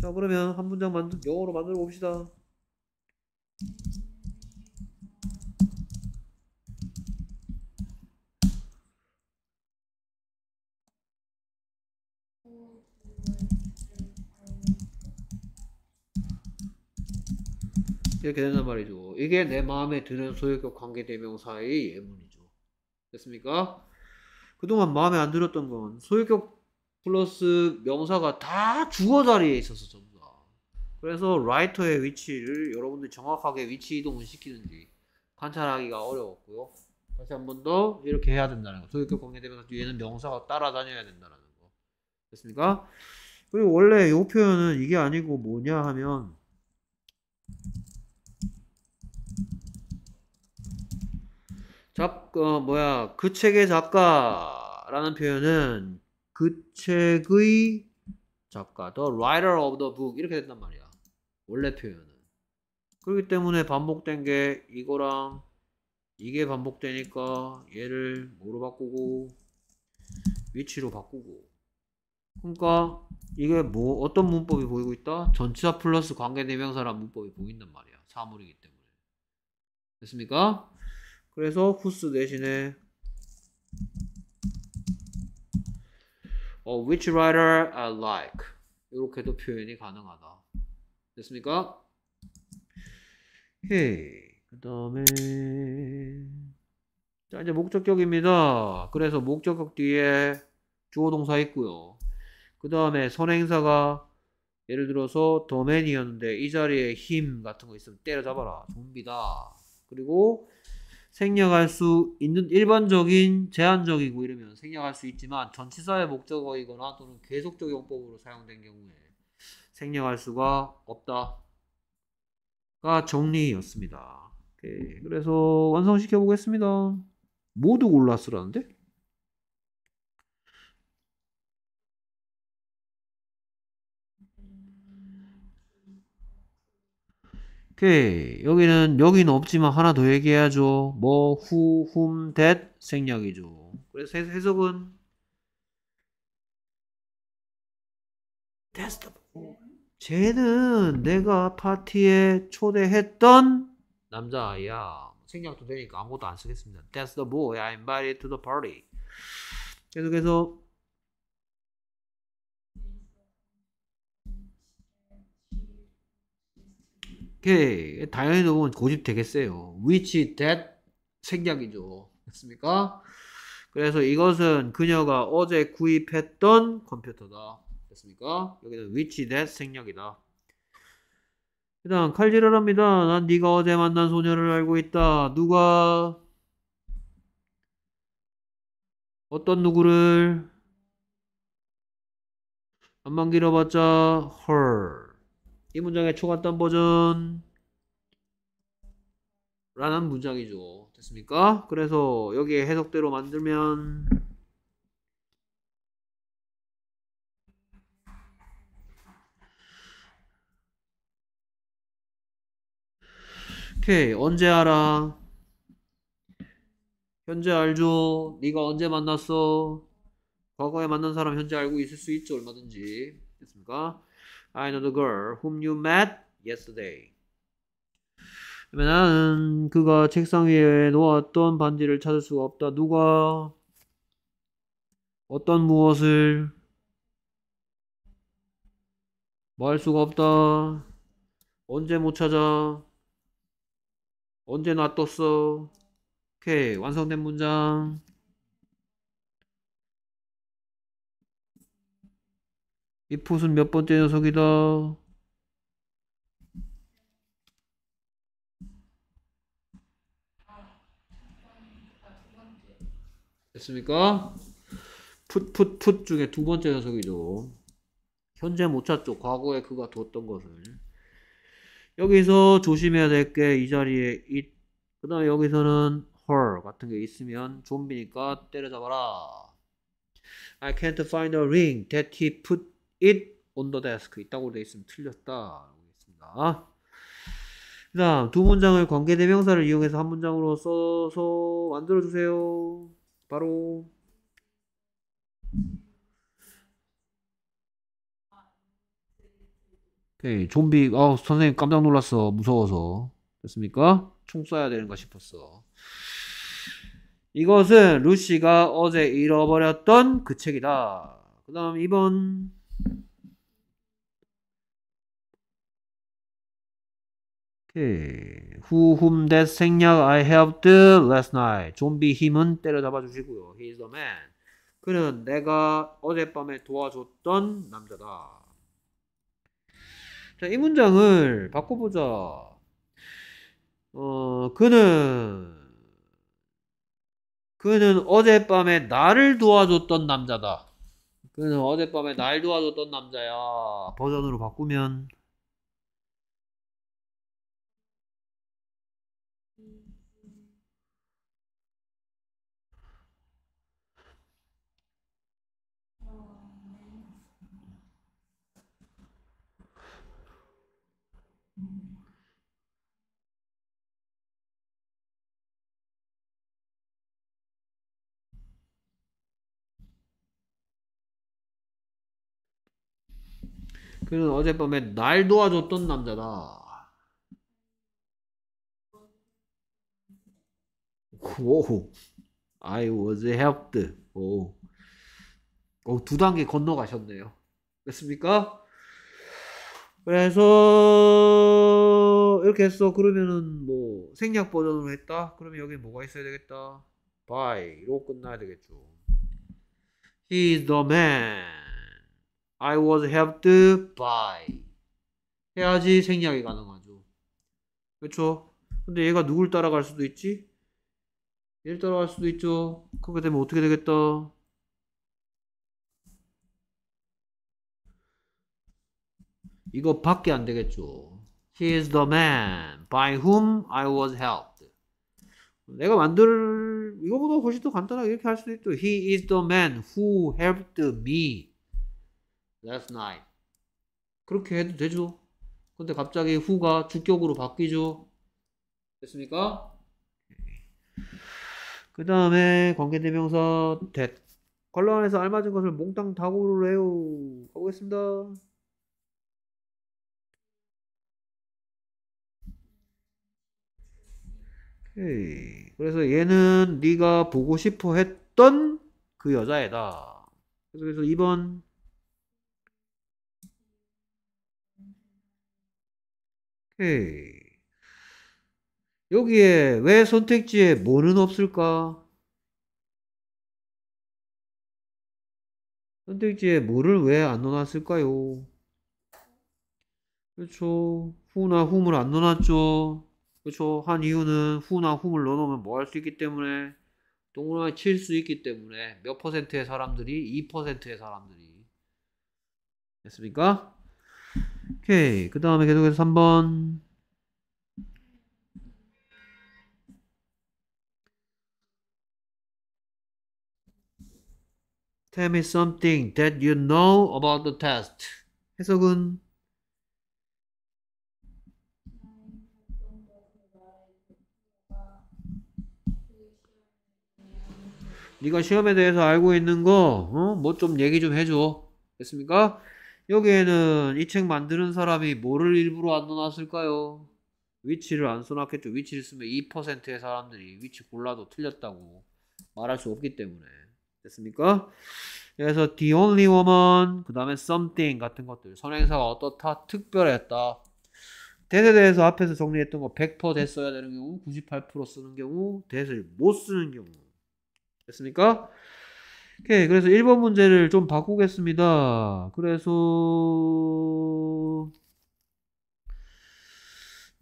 자, 그러면 한 문장 만들, 영어로 만들어 봅시다. 이렇게 된단 말이죠. 이게 내 마음에 드는 소유격 관계대명사의 예문이죠. 됐습니까? 그동안 마음에 안 들었던 건 소유격 플러스 명사가 다 주어 자리에 있어서 전부 다. 그래서 라이터의 위치를 여러분들이 정확하게 위치 이동을 시키는지 관찰하기가 어려웠고요. 다시 한 번 더 이렇게 해야 된다는 거. 소유격 관계대명사 뒤에는 명사가 따라다녀야 된다는 거. 됐습니까? 그리고 원래 이 표현은 이게 아니고 뭐냐 하면 잡, 어, 뭐야, 그 책의 작가라는 표현은 그 책의 작가, the writer of the book 이렇게 된단 말이야. 원래 표현은. 그렇기 때문에 반복된 게 이거랑 이게 반복되니까 얘를 뭐로 바꾸고 위치로 바꾸고 그러니까 이게 뭐 어떤 문법이 보이고 있다? 전치사 플러스 관계대명사란 문법이 보인단 말이야 사물이기 때문에 됐습니까? 그래서 whose 대신에 어, which writer I like 이렇게도 표현이 가능하다. 됐습니까? 헤이 그 다음에 자 이제 목적격입니다. 그래서 목적격 뒤에 주어동사 있고요. 그 다음에 선행사가 예를 들어서 도맨이었는데이 자리에 힘 같은 거 있으면 때려잡아라 좀비다. 그리고 생략할 수 있는 일반적인 제한적이고 이러면 생략할 수 있지만 전치사의 목적어이거나 또는 계속적 용법으로 사용된 경우에 생략할 수가 없다가 정리였습니다. 오케이. 그래서 완성시켜 보겠습니다. 모두 골라 쓰라는데? 오케이. 여기는, 여기는 없지만 하나 더 얘기해야죠. 뭐, 후, 훔, 댓 생략이죠. 그래서 해석은 That's 쟤는 내가 파티에 초대했던 남자아이야. 생략도 되니까 아무것도 안 쓰겠습니다. That's the boy I invited to the party. 계속해서 그게 예, 당연히 보면 고집 되겠어요 which that 생략이죠. 됐습니까? 그래서 이것은 그녀가 어제 구입했던 컴퓨터다. 됐습니까? 여기는 which that 생략이다. 일단 칼질을합니다. 난 네가 어제 만난 소녀를 알고 있다. 누가 어떤 누구를 안만 길어봤자 헐이 문장의 초간단 버전 라는 문장이죠. 됐습니까? 그래서 여기에 해석대로 만들면 오케이 언제 알아? 현재 알죠? 네가 언제 만났어? 과거에 만난 사람 현재 알고 있을 수 있죠 얼마든지 됐습니까? I know the girl whom you met yesterday. 그러면 나는 그가 책상 위에 놓았던 반지를 찾을 수가 없다. 누가 어떤 무엇을 말 뭐 수가 없다. 언제 못 찾아? 언제 놔뒀어? 오케이 완성된 문장. 이풋은 몇 번째 녀석이다? 됐습니까? 풋풋풋 중에 두 번째 녀석이죠. 현재 못 찾죠. 과거에 그가 뒀던 것을. 여기서 조심해야 될 게 이 자리에 있. 그 다음에 여기서는 her 같은 게 있으면 좀비니까 때려잡아라. I can't find a ring that he put it on the desk 있다고 돼 있으면 틀렸다. 보겠습니다. 그다음 두 문장을 관계 대명사를 이용해서 한 문장으로 써서 만들어 주세요. 바로 오케이 좀비 아 선생님 깜짝 놀랐어 무서워서 됐습니까? 총 쏴야 되는가 싶었어. 이것은 루시가 어제 잃어버렸던 그 책이다. 그 다음 2번 오케이. Who 생략 I helped last night. 좀비 힘은 때려잡아 주시고요. He is the man. 그는 내가 어젯밤에 도와줬던 남자다. 자, 이 문장을 바꿔보자. 어, 그는, 그는 어젯밤에 나를 도와줬던 남자다. 그래서 어젯밤에 날 도와줬던 남자야 버전으로 바꾸면 그는 어젯밤에 날 도와줬던 남자다. 오, I was helped. 오, 오, 어, 두 단계 건너가셨네요. 됐습니까? 그래서 이렇게 했어. 그러면은 뭐 생략 버전으로 했다. 그러면 여기 뭐가 있어야 되겠다. by로 끝나야 되겠죠. He's the man. I w a s h e l p e d b y 해야지 생략이 가능하죠. 그렇죠? 근데 얘가 누굴 따라갈 수도 있지? 얘를 따라갈 수도 있죠. 그렇게 되면 그 어떻게 되겠다? 이거 밖에 안 되겠죠. He is the man by whom I was helped. 내가 만들 이거보다 훨씬 더 간단하게 이렇게 할 수도 있죠. He is the man who helped me. Last n i g h 그렇게 해도 되죠. 근데 갑자기 후가 주격으로 바뀌죠. 됐습니까? 그 다음에 관계대명사 that. 관련 안에서 알맞은 것을 몽땅 다고를 해요. 가보겠습니다. 그래서 얘는 네가 보고 싶어 했던 그 여자애다. 그래서 2번 오이 여기에 왜 선택지에 뭐는 없을까? 선택지에 뭐를 왜 안 넣어놨을까요? 그렇죠. 후나 훔을 안 넣어놨죠. 그렇죠. 한 이유는 후나 훔을 넣어놓으면 뭐 할 수 있기 때문에 동그라미 칠 수 있기 때문에 몇 퍼센트의 사람들이 2%의 사람들이 됐습니까? 오케이. 그 다음에 계속해서 3번. Tell me something that you know about the test. 해석은 네가 시험에 대해서 알고 있는 거, 어? 뭐 좀 얘기 좀 해줘. 됐습니까? 여기에는 이 책 만드는 사람이 뭐를 일부러 안 넣어놨을까요? 위치를 안 써놨겠죠. 위치를 쓰면 2%의 사람들이 위치 골라도 틀렸다고 말할 수 없기 때문에. 됐습니까? 그래서 the only woman, 그 다음에 something 같은 것들. 선행사가 어떻다, 특별했다. 대세 대해서 앞에서 정리했던 거 100% 됐어야 되는 경우, 98% 쓰는 경우, 대세못 쓰는 경우. 됐습니까? 오케이. 그래서 1번 문제를 좀 바꾸겠습니다. 그래서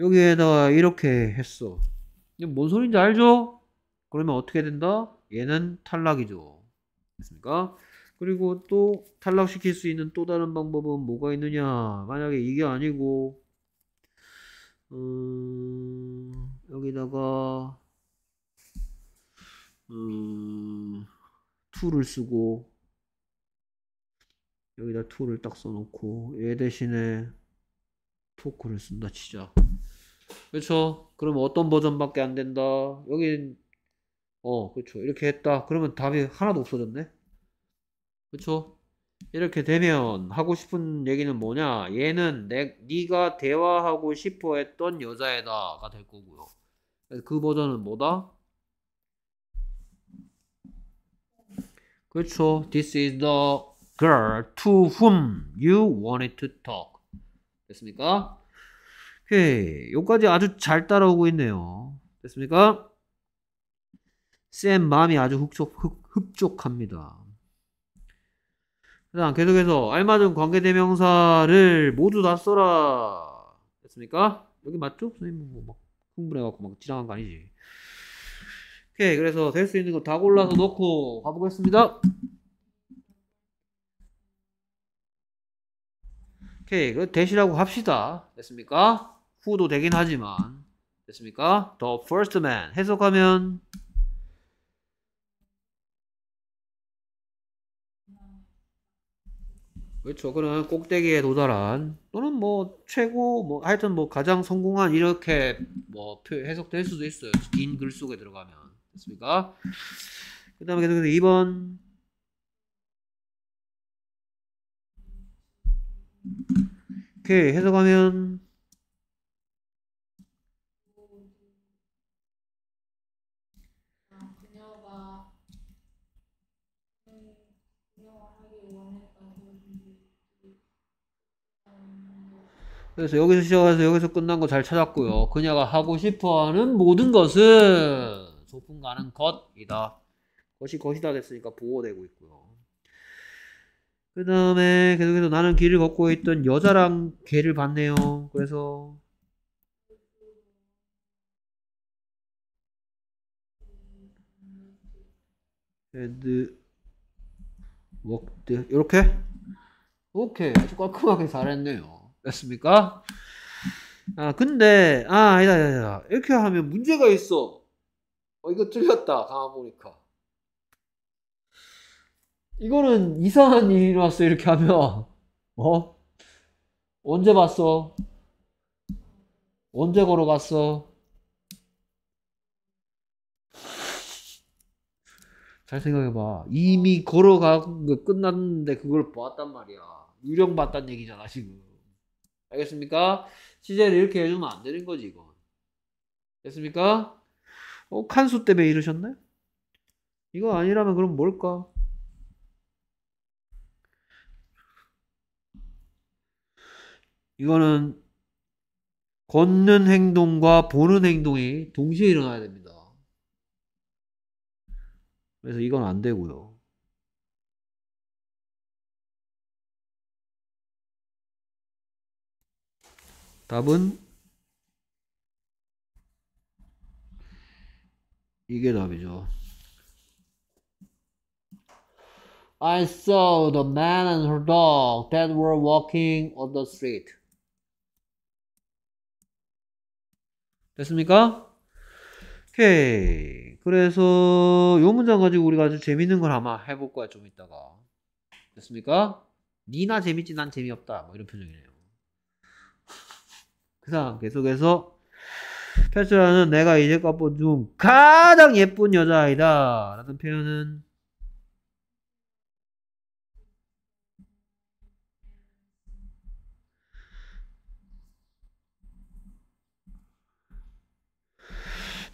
여기에다가 이렇게 했어. 이게 뭔 소린지 알죠? 그러면 어떻게 된다? 얘는 탈락이죠. 됐습니까? 그리고 또 탈락시킬 수 있는 또 다른 방법은 뭐가 있느냐? 만약에 이게 아니고 음, 여기다가 t 를 쓰고 여기다 t 를딱 써놓고 얘 대신에 토크를 쓴다 치자 그렇죠 그럼 어떤 버전밖에 안 된다 여긴 어 그렇죠 이렇게 했다 그러면 답이 하나도 없어졌네 그렇죠 이렇게 되면 하고 싶은 얘기는 뭐냐 얘는 내, 네가 대화하고 싶어 했던 여자애다가 될 거고요 그 버전은 뭐다 그렇죠. This is the girl to whom you wanted to talk. 됐습니까? 오케이. 여기까지 아주 잘 따라오고 있네요. 됐습니까? 쌤 마음이 아주 흡족, 흡, 합니다그 다음 계속해서 알맞은 관계대명사를 모두 다 써라. 됐습니까? 여기 맞죠? 선생님 뭐막 흥분해갖고 막 지나간 거 아니지? 오케이 그래서 될 수 있는 거 다 골라서 넣고 가보겠습니다 오케이 그 대시라고 합시다 됐습니까? 후도 되긴 하지만 됐습니까? The first man 해석하면 그렇죠. 그는 꼭대기에 도달한 또는 뭐 최고 뭐 하여튼 뭐 가장 성공한 이렇게 뭐 해석될 수도 있어요. 긴 글 속에 들어가면. 됐습니까? 그 다음에 계속해서 2번 오케이 해석하면 아, 음, 그래서 여기서 시작해서 여기서 끝난 거 잘 찾았고요. 그녀가 하고 싶어하는 모든 것은 소풍가는 것이다. 것이 것이다 됐으니까 보호되고 있고요. 그 다음에 계속해서 나는 길을 걷고 있던 여자랑 개를 봤네요. 그래서 헤드 워크드 이렇게 오케이 아주 깔끔하게 잘했네요. 됐습니까? 아 근데 아 아니다 아니다 이렇게 하면 문제가 있어. 어, 이거 뚫렸다. 가만 보니까. 이거는 이상한 일이 일어났어. 이렇게 하면. 어? 언제 봤어? 언제 걸어갔어? 잘 생각해봐. 이미 걸어간 거 끝났는데 그걸 보았단 말이야. 유령 봤단 얘기잖아, 지금. 알겠습니까? 시제를 이렇게 해주면 안 되는 거지, 이건. 됐습니까? 어, 칸수 때문에 이러셨나요? 이거 아니라면 그럼 뭘까? 이거는 걷는 행동과 보는 행동이 동시에 일어나야 됩니다. 그래서 이건 안 되고요. 답은 이게 답이죠. I saw the man and her dog that were walking on the street. 됐습니까? 오케이. 그래서 이 문장 가지고 우리가 아주 재밌는 걸 아마 해볼 거야 좀 이따가. 됐습니까? 니나 재밌지 난 재미없다. 뭐 이런 표정이네요. 그 다음 계속해서 페트라는 내가 이제껏 본 중 가장 예쁜 여자아이다. 라는 표현은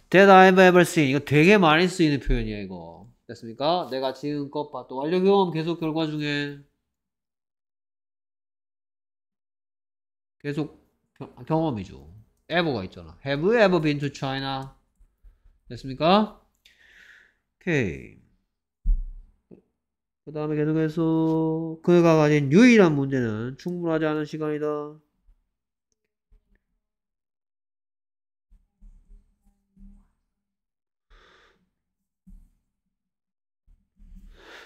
That I've ever seen. 이거 되게 많이 쓰이는 표현이야, 이거. 됐습니까? 내가 지금껏 봤던 완료 경험 계속 결과 중에 계속 경험이죠. ever가 있잖아. Have you ever been to China? 됐습니까? 오케이. 그 다음에 계속해서 그가 가진 유일한 문제는 충분하지 않은 시간이다.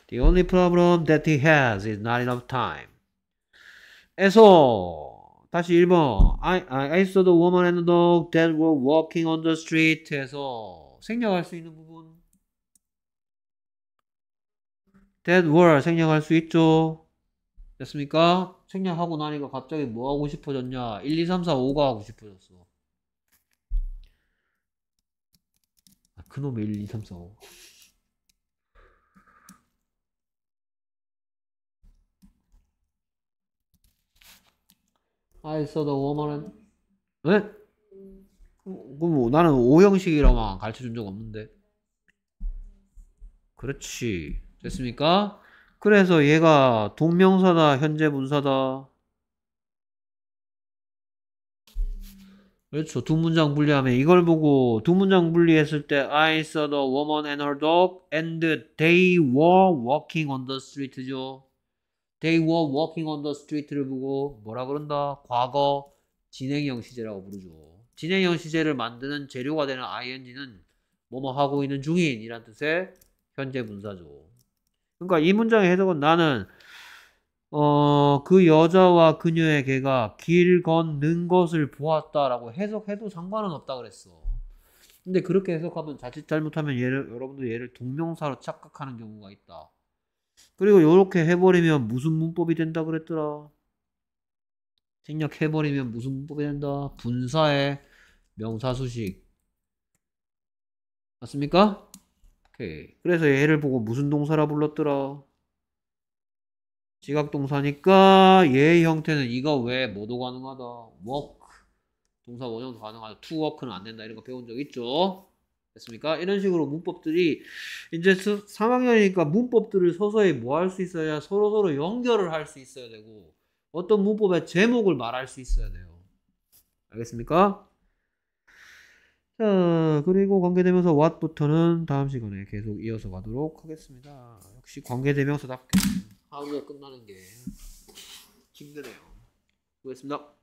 The only problem that he has is not enough time. 에서 다시 1번 I, I saw the woman and the dog that were walking on the street 에서 생략할 수 있는 부분 that were 생략할 수 있죠 됐습니까? 생략하고 나니까 갑자기 뭐 하고 싶어졌냐 1, 2, 3, 4, 5가 하고 싶어졌어 아, 그놈의 1, 2, 3, 4, 5 I saw the woman. 네? 그럼 나는 O 형식이라만 가르쳐 준적 없는데. 그렇지. 됐습니까? 그래서 얘가 동명사다, 현재 분사다. 그렇죠. 두 문장 분리하면 이걸 보고 두 문장 분리했을 때 I saw the woman and her dog and they were walking on the street죠. They were walking on the street를 보고 뭐라 그런다? 과거 진행형 시제라고 부르죠. 진행형 시제를 만드는 재료가 되는 ing는 뭐뭐 하고 있는 중인 이란 뜻의 현재 분사죠. 그러니까 이 문장의 해석은 나는 어, 그 여자와 그녀의 개가 길 걷는 것을 보았다라고 해석해도 상관은 없다 그랬어. 근데 그렇게 해석하면 자칫 잘못하면 얘를, 여러분도 얘를 동명사로 착각하는 경우가 있다. 그리고 요렇게 해버리면 무슨 문법이 된다 그랬더라. 생략해버리면 무슨 문법이 된다. 분사의 명사수식. 맞습니까? 오케이. 그래서 얘를 보고 무슨 동사라 불렀더라. 지각동사니까 얘의 형태는 이가 왜 뭐도 가능하다. 워크 동사 원형도 가능하다. 투워크는안 된다. 이런 거 배운 적 있죠? 됐습니까? 이런 식으로 문법들이 이제 3학년이니까 문법들을 서서히 뭐 할 수 있어야 서로서로 연결을 할 수 있어야 되고 어떤 문법의 제목을 말할 수 있어야 돼요. 알겠습니까? 자, 그리고 관계대명사 what부터는 다음 시간에 계속 이어서 가도록 하겠습니다. 역시 관계대명사답게 하루가 끝나는 게 힘드네요. 고맙습니다.